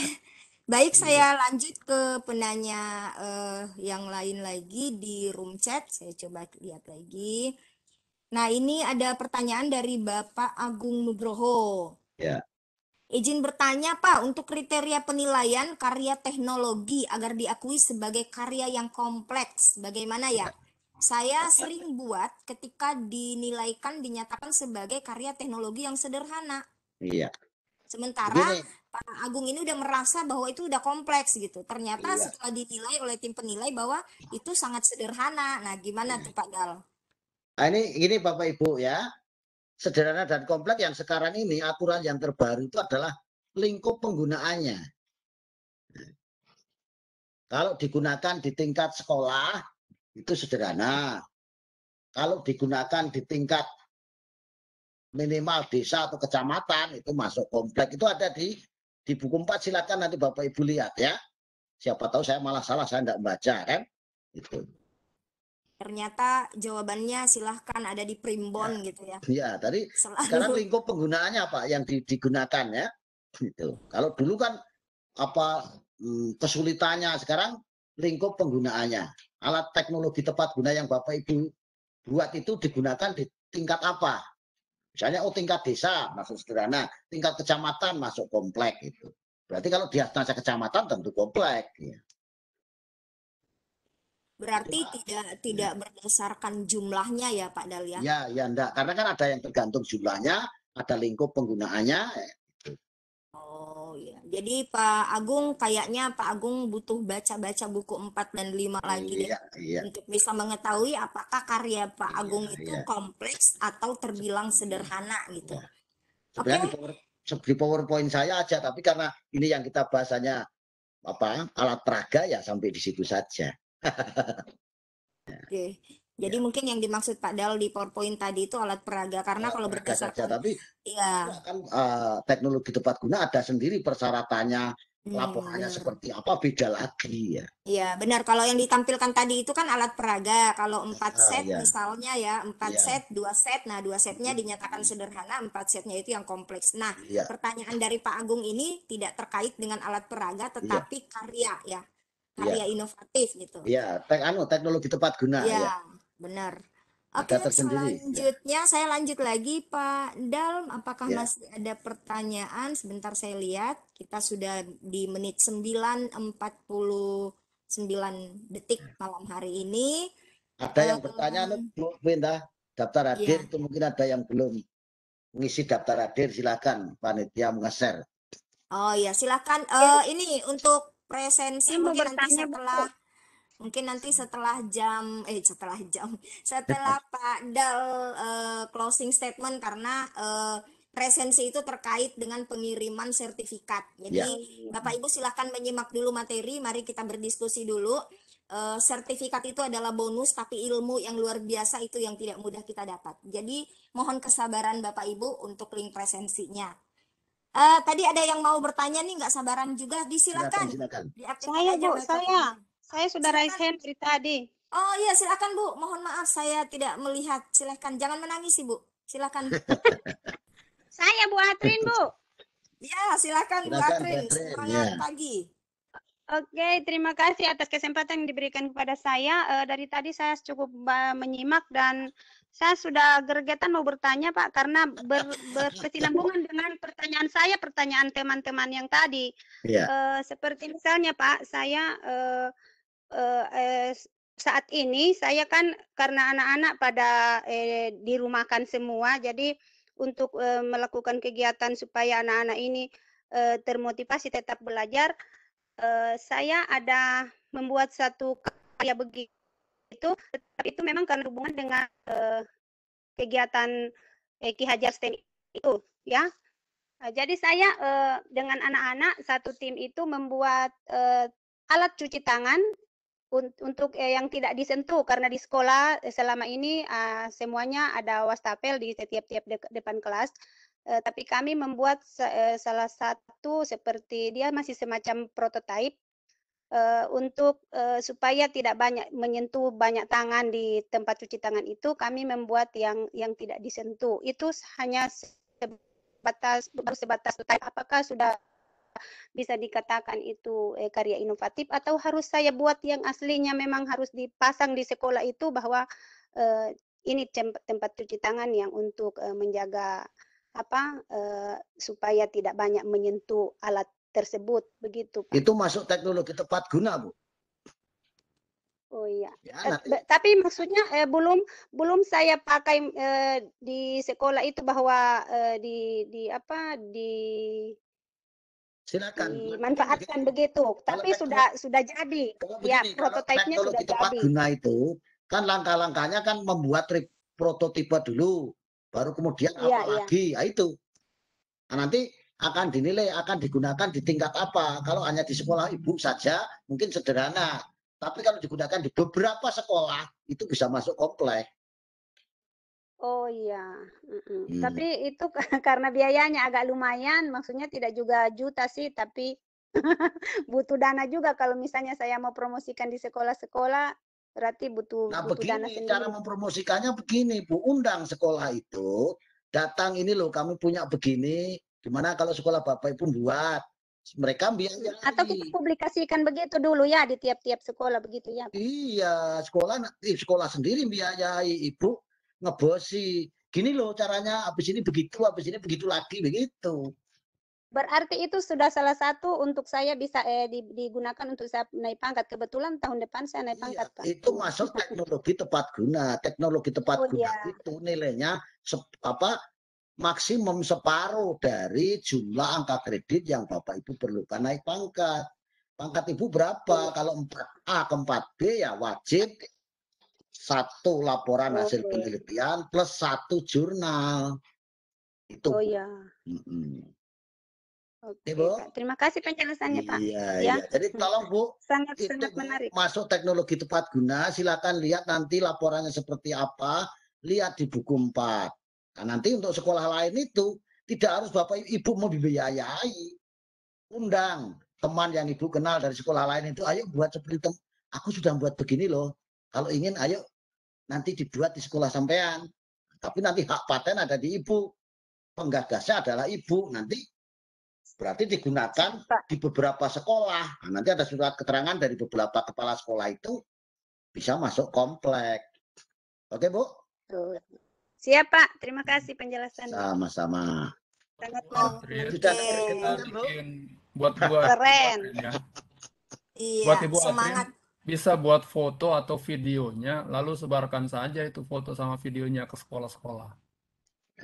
baik iya. saya lanjut ke penanya uh, yang lain lagi di room chat. Saya coba lihat lagi. Nah ini ada pertanyaan dari Bapak Agung Nugroho. Ya. Izin bertanya Pak, untuk kriteria penilaian karya teknologi agar diakui sebagai karya yang kompleks, bagaimana ya? ya saya sering buat ketika dinilaikan dinyatakan sebagai karya teknologi yang sederhana. Iya. Sementara Gini. Pak Agung ini udah merasa bahwa itu udah kompleks gitu. Ternyata iya. setelah dinilai oleh tim penilai bahwa itu sangat sederhana. Nah, gimana iya. tuh Pak Gal? Nah, ini gini Bapak Ibu ya. Sederhana dan kompleks yang sekarang ini aturan yang terbaru itu adalah lingkup penggunaannya. Nah, kalau digunakan di tingkat sekolah, itu sederhana. Kalau digunakan di tingkat minimal desa atau kecamatan itu masuk komplek itu ada di di buku 4 silakan nanti Bapak Ibu lihat ya. Siapa tahu saya malah salah saya tidak baca kan itu. Ternyata jawabannya silahkan ada di primbon ya. gitu ya. Iya, tadi Selalu. sekarang lingkup penggunaannya apa yang digunakan ya. itu Kalau dulu kan apa hmm, kesulitannya sekarang lingkup penggunaannya alat teknologi tepat guna yang Bapak Ibu buat itu digunakan di tingkat apa? Misalnya oh tingkat desa masuk sederhana, tingkat kecamatan masuk komplek itu. Berarti kalau di atas kecamatan tentu komplek. Ya. Berarti ya. tidak hmm. tidak ya. berdasarkan jumlahnya ya Pak Dalia? Ya, ya enggak. Ya, Karena kan ada yang tergantung jumlahnya, ada lingkup penggunaannya, Oh iya. Jadi Pak Agung kayaknya Pak Agung butuh baca-baca buku 4 dan 5 lagi iya, iya. untuk bisa mengetahui apakah karya Pak iya, Agung itu iya. kompleks atau terbilang iya. sederhana gitu. Iya. okay. di, power, di PowerPoint saya aja tapi karena ini yang kita bahasanya apa alat peraga ya sampai di situ saja. Oke. Okay. Jadi ya. mungkin yang dimaksud Pak Dal di PowerPoint tadi itu alat peraga karena ya, kalau berkisar saja tapi iya ya kan uh, teknologi tepat guna ada sendiri persyaratannya laporannya hmm. seperti apa beda lagi ya. Iya, benar. Kalau yang ditampilkan tadi itu kan alat peraga. Kalau empat ah, set uh, ya. misalnya ya, empat ya. set, dua set. Nah, dua setnya hmm. dinyatakan sederhana, empat setnya itu yang kompleks. Nah, ya. pertanyaan dari Pak Agung ini tidak terkait dengan alat peraga iya. tetapi ya. karya ya. Iya. Karya inovatif gitu. Iya, tek anu, teknologi tepat guna iya. ya. Benar. Nah, Oke, okay, ya. selanjutnya ya. saya lanjut lagi Pak Dalm. Apakah ya. masih ada pertanyaan? Sebentar saya lihat. Kita sudah di menit 9.49 detik malam hari ini. Ada um, yang bertanya, anu, mungkin Winda? Daftar ya. hadir ya. itu mungkin ada yang belum mengisi daftar hadir silakan panitia mengeser. Oh ya silakan. Uh, ini untuk presensi mungkin nanti setelah Mungkin nanti setelah jam eh setelah jam setelah Pak Dal uh, closing statement karena uh, presensi itu terkait dengan pengiriman sertifikat. Jadi ya. Bapak Ibu silahkan menyimak dulu materi, mari kita berdiskusi dulu. uh, sertifikat itu adalah bonus, tapi ilmu yang luar biasa itu yang tidak mudah kita dapat. Jadi mohon kesabaran Bapak Ibu untuk link presensinya. uh, tadi ada yang mau bertanya nih, nggak sabaran juga, disilakan. Silakan, silakan. Saya Bu, saya. Saya sudah silakan. raise hand dari tadi. Oh iya, silakan Bu. Mohon maaf saya tidak melihat. Silakan jangan menangis, Ibu. Silakan. saya Bu Atrin, Bu. Ya, silakan, silakan Bu Atrin. Selamat ya. pagi. Oke, terima kasih atas kesempatan yang diberikan kepada saya. Uh, dari tadi saya cukup menyimak dan saya sudah gergetan mau bertanya Pak karena ber, berkesinambungan dengan pertanyaan saya, pertanyaan teman-teman yang tadi. Yeah. Ya. Uh, seperti misalnya Pak, saya uh, Eh, eh, saat ini saya kan karena anak-anak pada eh, dirumahkan semua, jadi untuk eh, melakukan kegiatan supaya anak-anak ini eh, termotivasi tetap belajar, eh, saya ada membuat satu karya begitu, tapi itu memang karena hubungan dengan eh, kegiatan eh, Ki Hajar STEM itu, ya. Eh, jadi saya eh, dengan anak-anak satu tim itu membuat eh, alat cuci tangan untuk eh, yang tidak disentuh karena di sekolah eh, selama ini eh, semuanya ada wastafel di setiap-tiap de depan kelas. Eh, tapi kami membuat eh, salah satu seperti dia masih semacam prototipe eh, untuk eh, supaya tidak banyak menyentuh banyak tangan di tempat cuci tangan itu kami membuat yang yang tidak disentuh. Itu hanya sebatas baru sebatas apakah sudah bisa dikatakan itu eh, karya inovatif atau harus saya buat yang aslinya memang harus dipasang di sekolah itu bahwa eh, ini tempat, tempat cuci tangan yang untuk eh, menjaga apa eh, supaya tidak banyak menyentuh alat tersebut begitu. Pak. Itu masuk teknologi tepat guna, Bu. Oh iya. Ya, eh, Tapi maksudnya eh, belum belum saya pakai eh, di sekolah itu bahwa eh, di di apa di silakan dimanfaatkan begitu tapi kalau, sudah kalau, sudah jadi ya, begini, ya prototipenya sudah jadi jadi guna itu kan langkah-langkahnya kan membuat prototipe dulu baru kemudian ya, apa ya. lagi ya itu nah, nanti akan dinilai akan digunakan di tingkat apa kalau hanya di sekolah ibu saja mungkin sederhana tapi kalau digunakan di beberapa sekolah itu bisa masuk kompleks Oh iya, mm-mm. Hmm. tapi itu karena biayanya agak lumayan, maksudnya tidak juga juta sih, tapi butuh dana juga kalau misalnya saya mau promosikan di sekolah-sekolah, berarti butuh, nah, butuh begini, dana sendiri. Cara mempromosikannya begini, Bu, undang sekolah itu, datang ini loh, kami punya begini, gimana kalau sekolah Bapak Ibu buat, mereka biaya hmm, atau kita publikasikan begitu dulu ya di tiap-tiap sekolah begitu ya iya sekolah eh, sekolah sendiri biayai ibu ngebosi gini loh caranya habis ini begitu habis ini begitu lagi begitu Berarti itu sudah salah satu untuk saya bisa eh, digunakan untuk saya naik pangkat. Kebetulan tahun depan saya naik iya, pangkat. Iya, Itu masuk teknologi tepat guna. Teknologi tepat oh, guna iya. itu nilainya se apa maksimum separuh dari jumlah angka kredit yang Bapak Ibu perlukan naik pangkat. Pangkat Ibu berapa? Oh. Kalau 4A ke 4B ya wajib satu laporan okay. hasil penelitian plus satu jurnal. Itu. Oh ya. Mm -mm. Oke, iya, Bu. Terima kasih penjelasannya, Pak. Iya, ya. iya. Jadi tolong, Bu. Sangat itu, sangat menarik. Masuk teknologi tepat guna, silakan lihat nanti laporannya seperti apa, lihat di buku 4. Nah, nanti untuk sekolah lain itu tidak harus Bapak Ibu membiayai. Undang teman yang Ibu kenal dari sekolah lain itu, ayo buat seperti itu. aku sudah buat begini loh. Kalau ingin ayo nanti dibuat di sekolah sampean. Tapi nanti hak paten ada di ibu. Penggagasnya adalah ibu. Nanti berarti digunakan di beberapa sekolah. Nah, nanti ada surat keterangan dari beberapa kepala sekolah itu bisa masuk komplek. Oke, Bu? Siap, Pak. Terima kasih penjelasan. Sama-sama. Sangat oh, buat buat keren. Ya. Iya, buat Ibu semangat bisa buat foto atau videonya, lalu sebarkan saja itu foto sama videonya ke sekolah-sekolah.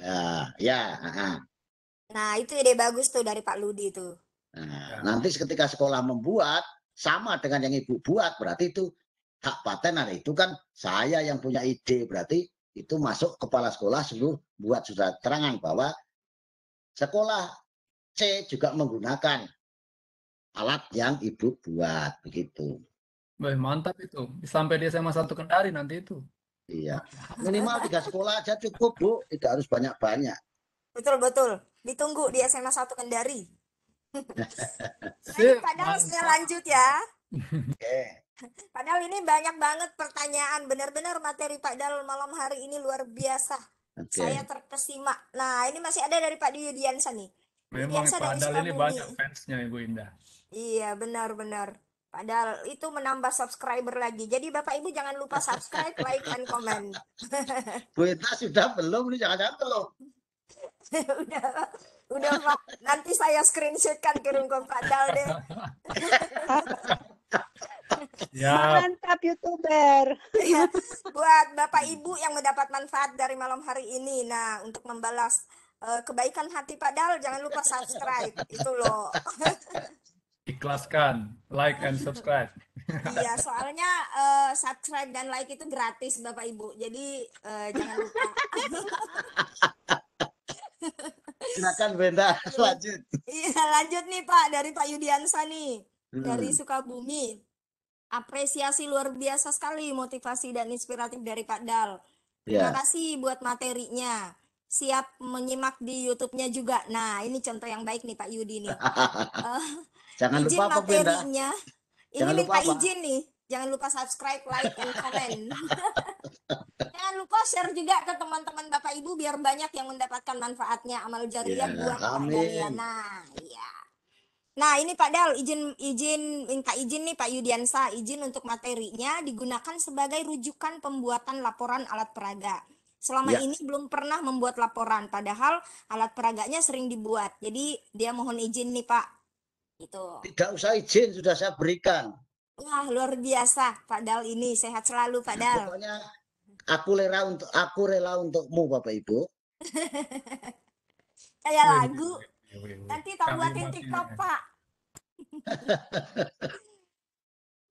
Nah, ya, ya. Nah, itu ide bagus tuh dari Pak Ludi tuh. Nah, ya. Nanti ketika sekolah membuat sama dengan yang ibu buat, berarti itu hak paten itu kan saya yang punya ide, berarti itu masuk kepala sekolah seluruh buat sudah terangan bahwa sekolah C juga menggunakan alat yang ibu buat begitu. Wah, mantap itu. Sampai di SMA satu Kendari nanti itu. Iya. Minimal tiga sekolah aja cukup, Bu. Tidak harus banyak-banyak. Betul, betul. Ditunggu di SMA satu Kendari. Sip, iya, padahal saya lanjut ya. Oke. Okay. Padahal ini banyak banget pertanyaan. Benar-benar materi Pak Dal malam hari ini luar biasa. Okay. Saya terkesima. Nah, ini masih ada dari Pak Duyudiansa nih. Memang Pak Dal ini banyak fansnya Ibu Indah. Iya, benar-benar. Padahal itu menambah subscriber lagi. Jadi Bapak Ibu jangan lupa subscribe, like, dan komen. Bu Ita sudah belum nih jangan-jangan belum. udah, udah Pak. Nanti saya screenshot kan kirim ke Pak Dal deh. ya. Mantap youtuber. Iya. buat Bapak Ibu yang mendapat manfaat dari malam hari ini. Nah, untuk membalas uh, kebaikan hati Pak Dal jangan lupa subscribe. Itu loh ikhlaskan like and subscribe. Iya, soalnya uh, subscribe dan like itu gratis Bapak Ibu. Jadi uh, jangan lupa. Silakan Benda iya, lanjut. Iya, lanjut nih Pak dari Pak Yudiansa nih hmm. dari Sukabumi. Apresiasi luar biasa sekali motivasi dan inspiratif dari Pak Dal. Yeah. Terima iya. kasih buat materinya siap menyimak di YouTube-nya juga. Nah, ini contoh yang baik nih Pak Yudi nih. Jangan izin lupa apa materinya. Ya, ini Jangan minta lupa izin nih. Jangan lupa subscribe, like, dan comment. Jangan lupa share juga ke teman-teman Bapak Ibu biar banyak yang mendapatkan manfaatnya amal jariah ya, buat kalian. Nah, iya. Nah, ini Pak Dal, izin izin minta izin nih Pak Yudiansa, izin untuk materinya digunakan sebagai rujukan pembuatan laporan alat peraga. Selama ya. ini belum pernah membuat laporan, padahal alat peraganya sering dibuat. Jadi dia mohon izin nih Pak itu. Tidak usah izin, sudah saya berikan. Wah, luar biasa Pak Dal ini. Sehat selalu ya, Pak Dal. Pokoknya aku rela untuk aku rela untukmu Bapak Ibu. Kayak lagu. Nanti tak buatin TikTok ya. Pak.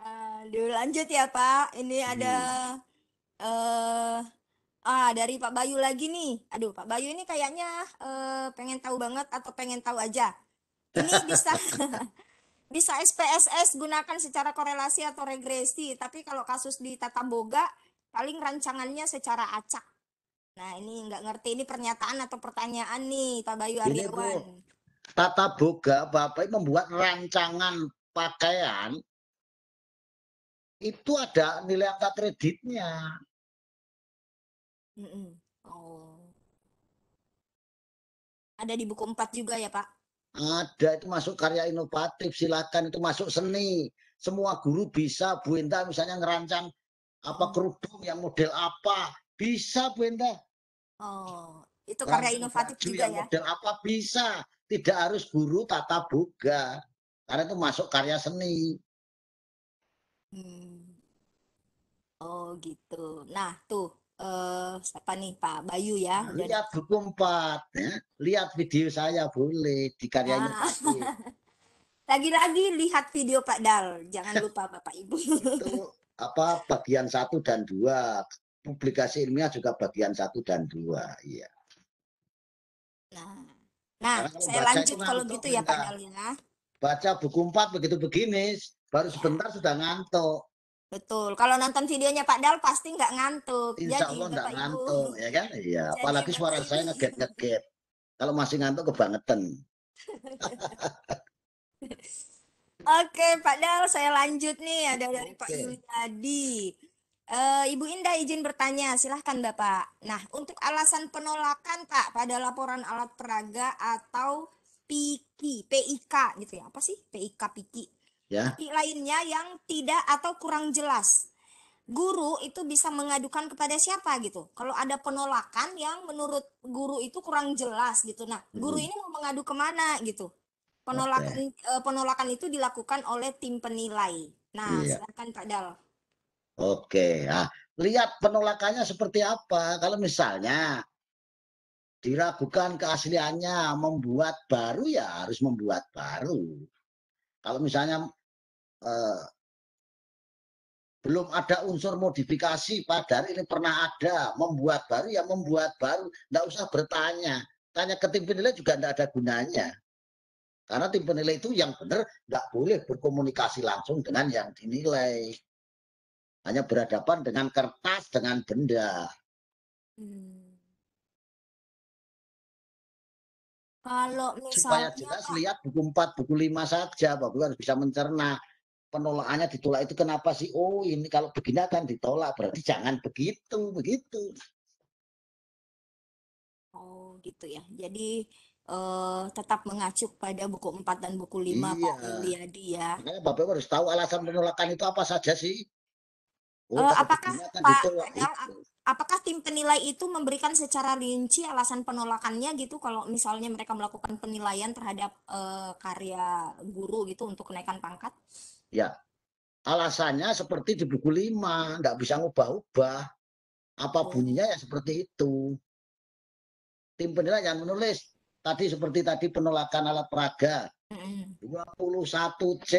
Aduh, lanjut ya Pak. Ini ada iya. eh uh, Ah, dari Pak Bayu lagi nih. Aduh, Pak Bayu ini kayaknya uh, pengen tahu banget atau pengen tahu aja ini bisa bisa SPSS gunakan secara korelasi atau regresi tapi kalau kasus di Tata Boga paling rancangannya secara acak nah ini nggak ngerti ini pernyataan atau pertanyaan nih Pak Bayu Tataboga, Tata Boga Bapak membuat rancangan pakaian itu ada nilai angka kreditnya mm -mm. oh ada di buku 4 juga ya Pak ada itu masuk karya inovatif, silakan itu masuk seni. Semua guru bisa, Bu Enda misalnya ngerancang apa oh. kerudung yang model apa, bisa Bu Enda? Oh, itu karya Rancang inovatif juga yang ya. Model apa bisa, tidak harus guru tata boga. Karena itu masuk karya seni. Hmm. Oh gitu. Nah, tuh uh, siapa nih Pak Bayu ya? Nah, lihat buku empat, ya. Nah, lihat video saya boleh di karyanya. Ah. Lagi-lagi lihat video Pak Dal, jangan lupa Bapak Ibu. Itu apa bagian satu dan dua publikasi ilmiah juga bagian satu dan dua, iya. Nah, nah saya lanjut kalau gitu ya Pak Dal ya. Baca buku empat begitu begini, baru sebentar sudah ngantuk. Betul. Kalau nonton videonya Pak Dal pasti nggak ngantuk. Insya Allah nggak ngantuk, ya kan? Iya. Apalagi suara saya ngeget ngeget. Kalau masih ngantuk kebangetan. Oke, Pak Dal, saya lanjut nih ada dari Pak Yudi. Uh, eh, Ibu Indah izin bertanya, silahkan Bapak. Nah, untuk alasan penolakan Pak pada laporan alat peraga atau PIK, PIK gitu ya, apa sih PIK PIK? ya. lainnya yang tidak atau kurang jelas. Guru itu bisa mengadukan kepada siapa gitu. Kalau ada penolakan yang menurut guru itu kurang jelas gitu. Nah, guru hmm. ini mau mengadu kemana gitu. Penolakan okay. E, penolakan itu dilakukan oleh tim penilai. Nah, iya. silakan Pak Dal. Oke, okay. nah, lihat penolakannya seperti apa. Kalau misalnya diragukan keasliannya, membuat baru ya harus membuat baru kalau misalnya Eh, belum ada unsur modifikasi padahal ini pernah ada membuat baru ya membuat baru tidak usah bertanya tanya ke tim penilai juga tidak ada gunanya karena tim penilai itu yang benar tidak boleh berkomunikasi langsung dengan yang dinilai hanya berhadapan dengan kertas dengan benda hmm. kalau misalnya supaya jelas lihat buku 4, buku 5 saja bahwa harus bisa mencerna penolakannya ditolak itu kenapa sih? Oh ini kalau begini akan ditolak, berarti jangan begitu, begitu. Oh gitu ya. Jadi uh, tetap mengacu pada buku 4 dan buku 5 iya. Pak Mulyadi ya. Makanya Bapak harus tahu alasan penolakan itu apa saja sih. Oh, uh, apakah kan Pak gitu. apakah tim penilai itu memberikan secara rinci alasan penolakannya gitu kalau misalnya mereka melakukan penilaian terhadap uh, karya guru gitu untuk kenaikan pangkat? Ya, alasannya seperti di buku lima, nggak bisa ngubah-ubah. Apa oh. bunyinya ya seperti itu. Tim penilai yang menulis, tadi seperti tadi penolakan alat peraga, 21C,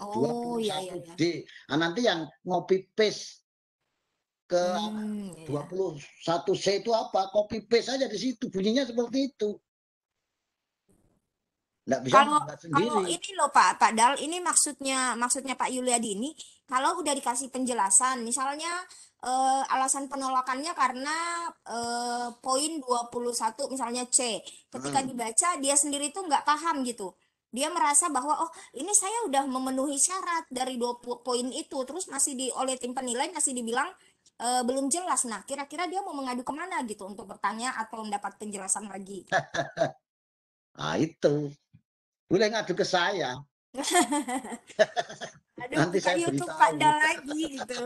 oh, 21D. Iya, iya. iya. Nah, nanti yang ngopi paste ke hmm, 21C iya. itu apa? Kopi paste aja di situ, bunyinya seperti itu. Nggak bisa kalau, sendiri. Kalau ini loh Pak, Pak Dal, ini maksudnya maksudnya Pak Yuliadi ini kalau udah dikasih penjelasan, misalnya eh, alasan penolakannya karena eh, poin 21 misalnya C, ketika hmm. dibaca dia sendiri tuh nggak paham gitu. Dia merasa bahwa oh ini saya udah memenuhi syarat dari dua poin itu, terus masih di oleh tim penilai masih dibilang e, belum jelas. Nah, kira-kira dia mau mengadu kemana gitu untuk bertanya atau mendapat penjelasan lagi? nah, itu boleh ngadu ke saya. Aduh, Nanti saya YouTube beritahu. lagi gitu.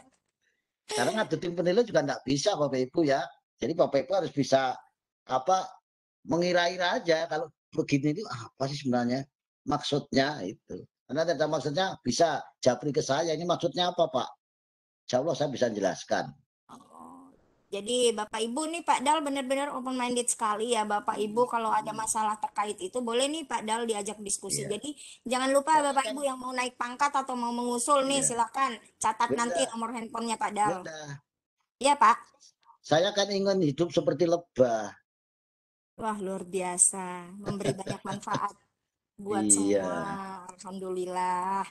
Karena ngadu tim penilai juga nggak bisa Bapak Ibu ya. Jadi Bapak Ibu harus bisa apa mengira-ira aja kalau begini itu apa sih sebenarnya maksudnya itu. Karena tidak maksudnya bisa japri ke saya ini maksudnya apa Pak? Insya Allah saya bisa jelaskan. Jadi Bapak Ibu nih Pak Dal benar-benar open minded sekali ya Bapak Ibu hmm. kalau ada masalah terkait itu boleh nih Pak Dal diajak diskusi. Yeah. Jadi jangan lupa Bapak Ibu yang mau naik pangkat atau mau mengusul nih yeah. silahkan catat Benda. nanti nomor handphonenya Pak Dal. Iya Pak. Saya kan ingin hidup seperti lebah. Wah luar biasa, memberi banyak manfaat buat yeah. semua. Alhamdulillah.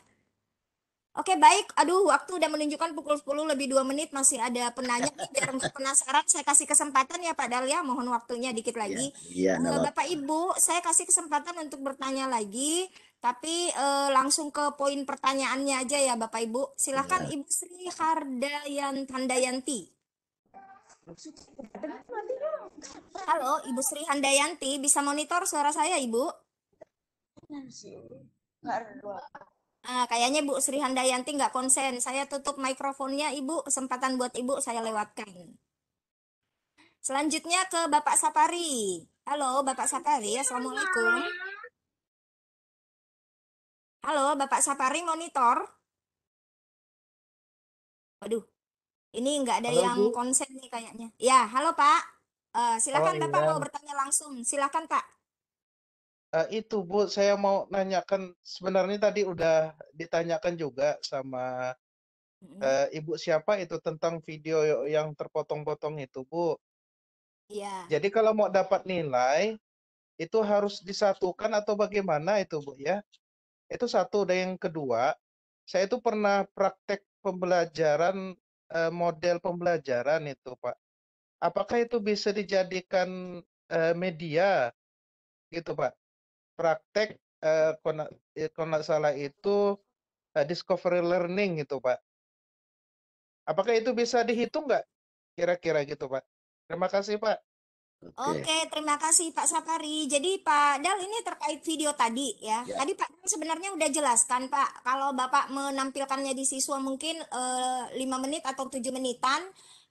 Oke baik, aduh waktu udah menunjukkan pukul 10 lebih 2 menit masih ada penanya biar penasaran saya kasih kesempatan ya Pak Dalia mohon waktunya dikit lagi. Yeah, iya, iya, yeah, Bapak Ibu saya kasih kesempatan untuk bertanya lagi tapi eh, langsung ke poin pertanyaannya aja ya Bapak Ibu. Silahkan yeah. Ibu Sri Hardayan Handayanti. Halo Ibu Sri Handayanti bisa monitor suara saya Ibu? Iya Nah, kayaknya Bu Sri Handayanti nggak konsen. Saya tutup mikrofonnya, Ibu. Kesempatan buat Ibu saya lewatkan. Selanjutnya ke Bapak Sapari. Halo, Bapak Sapari. Assalamualaikum. Halo, Bapak Sapari monitor. Waduh, ini nggak ada halo, yang Bu. konsen nih kayaknya. Ya, halo Pak. Uh, silakan halo, oh, Bapak iya. mau bertanya langsung. Silakan Pak. Uh, itu Bu, saya mau nanyakan sebenarnya tadi udah ditanyakan juga sama uh, Ibu siapa itu tentang video yang terpotong-potong itu Bu. Iya. Jadi kalau mau dapat nilai itu harus disatukan atau bagaimana itu Bu ya? Itu satu dan yang kedua, saya itu pernah praktek pembelajaran uh, model pembelajaran itu Pak. Apakah itu bisa dijadikan uh, media gitu Pak? praktek eh, kalau ya, salah itu eh, discovery learning gitu Pak. Apakah itu bisa dihitung nggak kira-kira gitu Pak? Terima kasih Pak. Oke, okay, terima kasih Pak Sapari. Jadi Pak Dal ini terkait video tadi ya. Yeah. Tadi Pak Dal sebenarnya udah jelaskan Pak, kalau Bapak menampilkannya di siswa mungkin eh, lima eh, menit atau tujuh menitan.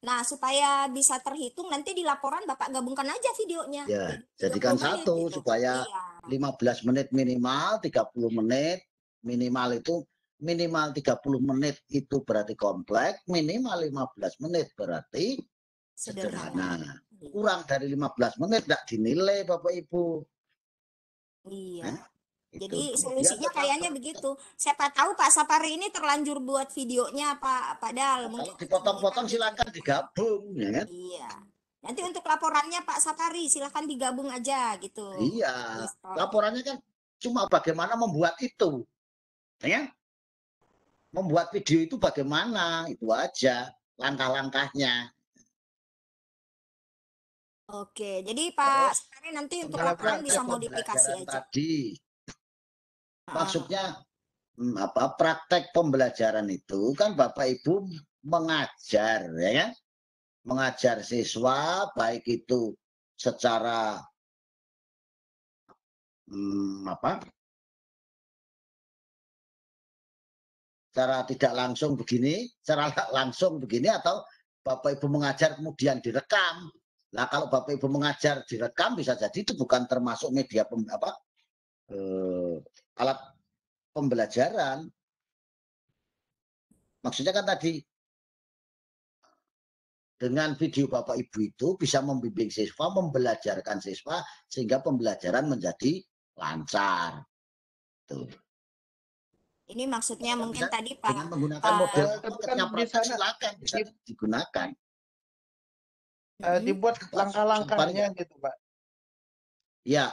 Nah, supaya bisa terhitung nanti di laporan Bapak gabungkan aja videonya. Ya, jadikan satu gitu. supaya yeah. 15 menit minimal, 30 menit minimal itu minimal 30 menit itu berarti kompleks, minimal 15 menit berarti sederhana. Iya. Kurang dari 15 menit tidak dinilai Bapak Ibu. Iya. Nah, Jadi solusinya ya, kayaknya apa? begitu. Siapa tahu Pak Sapari ini terlanjur buat videonya Pak Pak Dal. Mungkin dipotong-potong silakan digabung ya. Kan? Iya. Nanti untuk laporannya Pak Sapari silahkan digabung aja gitu. Iya. Laporannya kan cuma bagaimana membuat itu. Ya. Membuat video itu bagaimana, itu aja langkah-langkahnya. Oke, jadi Pak Satari nanti untuk laporan bisa modifikasi aja. Tadi maksudnya hmm, apa praktek pembelajaran itu kan Bapak Ibu mengajar ya kan? mengajar siswa baik itu secara hmm, apa cara tidak langsung begini, cara langsung begini atau Bapak Ibu mengajar kemudian direkam. Nah, kalau Bapak Ibu mengajar direkam bisa jadi itu bukan termasuk media pem, apa eh, alat pembelajaran. Maksudnya kan tadi dengan video Bapak Ibu itu bisa membimbing siswa, membelajarkan siswa sehingga pembelajaran menjadi lancar. Tuh. Ini maksudnya mungkin tadi Pak dengan menggunakan uh, model kecapresan kan kan silakan bisa digunakan. Uh, dibuat langkah-langkahnya gitu, Pak. Ya,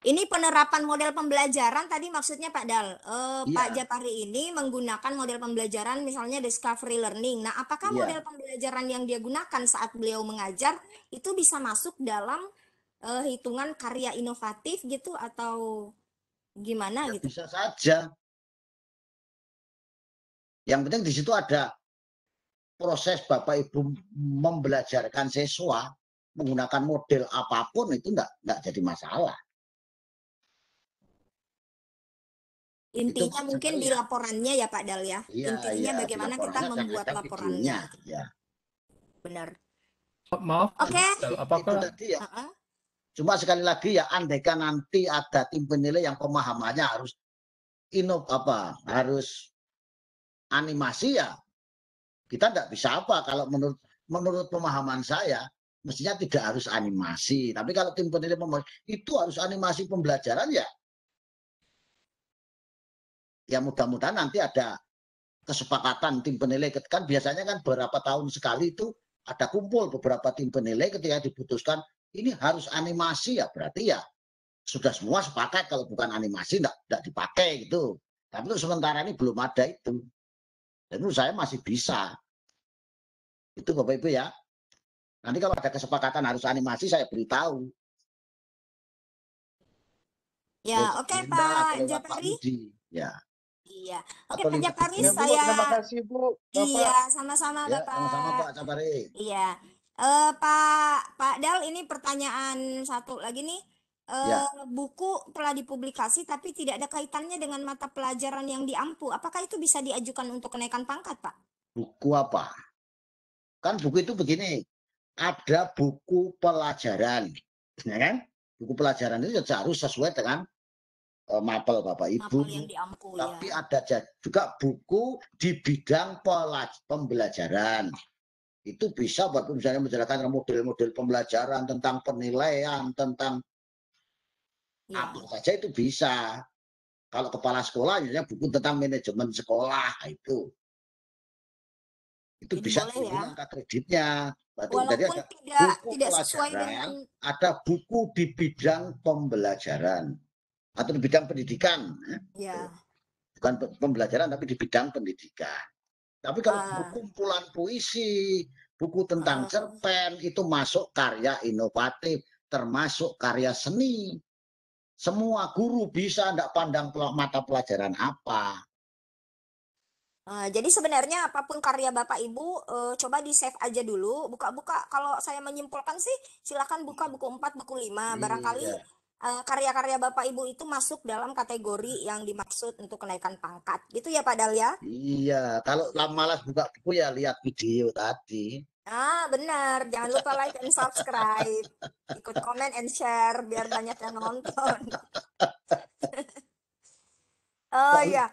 ini penerapan model pembelajaran tadi maksudnya Pak Dal, uh, ya. Pak iya. Japari ini menggunakan model pembelajaran misalnya discovery learning. Nah, apakah ya. model pembelajaran yang dia gunakan saat beliau mengajar itu bisa masuk dalam uh, hitungan karya inovatif gitu atau gimana ya, gitu? Bisa saja. Yang penting di situ ada proses Bapak Ibu membelajarkan siswa menggunakan model apapun itu enggak enggak jadi masalah. Gitu. Intinya itu mungkin di iya. laporannya ya Pak Dal ya. ya Intinya ya, bagaimana kita membuat laporannya. Ya. Benar. Maaf. Oke. Okay. ya. Uh -uh. Cuma sekali lagi ya andaikan nanti ada tim penilai yang pemahamannya harus inov apa harus animasi ya kita tidak bisa apa kalau menurut menurut pemahaman saya mestinya tidak harus animasi tapi kalau tim penilai itu harus animasi pembelajaran ya ya mudah-mudahan nanti ada kesepakatan tim penilai kan biasanya kan beberapa tahun sekali itu ada kumpul beberapa tim penilai ketika diputuskan ini harus animasi ya berarti ya sudah semua sepakat kalau bukan animasi enggak, enggak dipakai gitu tapi untuk sementara ini belum ada itu dan menurut saya masih bisa itu bapak ibu ya nanti kalau ada kesepakatan harus animasi saya beritahu ya oke okay, Pak Jafari ya Iya. Oke, Atau Pak ya, saya Terima kasih, Bu. Bapak. Iya, sama-sama ya, Bapak. Sama-sama Pak Jakari. Eh. Iya. Uh, Pak Pak Dal ini pertanyaan satu lagi nih. Uh, ya. Eh, buku telah dipublikasi tapi tidak ada kaitannya dengan mata pelajaran yang diampu. Apakah itu bisa diajukan untuk kenaikan pangkat, Pak? Buku apa? Kan buku itu begini, ada buku pelajaran, ya kan? Buku pelajaran itu ya harus sesuai dengan Eh, mapel Bapak Ibu. diampu, ya. Tapi ya. ada juga buku di bidang pembelajaran. Itu bisa buat misalnya menjelaskan model-model pembelajaran tentang penilaian, tentang ya. apa saja itu bisa. Kalau kepala sekolah ya buku tentang manajemen sekolah itu. Itu Jadi bisa boleh, ya. kreditnya. Berarti Walaupun ada tidak, buku tidak sesuai dengan ada buku di bidang pembelajaran atau di bidang pendidikan. Ya. Iya. Bukan pembelajaran tapi di bidang pendidikan. Tapi kalau uh. buku kumpulan puisi, buku tentang uh. cerpen itu masuk karya inovatif, termasuk karya seni. Semua guru bisa tidak pandang mata pelajaran apa. Ah, jadi sebenarnya apapun karya Bapak Ibu eh, coba di save aja dulu, buka-buka. Kalau saya menyimpulkan sih silakan buka hmm. buku 4, buku 5 hmm, barangkali yeah Eh, karya-karya Bapak Ibu itu masuk dalam kategori yang dimaksud untuk kenaikan pangkat. Gitu ya Pak Dalia? Iya, kalau lama malas buka buku ya lihat video tadi. Ah, benar. Jangan lupa like and subscribe. Ikut komen and share biar banyak yang nonton. oh iya.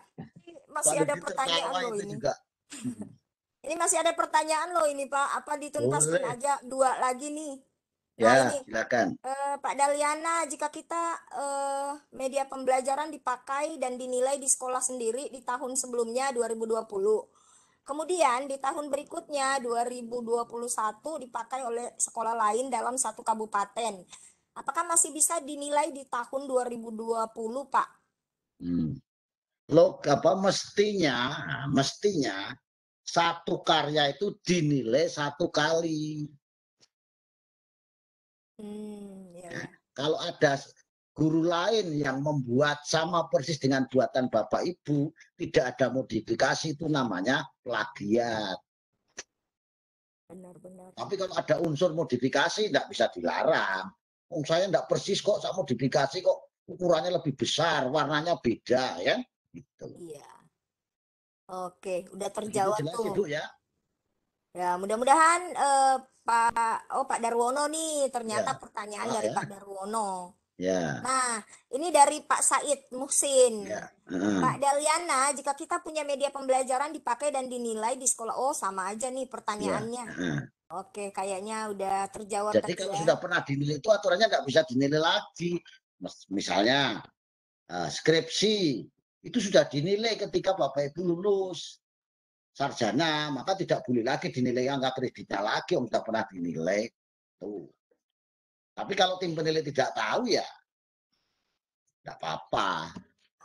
Masih ada gitu pertanyaan loh ini. Juga. ini masih ada pertanyaan loh ini Pak. Apa dituntaskan Boleh. aja dua lagi nih? Nah, ya, ini, silakan. Eh, Pak Daliana, jika kita eh, media pembelajaran dipakai dan dinilai di sekolah sendiri di tahun sebelumnya 2020. Kemudian di tahun berikutnya 2021 dipakai oleh sekolah lain dalam satu kabupaten. Apakah masih bisa dinilai di tahun 2020, Pak? Hmm. Lo apa mestinya, mestinya satu karya itu dinilai satu kali Hmm, iya, iya. Kalau ada guru lain yang membuat sama persis dengan buatan bapak ibu, tidak ada modifikasi itu namanya plagiat. Benar-benar. Tapi kalau ada unsur modifikasi tidak bisa dilarang. Oh, saya tidak persis kok, saya modifikasi kok ukurannya lebih besar, warnanya beda ya. Gitu. Iya. Oke, udah terjawab itu jelas tuh. Itu, ya. Ya, mudah-mudahan uh, Pak oh Pak Darwono nih ternyata ya. pertanyaan ah, dari ya. Pak Darwono. Ya. Nah, ini dari Pak Said Muhsin. Ya. Hmm. Pak Daliana, jika kita punya media pembelajaran dipakai dan dinilai di sekolah, oh sama aja nih ya, pertanyaannya. Ya. Hmm. Oke, kayaknya udah terjawab. Jadi kalau ya. sudah pernah dinilai itu aturannya nggak bisa dinilai lagi. Misalnya uh, skripsi itu sudah dinilai ketika Bapak Ibu lulus sarjana, maka tidak boleh lagi dinilai angka kreditnya lagi, om tidak pernah dinilai. Tuh. Tapi kalau tim penilai tidak tahu ya, tidak apa-apa.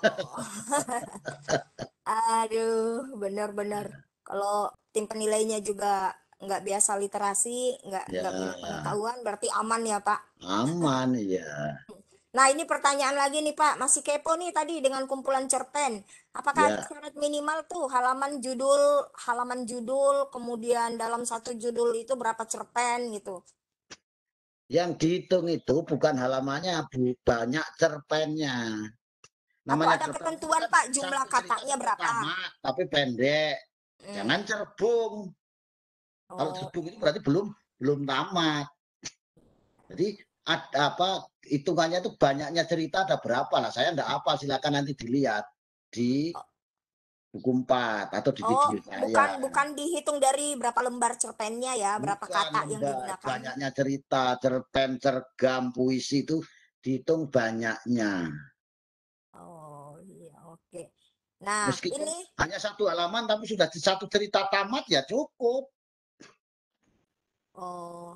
Aduh, benar-benar. Kalau tim penilainya juga nggak biasa literasi, nggak ya. nggak pengetahuan, berarti aman ya Pak? Aman, ya. Nah, ini pertanyaan lagi nih Pak, masih kepo nih tadi dengan kumpulan cerpen. Apakah yeah. syarat minimal tuh halaman judul, halaman judul, kemudian dalam satu judul itu berapa cerpen gitu? Yang dihitung itu bukan halamannya, bu, banyak cerpennya. Namanya ada ketentuan kan Pak jumlah katanya berapa? Pertama, tapi pendek. Hmm. Jangan cerbung. Oh. Kalau cerbung itu berarti belum belum tamat. Jadi ada apa hitungannya itu banyaknya cerita ada berapa lah. Saya enggak apa, silakan nanti dilihat di buku 4 atau di oh, video saya. Bukan bukan dihitung dari berapa lembar cerpennya ya, bukan berapa kata yang digunakan. Banyaknya cerita, cerpen, cergam, puisi itu dihitung banyaknya. Oh, iya, oke. Nah, Meskipun ini hanya satu halaman tapi sudah satu cerita tamat ya cukup. Oh,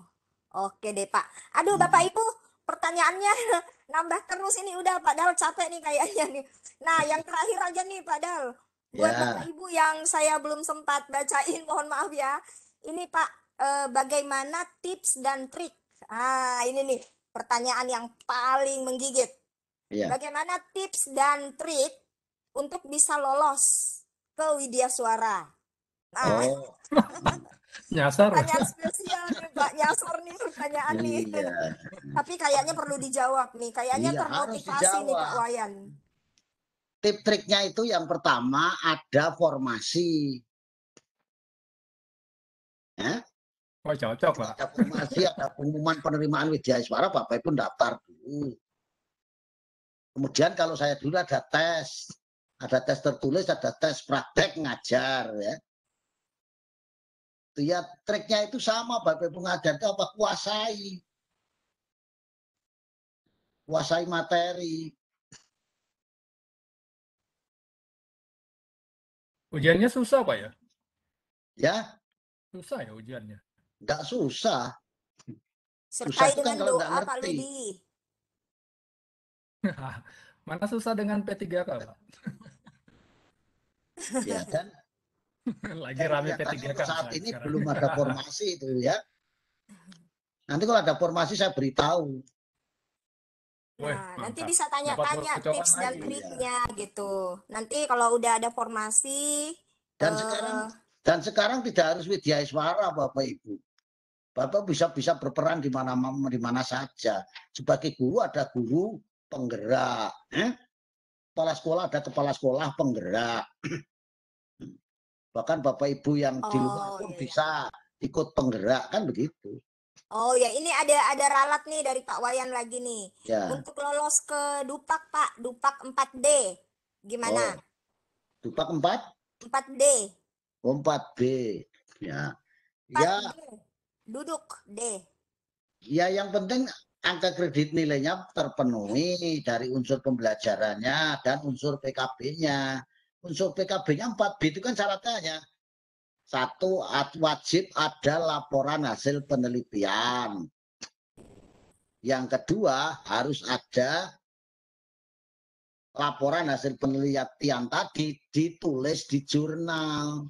oke deh Pak. Aduh Bapak hmm. Ibu, pertanyaannya nambah terus ini udah padahal capek nih kayaknya nih. Nah, yang terakhir aja nih padahal buat yeah. Bapak Ibu yang saya belum sempat bacain mohon maaf ya. Ini Pak eh, bagaimana tips dan trik? Ah, ini nih pertanyaan yang paling menggigit. Yeah. Bagaimana tips dan trik untuk bisa lolos ke Widya Suara? Nah. Oh. nyasar pertanyaan spesial nih Pak nyasar nih pertanyaan nih iya. tapi kayaknya perlu dijawab nih kayaknya iya, termotivasi nih Pak Wayan tip triknya itu yang pertama ada formasi ya Oh, cocok, Pak. Ada formasi, ada pengumuman penerimaan Widya Iswara, Bapak pun daftar dulu. Kemudian kalau saya dulu ada tes, ada tes tertulis, ada tes praktek ngajar ya. Gitu ya triknya itu sama bapak pengajar itu apa kuasai kuasai materi ujiannya susah pak ya ya susah ya ujiannya nggak susah susah itu kan kalau nggak ngerti mana susah dengan P3K pak ya kan Lagi eh, rame ya, kan, P3K. Kan, saat nah, ini belum ada formasi itu ya. Nanti kalau ada formasi saya beritahu. Nah, nanti bisa tanya-tanya tips dan iya. triknya ya. gitu. Nanti kalau udah ada formasi dan uh, sekarang dan sekarang tidak harus Widya Iswara Bapak Ibu. Bapak bisa bisa berperan di mana di mana saja. Sebagai guru ada guru penggerak, eh? kepala sekolah ada kepala sekolah penggerak, bahkan bapak ibu yang oh, di luar oh, pun iya, iya. bisa ikut penggerak kan begitu. Oh ya, ini ada ada ralat nih dari Pak Wayan lagi nih. Ya. Untuk lolos ke Dupak Pak, Dupak 4D. Gimana? Oh. Dupak 4? 4D. Oh, 4 ya. ya. d Ya. 4D. Ya. Duduk D. Ya, yang penting angka kredit nilainya terpenuhi dari unsur pembelajarannya dan unsur PKB-nya unsur PKB-nya 4B itu kan syaratnya hanya satu wajib ada laporan hasil penelitian. Yang kedua harus ada laporan hasil penelitian tadi ditulis di jurnal.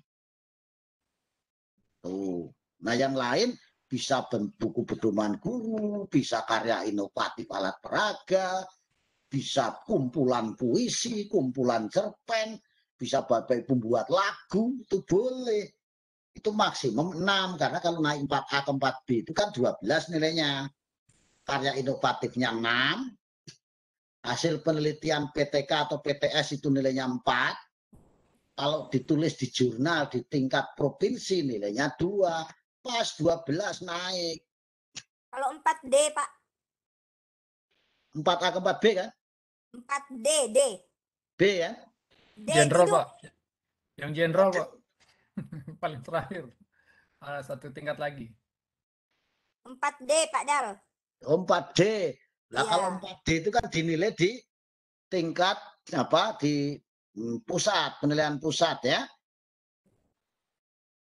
Tuh. Nah yang lain bisa buku pedoman guru, bisa karya inovatif alat peraga, bisa kumpulan puisi, kumpulan cerpen, bisa bapak ibu buat lagu itu boleh itu maksimum 6 karena kalau naik 4A ke 4B itu kan 12 nilainya karya inovatifnya 6 hasil penelitian PTK atau PTS itu nilainya 4 kalau ditulis di jurnal di tingkat provinsi nilainya 2 pas 12 naik kalau 4D Pak 4A ke 4B kan 4D D B ya Jenderal Pak. Yang jenderal Pak. Paling terakhir. uh, satu tingkat lagi. 4D Pak Dal. Oh, 4D. lah ya. kalau 4D itu kan dinilai di tingkat apa di hmm, pusat, penilaian pusat ya.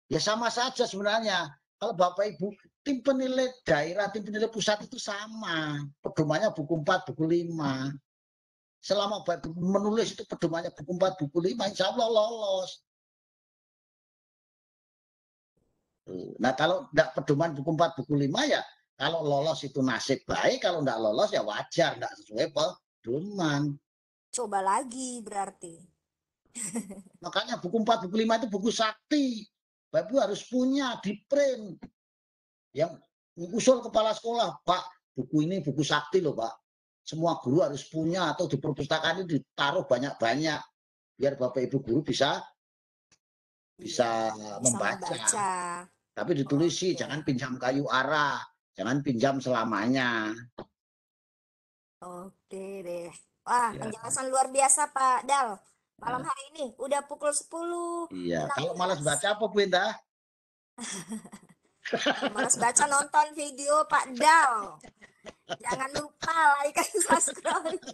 Ya sama saja sebenarnya. Kalau Bapak Ibu, tim penilai daerah, tim penilai pusat itu sama. Pedomannya buku 4, buku 5 selama menulis itu pedomannya buku 4, buku 5, insya Allah lolos. Nah kalau tidak pedoman buku 4, buku 5 ya kalau lolos itu nasib baik, kalau tidak lolos ya wajar, tidak sesuai pedoman. Coba lagi berarti. Makanya buku 4, buku 5 itu buku sakti. Bapak Ibu harus punya di print. Yang usul kepala sekolah, Pak, buku ini buku sakti loh Pak semua guru harus punya atau di perpustakaan ini ditaruh banyak-banyak biar Bapak Ibu guru bisa bisa, bisa membaca. Tapi ditulis sih okay. jangan pinjam kayu ara, jangan pinjam selamanya. Oke deh. Wah, ya. penjelasan luar biasa Pak Dal. Malam iya. hari ini udah pukul sepuluh. Iya, kalau malas baca apa Bu Males baca nonton video Pak Dal. Jangan lupa like dan subscribe.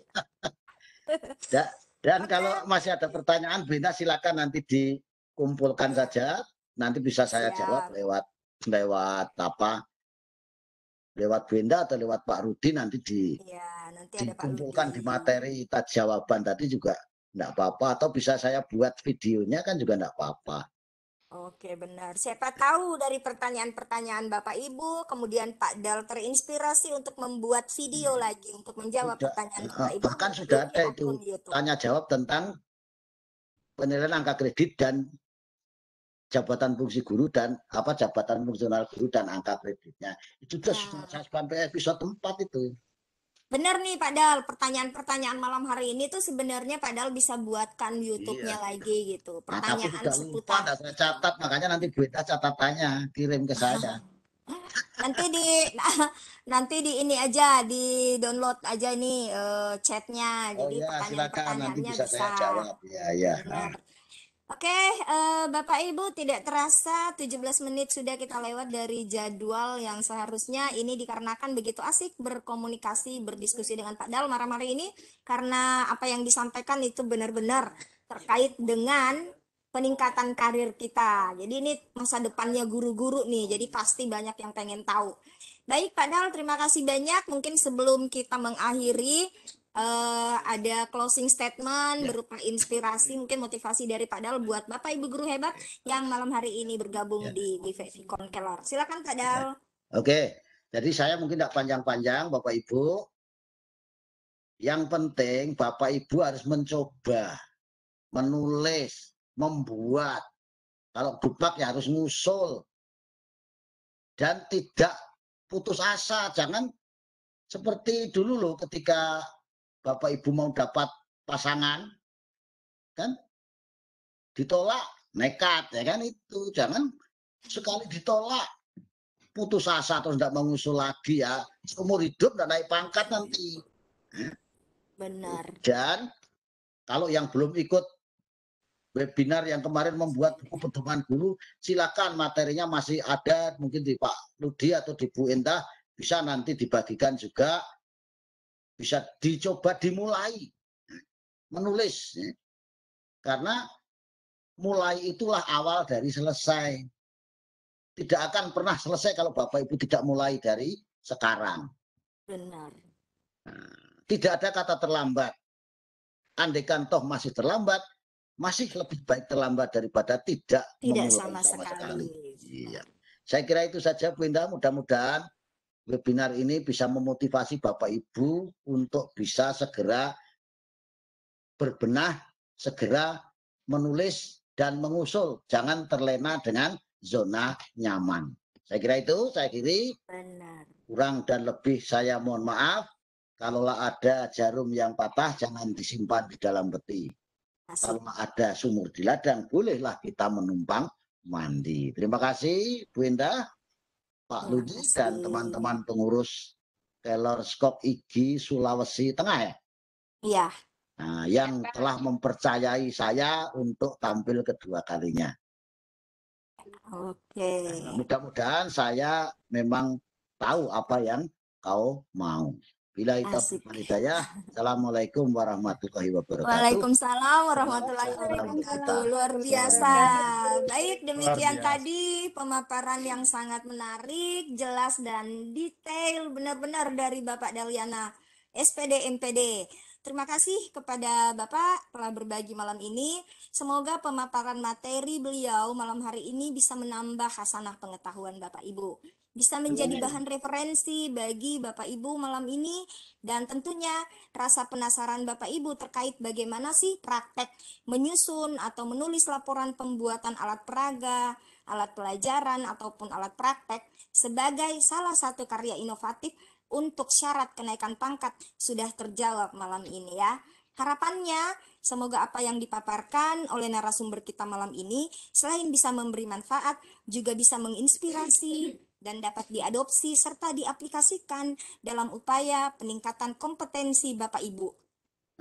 Da, dan okay. kalau masih ada pertanyaan Bina silakan nanti dikumpulkan saja. Nanti bisa saya Siap. jawab lewat lewat apa? Lewat Benda atau lewat Pak Rudi nanti di ya, nanti dikumpulkan di ya. materi jawaban tadi juga enggak apa-apa atau bisa saya buat videonya kan juga enggak apa-apa. Oke, benar. Siapa tahu dari pertanyaan-pertanyaan Bapak Ibu, kemudian Pak Dal terinspirasi untuk membuat video hmm. lagi untuk menjawab sudah, pertanyaan eh, Bapak Ibu. Bahkan sudah ada itu tanya jawab tentang penilaian angka kredit dan jabatan fungsi guru dan apa jabatan fungsional guru dan angka kreditnya. Itu sudah nah. sampai episode 4 itu. Benar nih Pak Dal, pertanyaan-pertanyaan malam hari ini tuh sebenarnya Pak Dal bisa buatkan iya. YouTube-nya iya. lagi gitu. Nah, pertanyaan nah, seputar. Lupa, saya catat, makanya nanti duitnya catatannya kirim ke saya. nanti di nanti di ini aja di download aja nih uh, chatnya oh jadi oh, ya, pertanyaan pertanyaannya bisa, Saya jawab. Ya, ya. Nah. Oke, uh, Bapak Ibu, tidak terasa 17 menit sudah kita lewat dari jadwal yang seharusnya ini dikarenakan begitu asik berkomunikasi, berdiskusi dengan Pak Dal marah-marah ini karena apa yang disampaikan itu benar-benar terkait dengan peningkatan karir kita. Jadi ini masa depannya guru-guru nih, jadi pasti banyak yang pengen tahu. Baik Pak Dal, terima kasih banyak. Mungkin sebelum kita mengakhiri, uh, ada closing statement ya. berupa inspirasi mungkin motivasi dari Pak Dal buat Bapak Ibu guru hebat yang malam hari ini bergabung ya. di GVV Konkelor. Silakan Pak ya. Dal. Ya. Oke. Jadi saya mungkin tidak panjang-panjang Bapak Ibu. Yang penting Bapak Ibu harus mencoba menulis, membuat. Kalau bupak ya harus ngusul. Dan tidak putus asa, jangan seperti dulu loh ketika Bapak Ibu mau dapat pasangan, kan? Ditolak, nekat, ya kan itu. Jangan sekali ditolak, putus asa terus tidak mengusul lagi ya. Seumur hidup dan naik pangkat nanti. Benar. Dan kalau yang belum ikut webinar yang kemarin membuat buku pedoman guru, silakan materinya masih ada mungkin di Pak Ludi atau di Bu Endah bisa nanti dibagikan juga bisa dicoba dimulai menulis ya. karena mulai itulah awal dari selesai tidak akan pernah selesai kalau bapak ibu tidak mulai dari sekarang benar nah, tidak ada kata terlambat andekan toh masih terlambat masih lebih baik terlambat daripada tidak tidak sama, sama sekali, sekali. Iya. saya kira itu saja Bu Indah mudah-mudahan webinar ini bisa memotivasi Bapak Ibu untuk bisa segera berbenah, segera menulis dan mengusul. Jangan terlena dengan zona nyaman. Saya kira itu, saya kiri. Benar. Kurang dan lebih saya mohon maaf. Kalau ada jarum yang patah, jangan disimpan di dalam peti. Kalau ada sumur di ladang, bolehlah kita menumpang mandi. Terima kasih, Bu Indah. Pak iya, Ludi dan teman-teman pengurus Taylor Skop Iki Sulawesi Tengah ya? Iya. Nah, yang telah mempercayai saya untuk tampil kedua kalinya. Oke. Nah, mudah-mudahan saya memang tahu apa yang kau mau. Bila itu wanita ya. Assalamualaikum warahmatullahi wabarakatuh. Waalaikumsalam warahmatullahi wabarakatuh. Luar biasa. Baik, demikian biasa. tadi pemaparan yang sangat menarik, jelas dan detail benar-benar dari Bapak Daliana SPD MPD. Terima kasih kepada Bapak telah berbagi malam ini. Semoga pemaparan materi beliau malam hari ini bisa menambah hasanah pengetahuan Bapak Ibu bisa menjadi bahan referensi bagi Bapak Ibu malam ini dan tentunya rasa penasaran Bapak Ibu terkait bagaimana sih praktek menyusun atau menulis laporan pembuatan alat peraga, alat pelajaran ataupun alat praktek sebagai salah satu karya inovatif untuk syarat kenaikan pangkat sudah terjawab malam ini ya. Harapannya, semoga apa yang dipaparkan oleh narasumber kita malam ini, selain bisa memberi manfaat, juga bisa menginspirasi, dan dapat diadopsi serta diaplikasikan dalam upaya peningkatan kompetensi Bapak Ibu.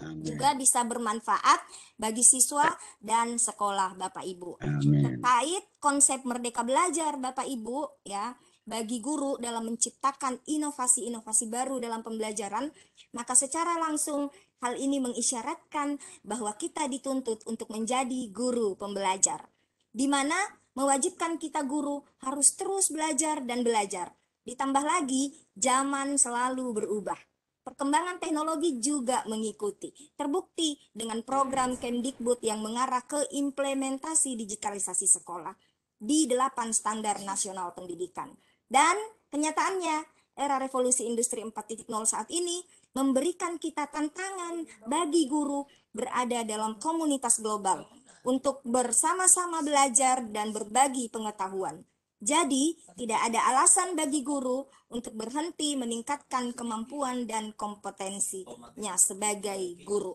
Amin. Juga bisa bermanfaat bagi siswa dan sekolah Bapak Ibu. Amin. Terkait konsep merdeka belajar Bapak Ibu ya, bagi guru dalam menciptakan inovasi-inovasi baru dalam pembelajaran, maka secara langsung hal ini mengisyaratkan bahwa kita dituntut untuk menjadi guru pembelajar. Di mana mewajibkan kita guru harus terus belajar dan belajar. Ditambah lagi, zaman selalu berubah. Perkembangan teknologi juga mengikuti, terbukti dengan program Kemdikbud yang mengarah ke implementasi digitalisasi sekolah di delapan standar nasional pendidikan. Dan kenyataannya, era revolusi industri 4.0 saat ini memberikan kita tantangan bagi guru berada dalam komunitas global untuk bersama-sama belajar dan berbagi pengetahuan. Jadi, tidak ada alasan bagi guru untuk berhenti meningkatkan kemampuan dan kompetensinya sebagai guru.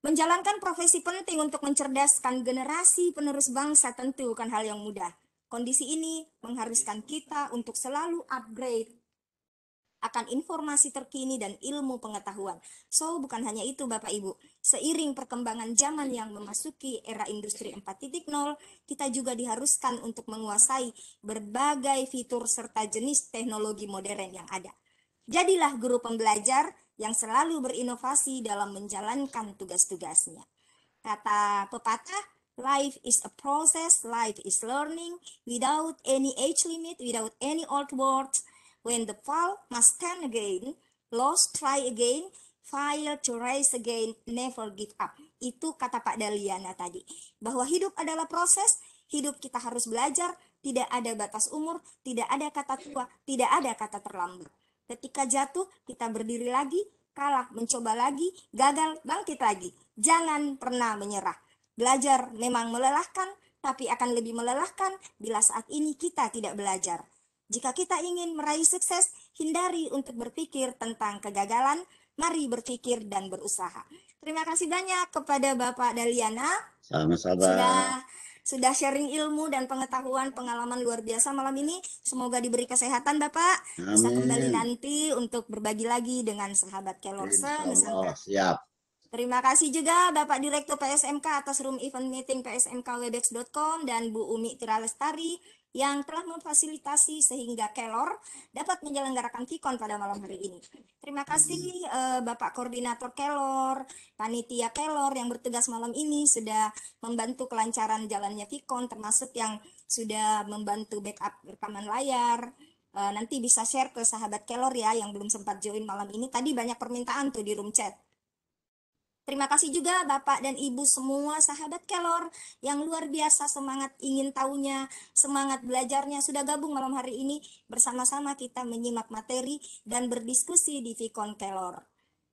Menjalankan profesi penting untuk mencerdaskan generasi penerus bangsa tentu bukan hal yang mudah. Kondisi ini mengharuskan kita untuk selalu upgrade akan informasi terkini dan ilmu pengetahuan. So, bukan hanya itu Bapak Ibu. Seiring perkembangan zaman yang memasuki era industri 4.0, kita juga diharuskan untuk menguasai berbagai fitur serta jenis teknologi modern yang ada. Jadilah guru pembelajar yang selalu berinovasi dalam menjalankan tugas-tugasnya. Kata pepatah, Life is a process, life is learning, without any age limit, without any old words, When the fall must stand again, lost, try again, fire to rise again, never give up. Itu kata Pak Daliana tadi. Bahwa hidup adalah proses, hidup kita harus belajar, tidak ada batas umur, tidak ada kata tua, tidak ada kata terlambat. Ketika jatuh, kita berdiri lagi, kalah, mencoba lagi, gagal, bangkit lagi. Jangan pernah menyerah. Belajar memang melelahkan, tapi akan lebih melelahkan bila saat ini kita tidak belajar. Jika kita ingin meraih sukses, hindari untuk berpikir tentang kegagalan, mari berpikir dan berusaha. Terima kasih banyak kepada Bapak Daliana. Sama-sama. Sudah sudah sharing ilmu dan pengetahuan pengalaman luar biasa malam ini. Semoga diberi kesehatan Bapak. Amin. Bisa kembali nanti untuk berbagi lagi dengan sahabat Kelorsa. Oh, siap. Terima kasih juga Bapak Direktur PSMK atas room event meeting PSMKWebex.com dan Bu Umi Tiralestari yang telah memfasilitasi sehingga Kelor dapat menyelenggarakan Vicon pada malam hari ini. Terima kasih uh, Bapak Koordinator Kelor, Panitia Kelor yang bertugas malam ini sudah membantu kelancaran jalannya Vicon termasuk yang sudah membantu backup rekaman layar. Uh, nanti bisa share ke sahabat Kelor ya yang belum sempat join malam ini. Tadi banyak permintaan tuh di room chat. Terima kasih juga Bapak dan Ibu semua sahabat Kelor yang luar biasa semangat ingin tahunya, semangat belajarnya sudah gabung malam hari ini bersama-sama kita menyimak materi dan berdiskusi di Vicon Kelor.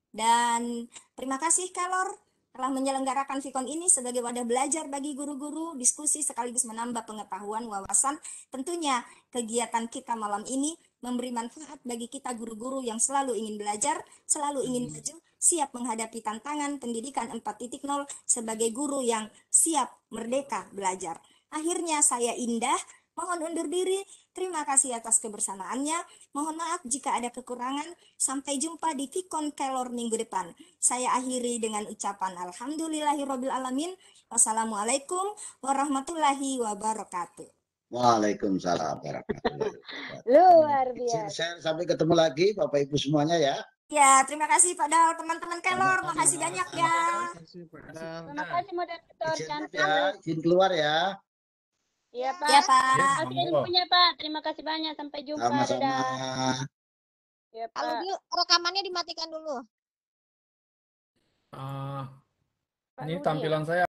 Dan terima kasih Kelor telah menyelenggarakan Vicon ini sebagai wadah belajar bagi guru-guru, diskusi sekaligus menambah pengetahuan, wawasan. Tentunya kegiatan kita malam ini memberi manfaat bagi kita guru-guru yang selalu ingin belajar, selalu ingin hmm. maju, siap menghadapi tantangan pendidikan 4.0 sebagai guru yang siap merdeka belajar. Akhirnya saya Indah mohon undur diri. Terima kasih atas kebersamaannya. Mohon maaf jika ada kekurangan. Sampai jumpa di Vicon Kelor minggu depan. Saya akhiri dengan ucapan alamin. Wassalamualaikum warahmatullahi wabarakatuh. Waalaikumsalam warahmatullahi wabarakatuh. Luar biasa. Sampai ketemu lagi Bapak Ibu semuanya ya. Ya, terima kasih Pak Dal, teman-teman Kelor, terima kasih banyak ya. Terima kasih moderator cantik. Ya, izin keluar ya. Iya Pak. Iya Pak. Oke, ilmunya Pak. Terima kasih banyak. Sampai jumpa. Sama-sama. Ya, Pak. dulu, rekamannya dimatikan dulu. Uh, ini ya? tampilan saya.